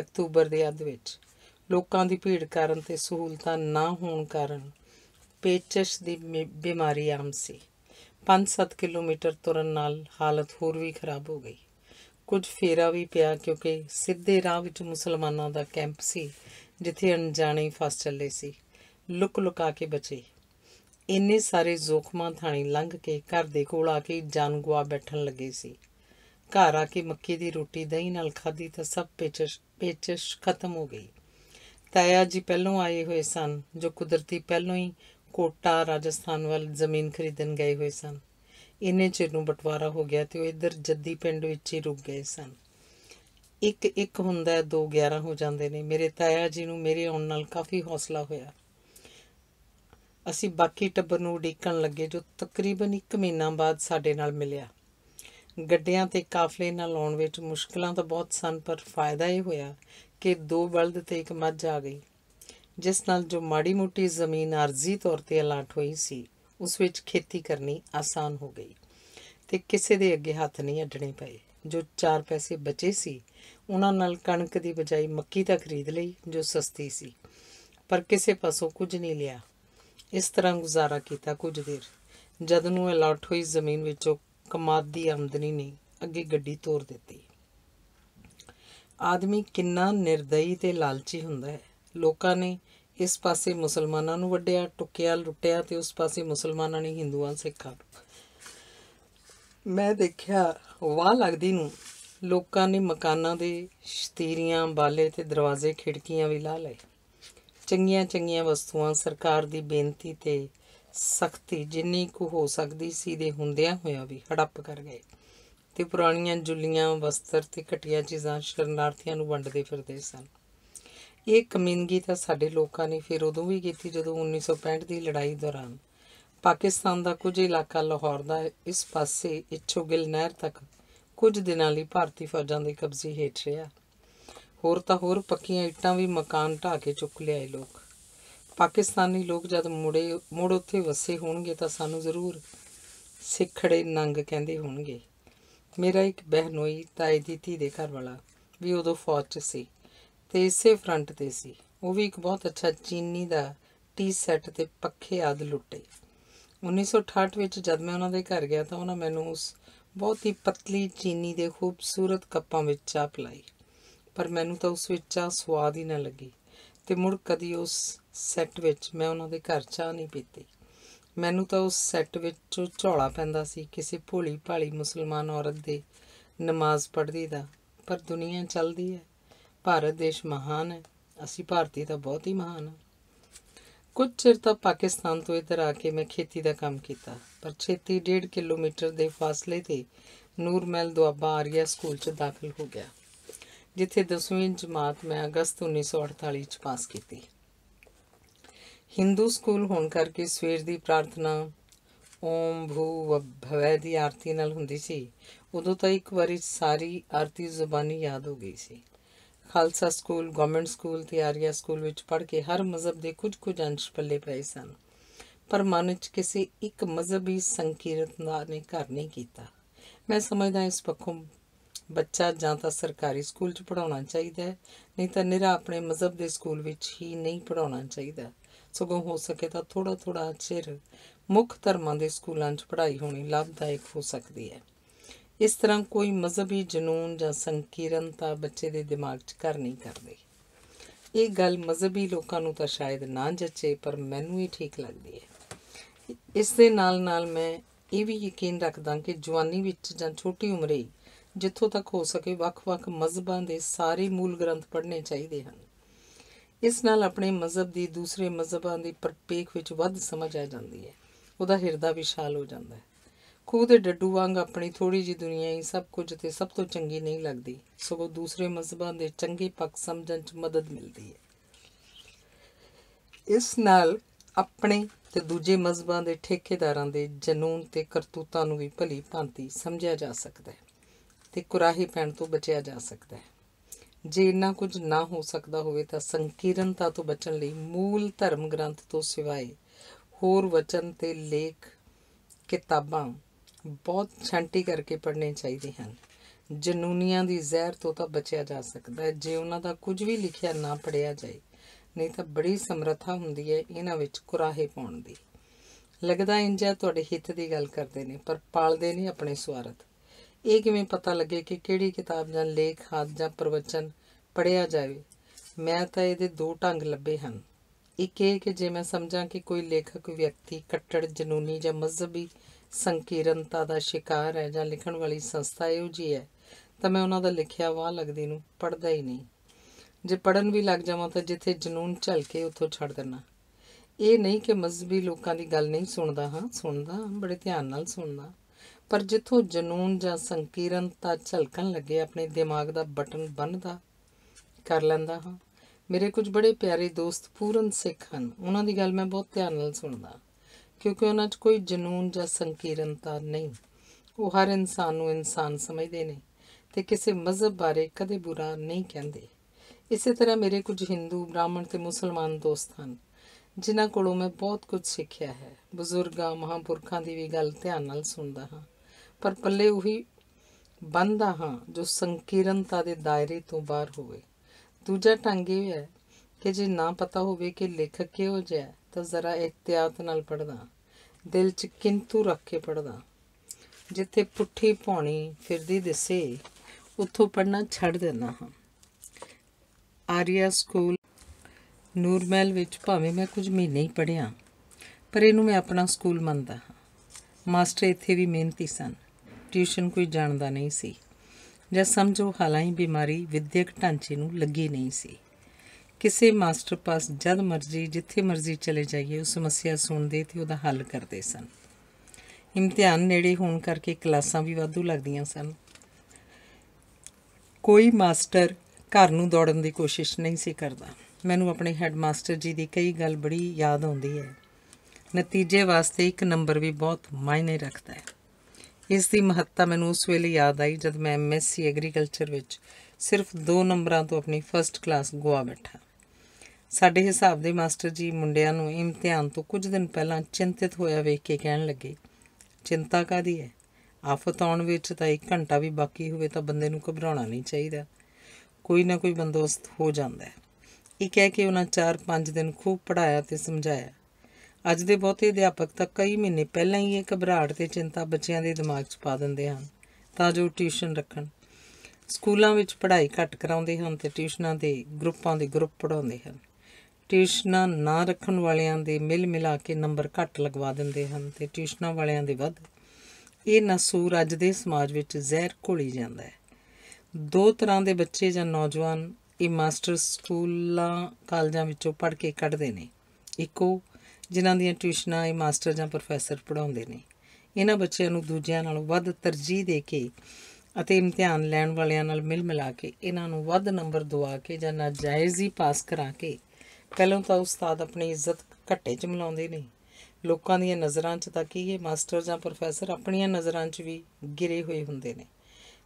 ਅਕਤੂਬਰ ਦੇ ਅੱਧ ਵਿੱਚ ਲੋਕਾਂ ਦੀ ਭੀੜ ਕਾਰਨ ਤੇ ਸਹੂਲਤਾਂ ਨਾ ਹੋਣ ਕਾਰਨ ਪੇਚਸ਼ ਦੀ ਬਿਮਾਰੀ ਆਮ ਸੀ 5-7 ਕਿਲੋਮੀਟਰ ਤੁਰਨ ਨਾਲ ਹਾਲਤ ਹੋਰ ਵੀ ਖਰਾਬ ਹੋ ਗਈ ਕੁਝ ਫੇਰਾ ਵੀ ਪਿਆ ਕਿਉਂਕਿ ਸਿੱਧੇ ਰਾਹ ਵਿੱਚ ਮੁਸਲਮਾਨਾਂ ਦਾ ਕੈਂਪ ਸੀ ਜਿੱਥੇ ਅਣਜਾਣੇ ਫਸ ਚੱਲੇ ਸੀ ਲੁਕ ਲੁਕਾ ਕੇ ਬਚੇ ਇੰਨੇ ਸਾਰੇ ਜ਼ੋਖਮਾਂ ਥਾਣੀ ਲੰਘ ਕੇ ਘਰ ਦੇ ਕੋਲ ਆ ਕੇ ਜਾਨ ਗਵਾ ਬੈਠਣ ਲੱਗੇ ਸੀ ਘਰ ਆ ਕੇ ਮੱਕੀ ਦੀ ਰੋਟੀ ਦਹੀਂ ਨਾਲ ਖਾਦੀ ਤਾਂ ਸਭ ਪੇਚਸ਼ ਪੇਚਸ਼ ਖਤਮ ਹੋ ਗਈ ਤਾਇਆ ਜੀ ਪਹਿਲੋਂ ਆਏ ਹੋਏ ਸਨ ਜੋ ਕੁਦਰਤੀ ਪਹਿਲੋਂ ਹੀ ਕੋਟਾ ਰਾਜਸਥਾਨ ਵੱਲ ਜ਼ਮੀਨ ਖਰੀਦਣ ਗਏ ਹੋਏ ਸਨ ਇੰਨੇ ਚਿਰ ਨੂੰ ਬਟਵਾਰਾ ਹੋ ਗਿਆ ਤੇ ਉਹ ਇੱਧਰ ਜੱਦੀ ਪਿੰਡ ਵਿੱਚ ਹੀ ਰੁਕ ਗਏ ਸਨ ਇੱਕ ਇੱਕ ਹੁੰਦਾ 2 11 ਹੋ ਜਾਂਦੇ ਨੇ ਮੇਰੇ ਤਾਇਆ ਜੀ ਨੂੰ ਮੇਰੇ ਆਉਣ ਨਾਲ ਕਾਫੀ ਹੌਸਲਾ ਹੋਇਆ ਅਸੀਂ ਬਾਕੀ ਟੱਬਰ ਨੂੰ ਉਡੀਕਣ ਲੱਗੇ ਜੋ ਤਕਰੀਬਨ 1 ਮਹੀਨਾ ਬਾਅਦ ਸਾਡੇ ਨਾਲ ਮਿਲਿਆ ਗੱਡਿਆਂ ਤੇ ਕਾਫਲੇ ਨਾਲ ਆਉਣ ਵਿੱਚ ਮੁਸ਼ਕਲਾਂ ਤਾਂ ਬਹੁਤ ਸਨ ਪਰ ਫਾਇਦਾ ਇਹ ਹੋਇਆ ਕਿ ਦੋ ਬਲਦ ਤੇ ਇੱਕ ਮੱਝ ਆ ਗਈ ਜਿਸ ਨਾਲ ਜੋ ਮਾੜੀ ਮੋਟੀ ਜ਼ਮੀਨ ਅਰਜ਼ੀ ਤੌਰ ਤੇ ਅਲਾਟ ਹੋਈ ਸੀ ਉਸ ਵਿੱਚ ਖੇਤੀ ਕਰਨੀ ਆਸਾਨ ਹੋ ਗਈ ਤੇ ਕਿਸੇ ਦੇ ਅੱਗੇ ਹੱਥ ਨਹੀਂ ਅੱਡਣੇ ਪਏ ਜੋ ਚਾਰ ਪੈਸੇ ਬਚੇ ਸੀ ਉਹਨਾਂ ਨਾਲ ਕਣਕ ਦੀ ਬਜਾਈ ਮੱਕੀ ਤਾਂ ਖਰੀਦ ਲਈ ਜੋ ਸਸਤੀ ਸੀ ਪਰ ਕਿਸੇ ਪਾਸੋਂ ਕੁਝ ਨਹੀਂ ਲਿਆ ਇਸ ਤਰ੍ਹਾਂ ਗੁਜ਼ਾਰਾ ਕੀਤਾ ਕੁਝ ਦੇਰ ਜਦ ਨੂੰ ਅਲਾਟ ਹੋਈ ਜ਼ਮੀਨ ਵਿੱਚੋਂ ਕਮਾਦ ਦੀ ਆਮਦਨੀ ਨਹੀਂ ਅੱਗੇ ਗੱਡੀ ਤੋਰ ਦਿੱਤੀ ਆਦਮੀ ਕਿੰਨਾ ਨਿਰਦਈ ਤੇ ਲਾਲਚੀ ਹੁੰਦਾ ਹੈ ਲੋਕਾਂ ਨੇ ਇਸ ਪਾਸੇ ਮੁਸਲਮਾਨਾਂ ਨੂੰ ਵੱਡਿਆ ਟੁੱਕਿਆ ਲੁੱਟਿਆ ਤੇ ਉਸ ਪਾਸੇ ਮੁਸਲਮਾਨਾਂ ਨੇ ਹਿੰਦੂਆਂ ਸਿੱਖਾਂ ਮੈਂ ਦੇਖਿਆ ਵਾਹ ਲੱਗਦੀ ਨੂੰ ਲੋਕਾਂ ਨੇ ਮਕਾਨਾਂ ਦੇ ਸ਼ਤੀਰੀਆਂ ਬਾਲੇ ਤੇ ਦਰਵਾਜ਼ੇ ਖਿੜਕੀਆਂ ਵੀ ਲਾ ਲਏ ਚੰਗੀਆਂ ਚੰਗੀਆਂ ਵਸਤੂਆਂ ਸਰਕਾਰ ਦੀ ਬੇਨਤੀ ਤੇ ਸਖਤੀ ਜਿੰਨੀ ਕੁ ਹੋ ਸਕਦੀ ਸੀ ਦੇ ਹੁੰਦਿਆਂ ਹੋਇਆਂ ਵੀ ਹੜੱਪ ਕਰ ਗਏ ਤੇ ਪੁਰਾਣੀਆਂ ਜੁੱਲੀਆਂ ਵਸਤਰ ਤੇ ਘਟੀਆਂ ਚੀਜ਼ਾਂ ਸ਼ਰਨਾਰਥੀਆਂ ਨੂੰ ਵੰਡਦੇ ਫਿਰਦੇ ਸਨ ਇਹ ਕਮਿੰਗੀ ਤਾਂ ਸਾਡੇ ਲੋਕਾਂ ਨੇ ਫਿਰ ਉਦੋਂ ਵੀ ਕੀਤੀ ਜਦੋਂ 1965 ਦੀ ਲੜਾਈ ਦੌਰਾਨ ਪਾਕਿਸਤਾਨ ਦਾ ਕੁਝ ਇਲਾਕਾ ਲਾਹੌਰ ਦਾ ਇਸ ਪਾਸੇ ਇਛੋਗਿਲ ਨਹਿਰ ਤੱਕ ਕੁਝ ਦਿਨਾਂ ਲਈ ਭਾਰਤੀ ਫੌਜਾਂ ਦੇ ਕਬਜ਼ੇ ਹੇਠ ਰਿਹਾ ਹੋਰ ਤਾਂ ਹੋਰ ਪੱਕੀਆਂ ਇੱਟਾਂ ਵੀ ਮਕਾਨ ਢਾ ਕੇ ਚੁੱਕ ਲਿਆਏ ਲੋਕ ਪਾਕਿਸਤਾਨੀ ਲੋਕ ਜਦ ਮੁੜੇ ਮੁੜ ਉੱਥੇ ਵਸੇ ਹੋਣਗੇ ਤਾਂ ਸਾਨੂੰ ਜ਼ਰੂਰ ਸਿੱਖੜੇ ਨੰਗ ਕਹਿੰਦੇ ਹੋਣਗੇ ਮੇਰਾ ਇੱਕ ਬਹਿਨੋਈ ਤਾਈ ਦੀ ਧੀ ਦੇ ਘਰ ਵਾਲਾ ਵੀ ਉਦੋਂ ਫੌਜ 'ਚ ਸੀ ਤੇ ਇਸੇ ਫਰੰਟ ਤੇ ਸੀ ਉਹ ਵੀ ਇੱਕ ਬਹੁਤ ਅੱਛਾ ਚੀਨੀ ਦਾ ਟੀ ਸੈੱਟ ਤੇ ਪੱਖੇ ਆਦ ਲੁੱਟੇ 1968 ਵਿੱਚ ਜਦ ਮੈਂ ਉਹਨਾਂ ਦੇ ਘਰ ਗਿਆ ਤਾਂ ਉਹਨਾਂ ਮੈਨੂੰ ਉਸ ਬਹੁਤ ਹੀ ਪਤਲੀ ਚੀਨੀ ਦੇ ਖੂਬਸੂਰਤ ਕੱਪਾਂ ਵਿੱਚ ਚਾਹ ਲਾਈ ਪਰ ਮੈਨੂੰ ਤਾਂ ਉਸ ਵਿੱਚ ਆ ਸਵਾਦ ਹੀ ਨਾ ਲੱਗੀ ਤੇ ਮੁੜ ਕਦੀ ਉਸ ਸੈੱਟ ਵਿੱਚ ਮੈਂ ਉਹਨਾਂ ਦੇ ਘਰ ਚਾਹ ਨਹੀਂ ਪੀਤੀ ਮੈਨੂੰ ਤਾਂ ਉਸ ਸੈੱਟ ਵਿੱਚ ਝੋਲਾ ਪੈਂਦਾ ਸੀ ਕਿਸੇ ਭੋਲੀ ਭਾਲੀ ਮੁਸਲਮਾਨ ਔਰਤ ਦੇ ਨਮਾਜ਼ ਪੜ੍ਹਦੀ ਦਾ ਪਰ ਦੁਨੀਆ ਚੱਲਦੀ ਹੈ ਭਾਰਤ ਦੇਸ਼ ਮਹਾਨ ਹੈ ਅਸੀਂ ਭਾਰਤੀ ਤਾਂ ਬਹੁਤ ਹੀ ਮਹਾਨ ਹਾਂ ਕੁਝ ਚਿਰ ਤੱਕ ਪਾਕਿਸਤਾਨ ਤੋਂ ਇੱਧਰ ਆ ਕੇ ਮੈਂ ਖੇਤੀ ਦਾ ਕੰਮ ਕੀਤਾ ਪਰ ਛੇਤੀ 1.5 ਕਿਲੋਮੀਟਰ ਦੇ ਫਾਸਲੇ ਤੇ ਮਹਿਲ ਦੁਆਬਾ ਆਰੀਆ ਸਕੂਲ 'ਚ ਦਾਖਲ ਹੋ ਗਿਆ ਜਿੱਥੇ 10ਵੀਂ ਜਮਾਤ ਮੈਂ ਅਗਸਤ 1948 ਚ ਪਾਸ ਕੀਤੀ ਹਿੰਦੂ ਸਕੂਲ ਹੋਣ ਕਰਕੇ ਸਵੇਰ ਦੀ ਪ੍ਰਾਰਥਨਾ ਓਮ ਭੂ ਭਵੈ ਦੀ ਆਰਤੀ ਨਾਲ ਹੁੰਦੀ ਸੀ ਉਦੋਂ ਤਾਂ ਇੱਕ ਵਾਰੀ ਸਾਰੀ ਆਰਤੀ ਜ਼ੁਬਾਨੀ ਯਾਦ ਹੋ ਗਈ ਸੀ ਖਾਲਸਾ ਸਕੂਲ ਗਵਰਨਮੈਂਟ ਸਕੂਲ ਤੇ ਆਰੀਆ ਸਕੂਲ ਵਿੱਚ ਪੜ੍ਹ ਕੇ ਹਰ ਮਜ਼ਹਬ ਦੇ ਕੁਝ ਕੁਝ ਅੰਸ਼ ਪੱਲੇ ਪਏ ਸਨ ਪਰ ਮਨ ਵਿੱਚ ਕਿਸੇ ਇੱਕ ਮਜ਼ਹਬੀ ਸੰਕੀਰਤਨਾ ਨੇ ਘਰ ਨਹੀਂ ਕੀਤਾ ਮੈਂ ਸਮਝਦਾ ਇਸ ਪੱਖੋਂ ਬੱਚਾ ਜਾਂ ਤਾਂ ਸਰਕਾਰੀ ਸਕੂਲ 'ਚ ਪੜਾਉਣਾ ਚਾਹੀਦਾ ਹੈ ਨਹੀਂ ਤਾਂ ਨਿਰਾ ਆਪਣੇ ਮਜ਼ਹਬ ਦੇ ਸਕੂਲ ਵਿੱਚ ਹੀ ਨਹੀਂ ਪੜਾਉਣਾ ਚਾਹੀਦਾ ਸਗੋਂ ਹੋ ਸਕੇ ਤਾਂ ਥੋੜਾ ਥੋੜਾ ਚਿਰ ਮੁੱਖ ਧਰਮਾਂ ਦੇ ਸਕੂਲਾਂ 'ਚ ਪੜ੍ਹਾਈ ਹੋਣੀ ਲਾਭਦਾਇਕ ਹੋ ਸਕਦੀ ਹੈ ਇਸ ਤਰ੍ਹਾਂ ਕੋਈ ਮਜ਼ਹਬੀ ਜਨੂਨ ਜਾਂ ਸੰਕੀਰਨਤਾ ਬੱਚੇ ਦੇ ਦਿਮਾਗ 'ਚ ਘਰ ਨਹੀਂ ਕਰਦੀ ਇਹ ਗੱਲ ਮਜ਼ਹਬੀ ਲੋਕਾਂ ਨੂੰ ਤਾਂ ਸ਼ਾਇਦ ਨਾ ਜੱਚੇ ਪਰ ਮੈਨੂੰ ਹੀ ਠੀਕ ਲੱਗਦੀ ਹੈ ਇਸ ਦੇ ਨਾਲ ਨਾਲ ਮੈਂ ਇਹ ਵੀ ਯਕੀਨ ਰੱਖਦਾ ਕਿ ਜਵਾਨੀ ਵਿੱਚ ਜਾਂ ਛੋਟੀ ਉਮਰੇ ਜਿੱਥੋਂ ਤੱਕ ਹੋ ਸਕੇ ਵੱਖ-ਵੱਖ ਮਜ਼ਬਾਂ ਦੇ ਸਾਰੇ ਮੂਲ ਗ੍ਰੰਥ ਪੜ੍ਹਨੇ ਚਾਹੀਦੇ ਹਨ ਇਸ ਨਾਲ ਆਪਣੇ ਮਜ਼ਬ ਦੀ ਦੂਸਰੇ ਮਜ਼ਬਾਂ ਦੀ ਪਰਪੇਖ ਵਿੱਚ ਵੱਧ ਸਮਝ ਆ ਜਾਂਦੀ ਹੈ ਉਹਦਾ ਹਿਰਦਾ ਵਿਸ਼ਾਲ ਹੋ ਜਾਂਦਾ ਹੈ ਖੂਹ ਦੇ ਡੱਡੂ ਵਾਂਗ ਆਪਣੀ ਥੋੜੀ ਜੀ ਦੁਨੀਆ ਹੀ ਸਭ ਕੁਝ ਤੇ ਸਭ ਤੋਂ ਚੰਗੀ ਨਹੀਂ ਲੱਗਦੀ ਸਗੋਂ ਦੂਸਰੇ ਮਜ਼ਬਾਂ ਦੇ ਚੰਗੇ ਪੱਖ ਸਮਝਣ 'ਚ ਮਦਦ ਮਿਲਦੀ ਹੈ ਇਸ ਨਾਲ ਆਪਣੇ ਤੇ ਦੂਜੇ ਮਜ਼ਬਾਂ ਦੇ ਠੇਕੇਦਾਰਾਂ ਦੇ ਜਨੂਨ ਤੇ ਕਰਤੂਤਾਂ ਨੂੰ ਵੀ ਭਲੀ ਭਾਂਤੀ ਸਮਝਿਆ ਜਾ ਸਕਦਾ ਹੈ ਤੇ ਕੁਰਾਹੀ ਪੈਣ ਤੋਂ ਬਚਿਆ ਜਾ ਸਕਦਾ ਹੈ ਜੇ ਇੰਨਾ ਕੁਝ ਨਾ ਹੋ ਸਕਦਾ ਹੋਵੇ ਤਾਂ ਸੰਕੀਰਨਤਾ ਤੋਂ ਬਚਣ ਲਈ ਮੂਲ ਧਰਮ ਗ੍ਰੰਥ ਤੋਂ ਸਿਵਾਏ ਹੋਰ ਵਚਨ ਤੇ ਲੇਖ ਕਿਤਾਬਾਂ ਬਹੁਤ ਛਾਂਟੀ ਕਰਕੇ ਪੜ੍ਹਨੇ ਚਾਹੀਦੇ ਹਨ ਜਨੂਨੀਆਂ ਦੀ ਜ਼ਹਿਰ ਤੋਂ ਤਾਂ ਬਚਿਆ ਜਾ ਸਕਦਾ ਹੈ ਜੇ ਉਹਨਾਂ ਦਾ ਕੁਝ ਵੀ ਲਿਖਿਆ ਨਾ ਪੜਿਆ ਜਾਏ ਨਹੀਂ ਤਾਂ ਬੜੀ ਸਮਰੱਥਾ ਹੁੰਦੀ ਹੈ ਇਹਨਾਂ ਵਿੱਚ ਕੁਰਾਹੇ ਪਾਉਣ ਦੀ ਲੱਗਦਾ ਇੰਜ ਤੁਹਾਡੇ ਹਿੱਤ ਦੀ ਗੱਲ ਕਰਦੇ ਨੇ ਪਰ ਪਾਲਦੇ ਨਹੀਂ ਆਪਣੇ ਸਵਾਰਥ ਇਹ ਕਿਵੇਂ ਪਤਾ ਲੱਗੇ ਕਿ ਕਿਹੜੀ ਕਿਤਾਬ ਜਾਂ ਲੇਖ ਹਾਦ ਜਾਂ ਪ੍ਰਵਚਨ ਪੜਿਆ ਜਾਵੇ ਮੈਂ ਤਾਂ ਇਹਦੇ ਦੋ ਢੰਗ ਲੱਭੇ ਹਨ ਇੱਕ ਇਹ ਕਿ ਜੇ ਮੈਂ ਸਮਝਾਂ ਕਿ ਕੋਈ ਲੇਖਕ ਵਿਅਕਤੀ ਕੱਟੜ ਜਨੂਨੀ ਜਾਂ ਮਜ਼ਹਬੀ ਸੰਕੀਰਨਤਾ ਦਾ ਸ਼ਿਕਾਰ ਹੈ ਜਾਂ ਲਿਖਣ ਵਾਲੀ ਸੰਸਥਾ ਇਹੋ ਜੀ ਹੈ ਤਾਂ ਮੈਂ ਉਹਨਾਂ ਦਾ ਲਿਖਿਆ ਵਾਹ ਲੱਗਦੀ ਨੂੰ ਪੜਦਾ ਹੀ ਨਹੀਂ ਜੇ ਪੜਨ ਵੀ ਲੱਗ ਜਾਵਾਂ ਤਾਂ ਜਿੱਥੇ ਜਨੂਨ ਝਲਕੇ ਉੱਥੋਂ ਛੱਡ ਦਿੰਨਾ ਇਹ ਨਹੀਂ ਕਿ ਮਜ਼ਹਬੀ ਲੋਕਾਂ ਦੀ ਗੱਲ ਨਹੀਂ ਸੁਣਦਾ ਹਾਂ ਸੁਣਦਾ ਬੜੇ ਧਿਆਨ ਨਾਲ ਸੁਣਦਾ ਪਰ ਜਿੱਥੋਂ ਜਨੂਨ ਜਾਂ ਸੰਕੀਰਨ ਤਾਂ ਝਲਕਣ ਲੱਗੇ ਆਪਣੇ ਦਿਮਾਗ ਦਾ ਬਟਨ ਬੰਨਦਾ ਕਰ ਲੈਂਦਾ ਹਾਂ ਮੇਰੇ ਕੁਝ ਬੜੇ ਪਿਆਰੇ ਦੋਸਤ ਪੂਰਨ ਸਿੱਖ ਹਨ ਉਹਨਾਂ ਦੀ ਗੱਲ ਮੈਂ ਬਹੁਤ ਧਿਆਨ ਨਾਲ ਸੁਣਦਾ ਕਿਉਂਕਿ ਉਹਨਾਂ 'ਚ ਕੋਈ ਜਨੂਨ ਜਾਂ ਸੰਕੀਰਨਤਾ ਨਹੀਂ ਉਹ ਹਰ ਇਨਸਾਨ ਨੂੰ ਇਨਸਾਨ ਸਮਝਦੇ ਨੇ ਤੇ ਕਿਸੇ ਮਜ਼ਹਬ ਬਾਰੇ ਕਦੇ ਬੁਰਾ ਨਹੀਂ ਕਹਿੰਦੇ ਇਸੇ ਤਰ੍ਹਾਂ ਮੇਰੇ ਕੁਝ ਹਿੰਦੂ ਬ੍ਰਾਹਮਣ ਤੇ ਮੁਸਲਮਾਨ ਦੋਸਤ ਹਨ ਜਿਨ੍ਹਾਂ ਕੋਲੋਂ ਮੈਂ ਬਹੁਤ ਕੁਝ ਸਿੱਖਿਆ ਹੈ ਬਜ਼ੁਰਗਾਂ ਮਹਾਂਪੁਰਖਾਂ ਦੀ ਵੀ ਗੱਲ ਧਿਆਨ ਨਾਲ ਸੁਣਦਾ ਹਾਂ ਪਰ ਪੱਲੇ ਉਹੀ ਬੰਦਾ ਹਾਂ ਜੋ ਸੰਕੀਰਨਤਾ ਦੇ ਦਾਇਰੇ ਤੋਂ ਬਾਹਰ ਹੋਵੇ ਦੂਜਾ ਢੰਗ ਇਹ ਹੈ ਕਿ ਜੇ ਨਾ ਪਤਾ ਹੋਵੇ ਕਿ ਲੇਖਕ ਕਿਹੋ ਜਿਹਾ ਤਾਂ ਜ਼ਰਾ ਇhtiyat ਨਾਲ ਪੜਦਾ ਦਿਲ 'ਚ ਕਿੰਤੂ ਰੱਖ ਕੇ ਪੜਦਾ ਜਿੱਥੇ ਪੁੱਠੀ ਪੌਣੀ ਫਿਰਦੀ ਦਿਸੇ ਉੱਥੋਂ ਪੜਨਾ ਛੱਡ ਦੇਣਾ ਹਾਂ ਆਰੀਆ ਸਕੂਲ ਨੂਰਮਲ ਵਿੱਚ ਭਾਵੇਂ ਮੈਂ ਕੁਝ ਮਹੀਨੇ ਹੀ ਪੜਿਆ ਪਰ ਇਹਨੂੰ ਮੈਂ ਆਪਣਾ ਸਕੂਲ ਮੰਨਦਾ ਹਾਂ ਮਾਸਟਰ ਇੱਥੇ ਵੀ ਮਿਹਨਤੀ ਸਨ ਟਿਊਸ਼ਨ ਕੋਈ ਜਾਣਦਾ ਨਹੀਂ ਸੀ ਜਾਂ ਸਮਝੋ ਹੀ ਬਿਮਾਰੀ ਵਿਦਿਅਕ ਢਾਂਚੇ ਨੂੰ ਲੱਗੀ ਨਹੀਂ ਸੀ ਕਿਸੇ ਮਾਸਟਰ ਪਾਸ ਜਦ ਮਰਜ਼ੀ ਜਿੱਥੇ ਮਰਜ਼ੀ ਚਲੇ ਜਾਈਏ ਉਹ ਸਮੱਸਿਆ ਸੁਣਦੇ ਤੇ ਉਹਦਾ ਹੱਲ ਕਰਦੇ ਸਨ ਇਮਤਿਹਾਨ ਨੇੜੇ ਹੋਣ ਕਰਕੇ ਕਲਾਸਾਂ ਵੀ ਵਾਧੂ ਲੱਗਦੀਆਂ ਸਨ ਕੋਈ ਮਾਸਟਰ ਘਰ ਨੂੰ ਦੌੜਨ ਦੀ ਕੋਸ਼ਿਸ਼ ਨਹੀਂ ਸੀ ਕਰਦਾ ਮੈਨੂੰ ਆਪਣੇ ਹੈੱਡਮਾਸਟਰ ਜੀ ਦੀ ਕਈ ਗੱਲ ਬੜੀ ਯਾਦ ਆਉਂਦੀ ਹੈ ਨਤੀਜੇ ਵਾਸਤੇ ਇੱਕ ਨੰਬਰ ਵੀ ਬਹੁਤ ਮਾਇਨੇ ਰੱਖਦਾ ਹੈ ਇਸ ਦੀ ਮਹੱਤਤਾ ਮੈਨੂੰ ਉਸ ਵੇਲੇ ਯਾਦ ਆਈ ਜਦ ਮੈਂ ਐਮਐਸਸੀ ਐਗਰੀਕਲਚਰ ਵਿੱਚ ਸਿਰਫ 2 ਨੰਬਰਾਂ ਤੋਂ ਆਪਣੀ ਫਰਸਟ ਕਲਾਸ ਗੁਆ ਬੈਠਾ ਸਾਡੇ ਹਿਸਾਬ ਦੇ ਮਾਸਟਰ ਜੀ ਮੁੰਡਿਆਂ ਨੂੰ ਇਮਤਿਹਾਨ ਤੋਂ ਕੁਝ ਦਿਨ ਪਹਿਲਾਂ ਚਿੰਤਿਤ ਹੋਇਆ ਵੇਖ ਕੇ ਕਹਿਣ ਲੱਗੇ ਚਿੰਤਾ ਕਾਦੀ ਹੈ ਆਫਤ ਆਉਣ ਵਿੱਚ ਤਾਂ 1 ਘੰਟਾ ਵੀ ਬਾਕੀ ਹੋਵੇ ਤਾਂ ਬੰਦੇ ਨੂੰ ਘਬਰਾਉਣਾ ਨਹੀਂ ਚਾਹੀਦਾ ਕੋਈ ਨਾ ਕੋਈ ਬੰਦੋਸਤ ਹੋ ਜਾਂਦਾ ਹੈ ਇਹ ਕਹਿ ਕੇ ਉਹਨਾਂ 4-5 ਦਿਨ ਖੂਬ ਪੜਾਇਆ ਤੇ ਸਮਝਾਇਆ ਅੱਜ ਦੇ ਬਹੁਤੇ ਅਧਿਆਪਕ ਤਾਂ ਕਈ ਮਹੀਨੇ ਪਹਿਲਾਂ ਹੀ ਇਹ ਘਬਰਾਹਟ ਤੇ ਚਿੰਤਾ ਬੱਚਿਆਂ ਦੇ ਦਿਮਾਗ 'ਚ ਪਾ ਦਿੰਦੇ ਹਨ ਤਾਂ ਜੋ ਟਿਊਸ਼ਨ ਰੱਖਣ ਸਕੂਲਾਂ ਵਿੱਚ ਪੜ੍ਹਾਈ ਘੱਟ ਕਰਾਉਂਦੇ ਹਨ ਤੇ ਟਿਊਸ਼ਨਾਂ ਦੇ ਗਰੁੱਪਾਂ ਦੇ ਗਰੁੱਪ ਪੜਾਉਂਦੇ ਹਨ ਟਿਊਸ਼ਨਾਂ ਨਾ ਰੱਖਣ ਵਾਲਿਆਂ ਦੇ ਮਿਲ ਮਿਲਾ ਕੇ ਨੰਬਰ ਘੱਟ ਲਗਵਾ ਦਿੰਦੇ ਹਨ ਤੇ ਟਿਊਸ਼ਨਾਂ ਵਾਲਿਆਂ ਦੇ ਵੱਧ ਇਹ ਨਸੂਰ ਅੱਜ ਦੇ ਸਮਾਜ ਵਿੱਚ ਜ਼ਹਿਰ ਘੋਲੀ ਜਾਂਦਾ ਹੈ ਦੋ ਤਰ੍ਹਾਂ ਦੇ ਬੱਚੇ ਜਾਂ ਨੌਜਵਾਨ ਇਹ ਮਾਸਟਰ ਸਕੂਲਾਂ ਕਾਲਜਾਂ ਵਿੱਚੋਂ ਪੜ੍ਹ ਕੇ ਕੱਢਦੇ ਨੇ ਇੱਕੋ ਜਿਨ੍ਹਾਂ ਦੀਆਂ ਟਿਊਸ਼ਨਾਂ ਇਹ ਮਾਸਟਰ ਜਾਂ ਪ੍ਰੋਫੈਸਰ ਪੜਾਉਂਦੇ ਨੇ ਇਹਨਾਂ ਬੱਚਿਆਂ ਨੂੰ ਦੂਜਿਆਂ ਨਾਲੋਂ ਵੱਧ ਤਰਜੀਹ ਦੇ ਕੇ ਅਤੇ ਇਮਤਿਹਾਨ ਲੈਣ ਵਾਲਿਆਂ ਨਾਲ ਮਿਲ ਮਿਲਾ ਕੇ ਇਹਨਾਂ ਨੂੰ ਵੱਧ ਨੰਬਰ ਦਵਾ ਕੇ ਜਾਂ ਨਾਜਾਇਜ਼ ਹੀ ਪਾਸ ਕਰਾ ਕੇ ਪਹਿਲਾਂ ਤਾਂ ਉਸਤਾਦ ਆਪਣੀ ਇੱਜ਼ਤ ਘੱਟੇ 'ਚ ਮਿਲਾਉਂਦੇ ਨੇ ਲੋਕਾਂ ਦੀਆਂ ਨਜ਼ਰਾਂ 'ਚ ਤਾਂ ਕੀ ਇਹ ਮਾਸਟਰ ਜਾਂ ਪ੍ਰੋਫੈਸਰ ਆਪਣੀਆਂ ਨਜ਼ਰਾਂ 'ਚ ਵੀ ਗਿਰੇ ਹੋਏ ਹੁੰਦੇ ਨੇ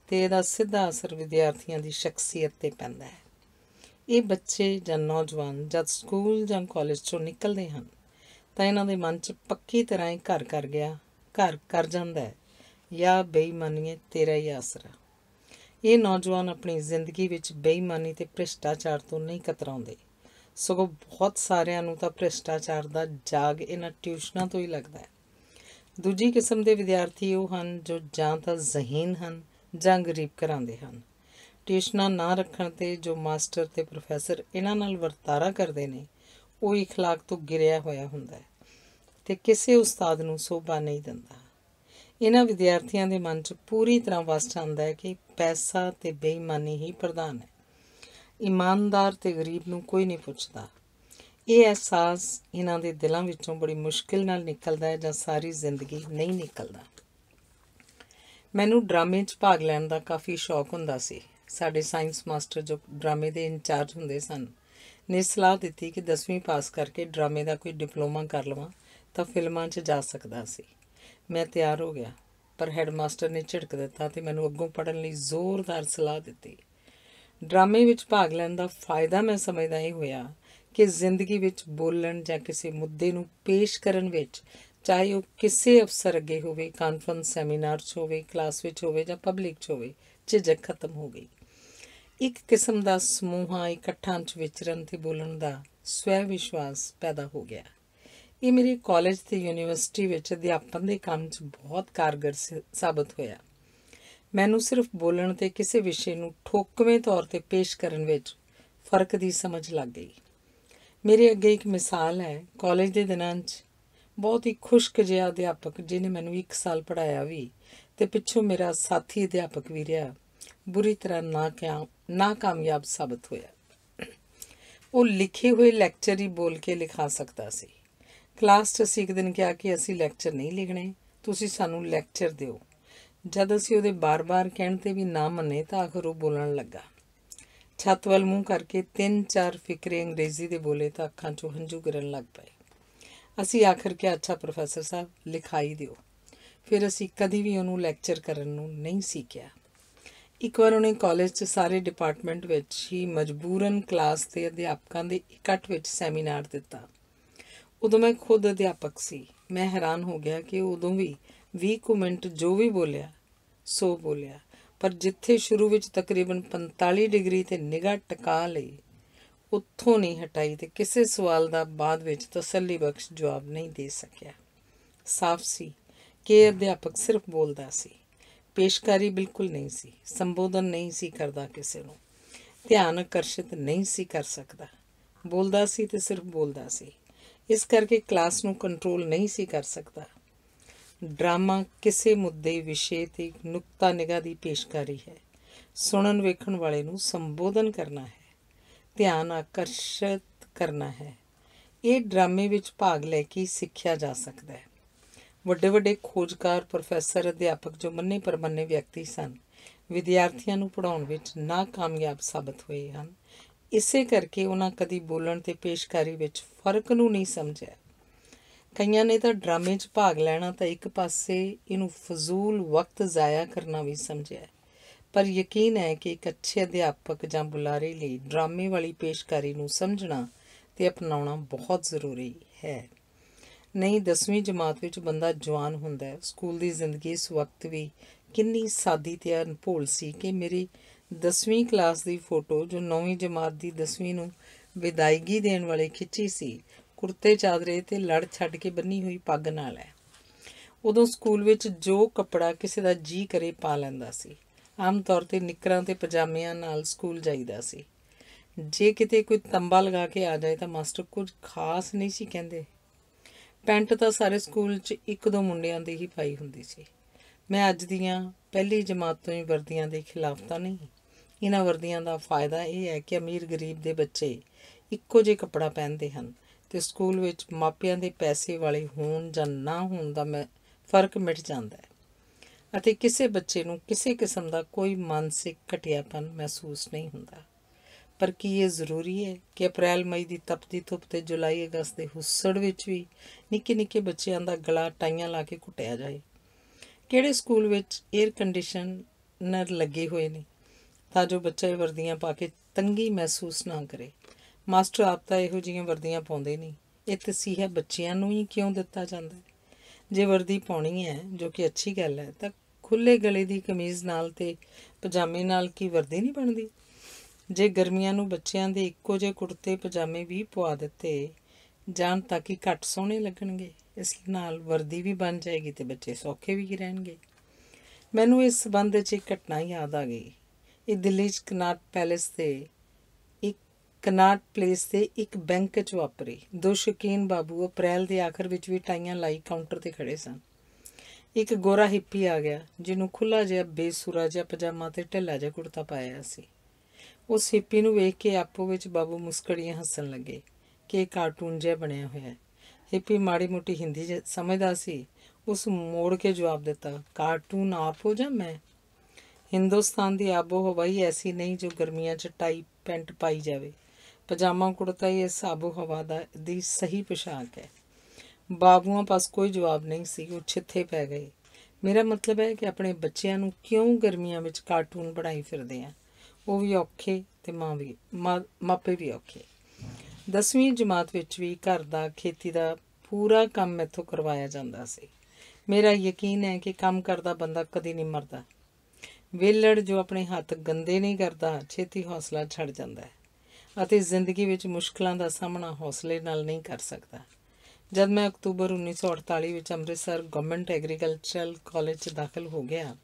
ਤੇ ਇਹਦਾ ਸਿੱਧਾ ਅਸਰ ਵਿਦਿਆਰਥੀਆਂ ਦੀ ਸ਼ਖਸੀਅਤ ਤੇ ਪੈਂਦਾ ਹੈ ਇਹ ਬੱਚੇ ਜਾਂ ਨੌਜਵਾਨ ਜਦ ਸਕੂਲ ਜਾਂ ਕਾਲਜ 'ਚੋਂ ਨਿਕਲਦੇ ਹਨ ਤਾਂ ਇਹਨਾਂ ਦੇ ਮਨ 'ਚ ਪੱਕੀ ਤਰ੍ਹਾਂ ਹੀ ਘਰ ਕਰ ਗਿਆ ਘਰ ਕਰ ਜਾਂਦਾ ਹੈ ਯਾ ਬੇਈਮਾਨੀਏ ਤੇਰਾ ਹੀ ਆਸਰਾ ਇਹ ਨੌਜਵਾਨ ਆਪਣੀ ਜ਼ਿੰਦਗੀ ਵਿੱਚ ਬੇਈਮਾਨੀ ਤੇ ਭ੍ਰਿਸ਼ਟਾਚਾਰ ਤੋਂ ਨਹੀਂ ਕਤਰਾਉਂਦੇ ਸਗੋਂ ਬਹੁਤ ਸਾਰਿਆਂ ਨੂੰ ਤਾਂ ਭ੍ਰਿਸ਼ਟਾਚਾਰ ਦਾ ਜਾਗ ਇਹਨਾਂ ਟਿਊਸ਼ਨਾਂ ਤੋਂ ਹੀ ਲੱਗਦਾ ਹੈ ਦੂਜੀ ਕਿਸਮ ਦੇ ਵਿਦਿਆਰਥੀ ਉਹ ਹਨ ਜੋ ਜਾਂ ਤਾਂ ਜ਼ਹੀਨ ਹਨ ਜਾਂ ਗਰੀਬ ਕਰਾਂਦੇ ਹਨ ਟਿਊਸ਼ਨਾਂ ਨਾ ਰੱਖਣ ਤੇ ਜੋ ਮਾਸਟਰ ਤੇ ਪ੍ਰੋਫੈਸਰ ਇਹਨਾਂ ਨਾਲ ਵਰਤਾਰਾ ਕਰਦੇ ਨੇ ਉਹ اخلاق ਤੋਂ ਗਿਰਿਆ ਹੋਇਆ ਹੁੰਦਾ ਹੈ ਤੇ ਕਿਸੇ ਉਸਤਾਦ ਨੂੰ ਸੋਭਾ ਨਹੀਂ ਦਿੰਦਾ ਇਹਨਾਂ ਵਿਦਿਆਰਥੀਆਂ ਦੇ ਮਨ 'ਚ ਪੂਰੀ ਤਰ੍ਹਾਂ ਵਸ ਜਾਂਦਾ ਹੈ ਕਿ ਪੈਸਾ ਤੇ ਬੇਈਮਾਨੀ ਹੀ ਪ੍ਰਧਾਨ ਹੈ ਇਮਾਨਦਾਰ ਤੇ ਗਰੀਬ ਨੂੰ ਕੋਈ ਨਹੀਂ ਪੁੱਛਦਾ ਇਹ ਅਹਿਸਾਸ ਇਹਨਾਂ ਦੇ ਦਿਲਾਂ ਵਿੱਚੋਂ ਬੜੀ ਮੁਸ਼ਕਿਲ ਨਾਲ ਨਿਕਲਦਾ ਹੈ ਜਾਂ ਸਾਰੀ ਜ਼ਿੰਦਗੀ ਨਹੀਂ ਨਿਕਲਦਾ ਮੈਨੂੰ ਡਰਾਮੇ 'ਚ ਭਾਗ ਲੈਣ ਦਾ ਕਾਫੀ ਸ਼ੌਕ ਹੁੰਦਾ ਸੀ ਸਾਡੇ ਸਾਇੰਸ ਮਾਸਟਰ ਜੋ ਡਰਾਮੇ ਦੇ ਇੰਚਾਰਜ ਹੁੰਦੇ ਸਨ ਨੇ ਸਲਾਹ ਦਿੱਤੀ ਕਿ 10ਵੀਂ ਪਾਸ ਕਰਕੇ ਡਰਾਮੇ ਦਾ ਕੋਈ ਡਿਪਲੋਮਾ ਕਰ ਲਵਾਂ ਤਾਂ ਫਿਲਮਾਂ 'ਚ ਜਾ ਸਕਦਾ ਸੀ ਮੈਂ ਤਿਆਰ ਹੋ ਗਿਆ ਪਰ ਹੈਡਮਾਸਟਰ ਨੇ ਝਿੜਕ ਦਿੱਤਾ ਤੇ ਮੈਨੂੰ ਅੱਗੋਂ ਪੜਨ ਲਈ ਜ਼ੋਰਦਾਰ ਸਲਾਹ ਦਿੱਤੀ ਡਰਾਮੇ ਵਿੱਚ ਭਾਗ ਲੈਣ ਦਾ ਫਾਇਦਾ ਮੈਂ ਸਮਝਦਾ ਇਹ ਹੋਇਆ ਕਿ ਜ਼ਿੰਦਗੀ ਵਿੱਚ ਬੋਲਣ ਜਾਂ ਕਿਸੇ ਮੁੱਦੇ ਨੂੰ ਪੇਸ਼ ਕਰਨ ਵਿੱਚ ਚਾਹੇ ਉਹ ਕਿਸੇ ਅਫਸਰ ਅੱਗੇ ਹੋਵੇ ਕਾਨਫਰੰਸ ਸੈਮੀਨਾਰ 'ਚ ਹੋਵੇ ਕਲਾਸ ਵਿੱਚ ਹੋਵੇ ਜਾਂ ਪਬਲਿਕ 'ਚ ਹੋਵੇ ਝਿਜਕ ਖਤਮ ਹੋ ਗਈ ਇੱਕ ਕਿਸਮ ਦਾ ਸਮੂਹਾਂ ਇਕੱਠਾਂ 'ਚ ਵਿਚਰਨ ਤੇ ਬੋਲਣ ਦਾ ਸਵੈ ਵਿਸ਼ਵਾਸ ਪੈਦਾ ਹੋ ਗਿਆ ਇਹ ਮੇਰੇ ਕਾਲਜ ਤੇ ਯੂਨੀਵਰਸਿਟੀ ਵਿੱਚ ਅਧਿਆਪਨ ਦੇ ਕੰਮ 'ਚ ਬਹੁਤ ਕਾਰਗਰ ਸਾਬਤ ਹੋਇਆ ਮੈਨੂੰ ਸਿਰਫ ਬੋਲਣ ਤੇ ਕਿਸੇ ਵਿਸ਼ੇ ਨੂੰ ਠੋਕਵੇਂ ਤੌਰ ਤੇ ਪੇਸ਼ ਕਰਨ ਵਿੱਚ ਫਰਕ ਦੀ ਸਮਝ ਲੱਗ ਗਈ ਮੇਰੇ ਅੱਗੇ ਇੱਕ ਮਿਸਾਲ ਹੈ ਕਾਲਜ ਦੇ ਦਿਨਾਂ 'ਚ ਬਹੁਤ ਹੀ ਖੁਸ਼ਕ ਜਿਹਾ ਅਧਿਆਪਕ ਜਿਹਨੇ ਮੈਨੂੰ 1 ਸਾਲ ਪੜਾਇਆ ਵੀ ਤੇ ਪਿੱਛੋਂ ਮੇਰਾ ਸਾਥੀ ਅਧਿਆਪਕ ਵੀ ਰਿਹਾ ਬੁਰੀ ਤਰ੍ਹਾਂ ਨਾਕਾਮ ਨਾਕਾਮਯਾਬ ਸਾਬਤ ਹੋਇਆ ਉਹ ਲਿਖੇ ਹੋਏ ਲੈਕਚਰ ਹੀ ਬੋਲ ਕੇ ਲਿਖਾ ਸਕਦਾ ਸੀ ਕਲਾਸ 'ਚ ਸੀ ਇੱਕ ਦਿਨ ਕਿਹਾ ਕਿ ਅਸੀਂ ਲੈਕਚਰ ਨਹੀਂ ਲਿਖਣੇ ਤੁਸੀਂ ਸਾਨੂੰ ਲੈਕਚਰ ਦਿਓ ਜਦ ਅਸੀਂ ਉਹਦੇ ਬਾਰ-ਬਾਰ ਕਹਿਣ ਤੇ ਵੀ ਨਾ ਮੰਨੇ ਤਾਂ ਆਖਰ ਉਹ ਬੋਲਣ ਲੱਗਾ ਛੱਤ ਵੱਲ ਮੂੰਹ ਕਰਕੇ ਤਿੰਨ ਚਾਰ ਫਿਕਰੇ ਅੰਗਰੇਜ਼ੀ ਦੇ ਬੋਲੇ ਤਾਂ ਅੱਖਾਂ 'ਚੋਂ ਹੰਝੂ ਗਿਰਨ ਲੱਗ ਪਏ ਅਸੀਂ ਆਖਰ ਕਿ ਅੱਛਾ ਪ੍ਰੋਫੈਸਰ ਸਾਹਿਬ ਲਿਖਾਈ ਦਿਓ ਫਿਰ ਅਸੀਂ ਕਦੀ ਵੀ ਉਹਨੂੰ ਲੈਕਚਰ ਕਰਨ ਨੂੰ ਨਹੀਂ ਸਿੱਖਿਆ ਇੱਕ ਵਾਰ ਉਹਨੇ ਕਾਲਜ 'ਚ ਸਾਰੇ ਡਿਪਾਰਟਮੈਂਟ ਵਿੱਚ ਹੀ ਮਜਬੂਰਨ ਕਲਾਸ ਦੇ ਅਧਿਆਪਕਾਂ ਦੇ ਇਕੱਠ ਵਿੱਚ ਸੈਮੀਨਾਰ ਦਿੱਤਾ ਉਦੋਂ ਮੈਂ ਖੁਦ ਅਧਿਆਪਕ ਸੀ ਮੈਂ ਹੈਰਾਨ ਹੋ ਗਿਆ ਕਿ ਉਦੋਂ ਵੀ 20 ਮਿੰਟ ਜੋ ਵੀ ਬੋਲਿਆ ਸੋ ਬੋਲਿਆ ਪਰ ਜਿੱਥੇ ਸ਼ੁਰੂ ਵਿੱਚ ਤਕਰੀਬਨ 45 ਡਿਗਰੀ ਤੇ ਨਿਗਾਹ ਟਿਕਾ ਲਈ ਉੱਥੋਂ ਨਹੀਂ ਹਟਾਈ ਤੇ ਕਿਸੇ ਸਵਾਲ ਦਾ ਬਾਅਦ ਵਿੱਚ ਤਸੱਲੀ ਬਖਸ਼ ਜਵਾਬ ਨਹੀਂ ਦੇ ਸਕਿਆ ਸਾਫ਼ ਸੀ ਕਿ ਅਧਿਆਪਕ ਸਿਰਫ ਬੋਲਦਾ ਸੀ ਪੇਸ਼ਕਾਰੀ ਬਿਲਕੁਲ ਨਹੀਂ ਸੀ ਸੰਬੋਧਨ ਨਹੀਂ ਸੀ ਕਰਦਾ ਕਿਸੇ ਨੂੰ ਧਿਆਨ ਆਕਰਸ਼ਿਤ ਨਹੀਂ ਸੀ ਕਰ ਸਕਦਾ ਬੋਲਦਾ ਸੀ ਤੇ ਸਿਰਫ ਬੋਲਦਾ ਸੀ ਇਸ ਕਰਕੇ ਕਲਾਸ ਨੂੰ ਕੰਟਰੋਲ ਨਹੀਂ ਸੀ ਕਰ ਸਕਦਾ ਡਰਾਮਾ ਕਿਸੇ ਮੁੱਦੇ ਵਿਸ਼ੇ ਤੇ ਨੁਕਤਾ ਨਿਗਾਹ ਦੀ ਪੇਸ਼ਕਾਰੀ ਹੈ ਸੁਣਨ ਵੇਖਣ ਵਾਲੇ ਨੂੰ ਸੰਬੋਧਨ ਕਰਨਾ ਹੈ ਧਿਆਨ ਆਕਰਸ਼ਿਤ ਕਰਨਾ ਹੈ ਇਹ ਡਰਾਮੇ ਵਿੱਚ ਭਾਗ ਲੈ ਕੇ ਸਿੱਖਿਆ ਜਾ ਸਕਦਾ ਹੈ ਵੱਡੇ ਵੱਡੇ ਖੋਜਕਾਰ ਪ੍ਰੋਫੈਸਰ ਅਧਿਆਪਕ ਜੋ ਮੰਨੇ ਪਰਮੰਨੇ ਵਿਅਕਤੀ ਸਨ ਵਿਦਿਆਰਥੀਆਂ ਨੂੰ ਪੜਾਉਣ ਵਿੱਚ ਨਾਕਾਮਯਾਬ ਸਾਬਤ ਹੋਏ ਹਨ ਇਸੇ ਕਰਕੇ ਉਹਨਾਂ ਕਦੀ ਬੋਲਣ ਤੇ ਪੇਸ਼ਕਾਰੀ ਵਿੱਚ ਫਰਕ ਨੂੰ ਨਹੀਂ ਸਮਝਿਆ ਕਈਆਂ ਨੇ ਤਾਂ ਡਰਾਮੇ 'ਚ ਭਾਗ ਲੈਣਾ ਤਾਂ ਇੱਕ ਪਾਸੇ ਇਹਨੂੰ ਫਜ਼ੂਲ ਵਕਤ ਜ਼ਾਇਆ ਕਰਨਾ ਵੀ ਸਮਝਿਆ ਪਰ ਯਕੀਨ ਹੈ ਕਿ ਇੱਕ ਅੱਛੇ ਅਧਿਆਪਕ ਜਾਂ ਬੁਲਾਰੇ ਲਈ ਡਰਾਮੇ ਵਾਲੀ ਪੇਸ਼ਕਾਰੀ ਨੂੰ ਸਮਝਣਾ ਤੇ ਅਪਣਾਉਣਾ ਬਹੁਤ ਜ਼ਰੂਰੀ ਹੈ ਨਹੀਂ 10ਵੀਂ ਜਮਾਤ ਵਿੱਚ ਬੰਦਾ ਜਵਾਨ ਹੁੰਦਾ ਹੈ ਸਕੂਲ ਦੀ ਜ਼ਿੰਦਗੀ ਇਸ ਵਕਤ ਵੀ ਕਿੰਨੀ ਸਾਦੀ ਤੇ ਅਨਪੋਲ ਸੀ ਕਿ ਮੇਰੀ 10ਵੀਂ ਕਲਾਸ ਦੀ ਫੋਟੋ ਜੋ 9ਵੀਂ ਜਮਾਤ ਦੀ 10ਵੀਂ ਨੂੰ ਵਿਦਾਇਗੀ ਦੇਣ ਵਾਲੇ ਖਿੱਚੀ ਸੀ ਕੁਰਤੇ ਚਾਦਰੇ ਤੇ ਲੜ ਛੱਡ ਕੇ ਬੰਨੀ ਹੋਈ ਪੱਗ ਨਾਲ ਹੈ ਉਦੋਂ ਸਕੂਲ ਵਿੱਚ ਜੋ ਕੱਪੜਾ ਕਿਸੇ ਦਾ ਜੀ ਕਰੇ ਪਾ ਲੈਂਦਾ ਸੀ ਆਮ ਤੌਰ ਤੇ ਨਿਕਰਾਂ ਤੇ ਪਜਾਮਿਆਂ ਨਾਲ ਸਕੂਲ ਜਾਈਦਾ ਸੀ ਜੇ ਕਿਤੇ ਕੋਈ ਤੰਬਾ ਲਗਾ ਕੇ ਆ ਜਾਏ ਤਾਂ ਮਾਸਟਰ ਕੁਝ ਖਾਸ ਨਹੀਂ ਸੀ ਕਹਿੰਦੇ ਪੈਂਟ ਤਾਂ ਸਾਰੇ ਸਕੂਲ 'ਚ ਇੱਕ ਦੋ ਮੁੰਡਿਆਂ ਦੀ ਹੀ ਪਾਈ ਹੁੰਦੀ ਸੀ ਮੈਂ ਅੱਜ ਦੀਆਂ ਪਹਿਲੀ ਜਮਾਤ ਤੋਂ ਹੀ ਵਰਦੀਆਂ ਦੇ ਖਿਲਾਫ ਤਾਂ ਨਹੀਂ ਇਹਨਾਂ ਵਰਦੀਆਂ ਦਾ ਫਾਇਦਾ ਇਹ ਹੈ ਕਿ ਅਮੀਰ ਗਰੀਬ ਦੇ ਬੱਚੇ ਇੱਕੋ ਜਿਹੇ ਕੱਪੜਾ ਪਹਿਨਦੇ ਹਨ ਤੇ ਸਕੂਲ ਵਿੱਚ ਮਾਪਿਆਂ ਦੇ ਪੈਸੇ ਵਾਲੇ ਹੋਣ ਜਾਂ ਨਾ ਹੋਣ ਦਾ ਮੈਂ ਫਰਕ ਮਿਟ ਜਾਂਦਾ ਹੈ ਅਤੇ ਕਿਸੇ ਬੱਚੇ ਨੂੰ ਕਿਸੇ ਕਿਸਮ ਦਾ ਕੋਈ ਮਾਨਸਿਕ ਘਟਿਆਪਨ ਮਹਿਸੂਸ ਨਹੀਂ ਹੁੰਦਾ ਪਰ ਕੀ ਇਹ ਜ਼ਰੂਰੀ ਹੈ ਕਿ ਅਪ੍ਰੈਲ ਮਈ ਦੀ ਤਪਦੀ ਧੁੱਪ ਤੇ ਜੁਲਾਈ ਅਗਸਤ ਦੇ ਹੁਸੜ ਵਿੱਚ ਵੀ ਨਿੱਕੇ ਨਿੱਕੇ ਬੱਚਿਆਂ ਦਾ ਗਲਾ ਟਾਈਆਂ ਲਾ ਕੇ ਘੁੱਟਿਆ ਜਾਏ ਕਿਹੜੇ ਸਕੂਲ ਵਿੱਚ 에ਅਰ ਕੰਡੀਸ਼ਨਰ ਲੱਗੇ ਹੋਏ ਨੇ ਤਾਂ ਜੋ ਬੱਚੇ ਵਰਦੀਆਂ ਪਾ ਕੇ ਤੰਗੀ ਮਹਿਸੂਸ ਨਾ ਕਰੇ ਮਾਸਟਰ ਆਪ ਤਾਂ ਇਹੋ ਜਿਹੀਆਂ ਵਰਦੀਆਂ ਪਾਉਂਦੇ ਨਹੀਂ ਇਹ ਤਸੀਹ ਹੈ ਬੱਚਿਆਂ ਨੂੰ ਹੀ ਕਿਉਂ ਦਿੱਤਾ ਜਾਂਦਾ ਹੈ ਜੇ ਵਰਦੀ ਪਾਉਣੀ ਹੈ ਜੋ ਕਿ ਅੱਛੀ ਗੱਲ ਹੈ ਤਾਂ ਖੁੱਲੇ ਗਲੇ ਦੀ ਕਮੀਜ਼ ਨਾਲ ਤੇ ਪਜਾਮੇ ਨਾਲ ਕੀ ਵਰਦੀ ਨਹੀਂ ਬਣਦੀ ਜੇ ਗਰਮੀਆਂ ਨੂੰ ਬੱਚਿਆਂ ਦੇ ਇੱਕੋ ਜਿਹੇ ਕੁੜਤੇ ਪਜਾਮੇ ਵੀ ਪਵਾ ਦਿੱਤੇ ਜਾਣ ਤਾਂ ਕਿ ਘੱਟ ਸੋਹਣੇ ਲੱਗਣਗੇ ਇਸ ਨਾਲ ਵਰਦੀ ਵੀ ਬਣ ਜਾਏਗੀ ਤੇ ਬੱਚੇ ਸੌਖੇ ਵੀ ਰਹਿਣਗੇ ਮੈਨੂੰ ਇਸ ਸੰਬੰਧ ਵਿੱਚ ਇੱਕ ਘਟਨਾ ਯਾਦ ਆ ਗਈ ਇਹ ਦਿੱਲੀ ਚ ਕਨਾਟ ਪੈਲੇਸ ਤੇ ਇੱਕ ਕਨਾਟ ਪਲੇਸ ਤੇ ਇੱਕ ਬੈਂਕ 'ਚ ਵਾਪਰੀ ਦੋ ਸ਼ਕੀਨ ਬਾਬੂ ਅਪ੍ਰੈਲ ਦੇ ਆਖਰ ਵਿੱਚ ਵੀ ਟਾਈਆਂ ਲਾਈ ਕਾਊਂਟਰ ਤੇ ਖੜੇ ਸਨ ਇੱਕ ਗੋਰਾ ਹਿੱਪੀ ਆ ਗਿਆ ਜਿਹਨੂੰ ਖੁੱਲਾ ਜਿਹਾ ਬੇਸੁਰਾ ਜਿਹਾ ਪਜਾਮਾ ਤੇ ਢਿੱਲਾ ਜਿਹਾ ਕੁੜਤਾ ਪਾਇਆ ਸੀ ਉਹ ਸੀਪੀ ਨੂੰ ਵੇਖ ਕੇ ਆਪੋ ਵਿੱਚ ਬਾਬੂ ਮੁਸਕੜੀਆਂ ਹੱਸਣ ਲੱਗੇ ਕਿ ਇਹ ਕਾਰਟੂਨ ਜਿਹਾ ਬਣਿਆ ਹੋਇਆ ਹੈ ਹਿੱਪੀ ਮਾੜੀ-ਮੋਟੀ ਹਿੰਦੀ ਸਮਝਦਾ ਸੀ ਉਸ ਮੋੜ ਕੇ ਜਵਾਬ ਦਿੱਤਾ ਕਾਰਟੂਨ ਆਪ ਹੋ ਜਾ ਮੈਂ ਹਿੰਦੁਸਤਾਨ ਦੀ ਆਬੋ ਹਵਾ ਹੀ ਐਸੀ ਨਹੀਂ ਜੋ ਗਰਮੀਆਂ 'ਚ ਟਾਈ ਪੈਂਟ ਪਾਈ ਜਾਵੇ ਪਜਾਮਾ ਕੁੜਤਾ ਹੀ ਇਸ ਆਬੋ ਹਵਾ ਦਾ ਦੀ ਸਹੀ ਪੋਸ਼ਾਕ ਹੈ ਬਾਬੂਆਂ ਪਾਸ ਕੋਈ ਜਵਾਬ ਨਹੀਂ ਸੀ ਉਹ ਛਿੱਥੇ ਪੈ ਗਏ ਮੇਰਾ ਮਤਲਬ ਹੈ ਕਿ ਆਪਣੇ ਬੱਚਿਆਂ ਨੂੰ ਕਿਉਂ ਗਰਮੀਆਂ ਵਿੱਚ ਕਾਰਟੂਨ ਬਣਾਈ ਫਿਰਦੇ ਆ ਉਹ ਵੀ ਔਖੇ ਤੇ ਮਾਂ ਵੀ ਮਾਪੇ ਵੀ ਔਖੇ 10ਵੀਂ ਜਮਾਤ ਵਿੱਚ ਵੀ ਘਰ ਦਾ ਖੇਤੀ ਦਾ ਪੂਰਾ ਕੰਮ ਮੈਥੋਂ ਕਰਵਾਇਆ ਜਾਂਦਾ ਸੀ ਮੇਰਾ ਯਕੀਨ ਹੈ ਕਿ ਕੰਮ ਕਰਦਾ ਬੰਦਾ ਕਦੀ ਨਹੀਂ ਮਰਦਾ ਵੇਲੜ ਜੋ ਆਪਣੇ ਹੱਥ ਗੰਦੇ ਨਹੀਂ ਕਰਦਾ ਛੇਤੀ ਹੌਸਲਾ ਛੱਡ ਜਾਂਦਾ ਹੈ ਅਤੇ ਜ਼ਿੰਦਗੀ ਵਿੱਚ ਮੁਸ਼ਕਲਾਂ ਦਾ ਸਾਹਮਣਾ ਹੌਸਲੇ ਨਾਲ ਨਹੀਂ ਕਰ ਸਕਦਾ ਜਦ ਮੈਂ ਅਕਤੂਬਰ 1948 ਵਿੱਚ ਅੰਮ੍ਰਿਤਸਰ ਗਵਰਨਮੈਂਟ ਐਗਰੀਕਲਚਰਲ ਕਾਲਜ 'ਚ ਦਾਖਲ ਹੋ ਗਿਆ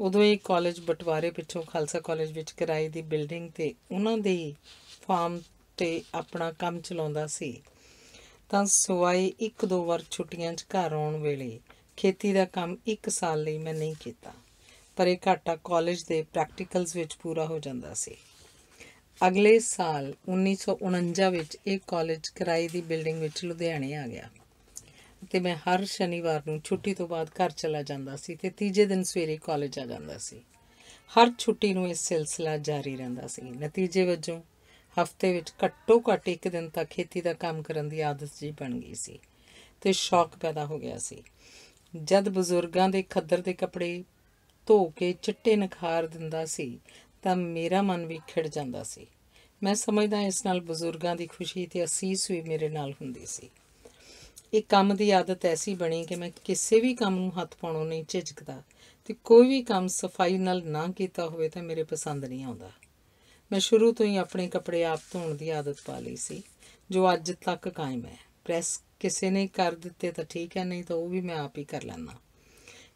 ਉਦੋਂ ਇਹ ਕਾਲਜ ਬਟਵਾਰੇ ਪਿੱਛੋਂ ਖਾਲਸਾ ਕਾਲਜ ਵਿੱਚ ਕਿਰਾਏ ਦੀ ਬਿਲਡਿੰਗ ਤੇ ਉਹਨਾਂ ਦੇ ਫਾਰਮ ਤੇ ਆਪਣਾ ਕੰਮ ਚਲਾਉਂਦਾ ਸੀ ਤਾਂ ਸਵਾਈ ਇੱਕ ਦੋ ਵਾਰ ਛੁੱਟੀਆਂ 'ਚ ਘਰ ਆਉਣ ਵੇਲੇ ਖੇਤੀ ਦਾ ਕੰਮ 1 ਸਾਲ ਲਈ ਮੈਂ ਨਹੀਂ ਕੀਤਾ ਪਰ ਇਹ ਘਾਟਾ ਕਾਲਜ ਦੇ ਪ੍ਰੈਕਟੀਕਲਸ ਵਿੱਚ ਪੂਰਾ ਹੋ ਜਾਂਦਾ ਸੀ ਅਗਲੇ ਸਾਲ 1949 ਵਿੱਚ ਇਹ ਕਾਲਜ ਕਿਰਾਏ ਦੀ ਬਿਲਡਿੰਗ ਵਿੱਚ ਲੁਧਿਆਣੇ ਆ ਗਿਆ ਤੇ ਮੈਂ ਹਰ ਸ਼ਨੀਵਾਰ ਨੂੰ ਛੁੱਟੀ ਤੋਂ ਬਾਅਦ ਘਰ ਚਲਾ ਜਾਂਦਾ ਸੀ ਤੇ ਤੀਜੇ ਦਿਨ ਸਵੇਰੇ ਕਾਲਜ ਆ ਜਾਂਦਾ ਸੀ ਹਰ ਛੁੱਟੀ ਨੂੰ ਇਹ ਸਿਲਸਿਲਾ ਜਾਰੀ ਰਹਿੰਦਾ ਸੀ ਨਤੀਜੇ ਵਜੋਂ ਹਫਤੇ ਵਿੱਚ ਘੱਟੋ ਘੱਟ ਇੱਕ ਦਿਨ ਤਾਂ ਖੇਤੀ ਦਾ ਕੰਮ ਕਰਨ ਦੀ ਆਦਤ ਜੀ ਬਣ ਗਈ ਸੀ ਤੇ ਸ਼ੌਕ ਪੈਦਾ ਹੋ ਗਿਆ ਸੀ ਜਦ ਬਜ਼ੁਰਗਾਂ ਦੇ ਖੱਦਰ ਦੇ ਕੱਪੜੇ ਧੋ ਕੇ ਚਿੱਟੇ ਨਖਾਰ ਦਿੰਦਾ ਸੀ ਤਾਂ ਮੇਰਾ ਮਨ ਵੀ ਖਿੜ ਜਾਂਦਾ ਸੀ ਮੈਂ ਸਮਝਦਾ ਇਸ ਨਾਲ ਬਜ਼ੁਰਗਾਂ ਦੀ ਖੁਸ਼ੀ ਤੇ ਅਸੀਸ ਵੀ ਮੇਰੇ ਨਾਲ ਹੁੰਦੀ ਸੀ ਇਹ ਕੰਮ ਦੀ ਆਦਤ ਐਸੀ ਬਣੀ ਕਿ ਮੈਂ ਕਿਸੇ ਵੀ ਕੰਮ ਨੂੰ ਹੱਥ ਪਾਉਣੋਂ ਨਹੀਂ ਝਿਜਕਦਾ ਤੇ ਕੋਈ ਵੀ ਕੰਮ ਸਫਾਈ ਨਾਲ ਨਾ ਕੀਤਾ ਹੋਵੇ ਤਾਂ ਮੇਰੇ ਪਸੰਦ ਨਹੀਂ ਆਉਂਦਾ ਮੈਂ ਸ਼ੁਰੂ ਤੋਂ ਹੀ ਆਪਣੇ ਕੱਪੜੇ ਆਪ ਧੋਣ ਦੀ ਆਦਤ ਪਾ ਲਈ ਸੀ ਜੋ ਅੱਜ ਤੱਕ ਕਾਇਮ ਹੈ ਪ੍ਰੈਸ ਕਿਸੇ ਨੇ ਕਰ ਦਿੱਤੇ ਤਾਂ ਠੀਕ ਹੈ ਨਹੀਂ ਤਾਂ ਉਹ ਵੀ ਮੈਂ ਆਪ ਹੀ ਕਰ ਲੈਣਾ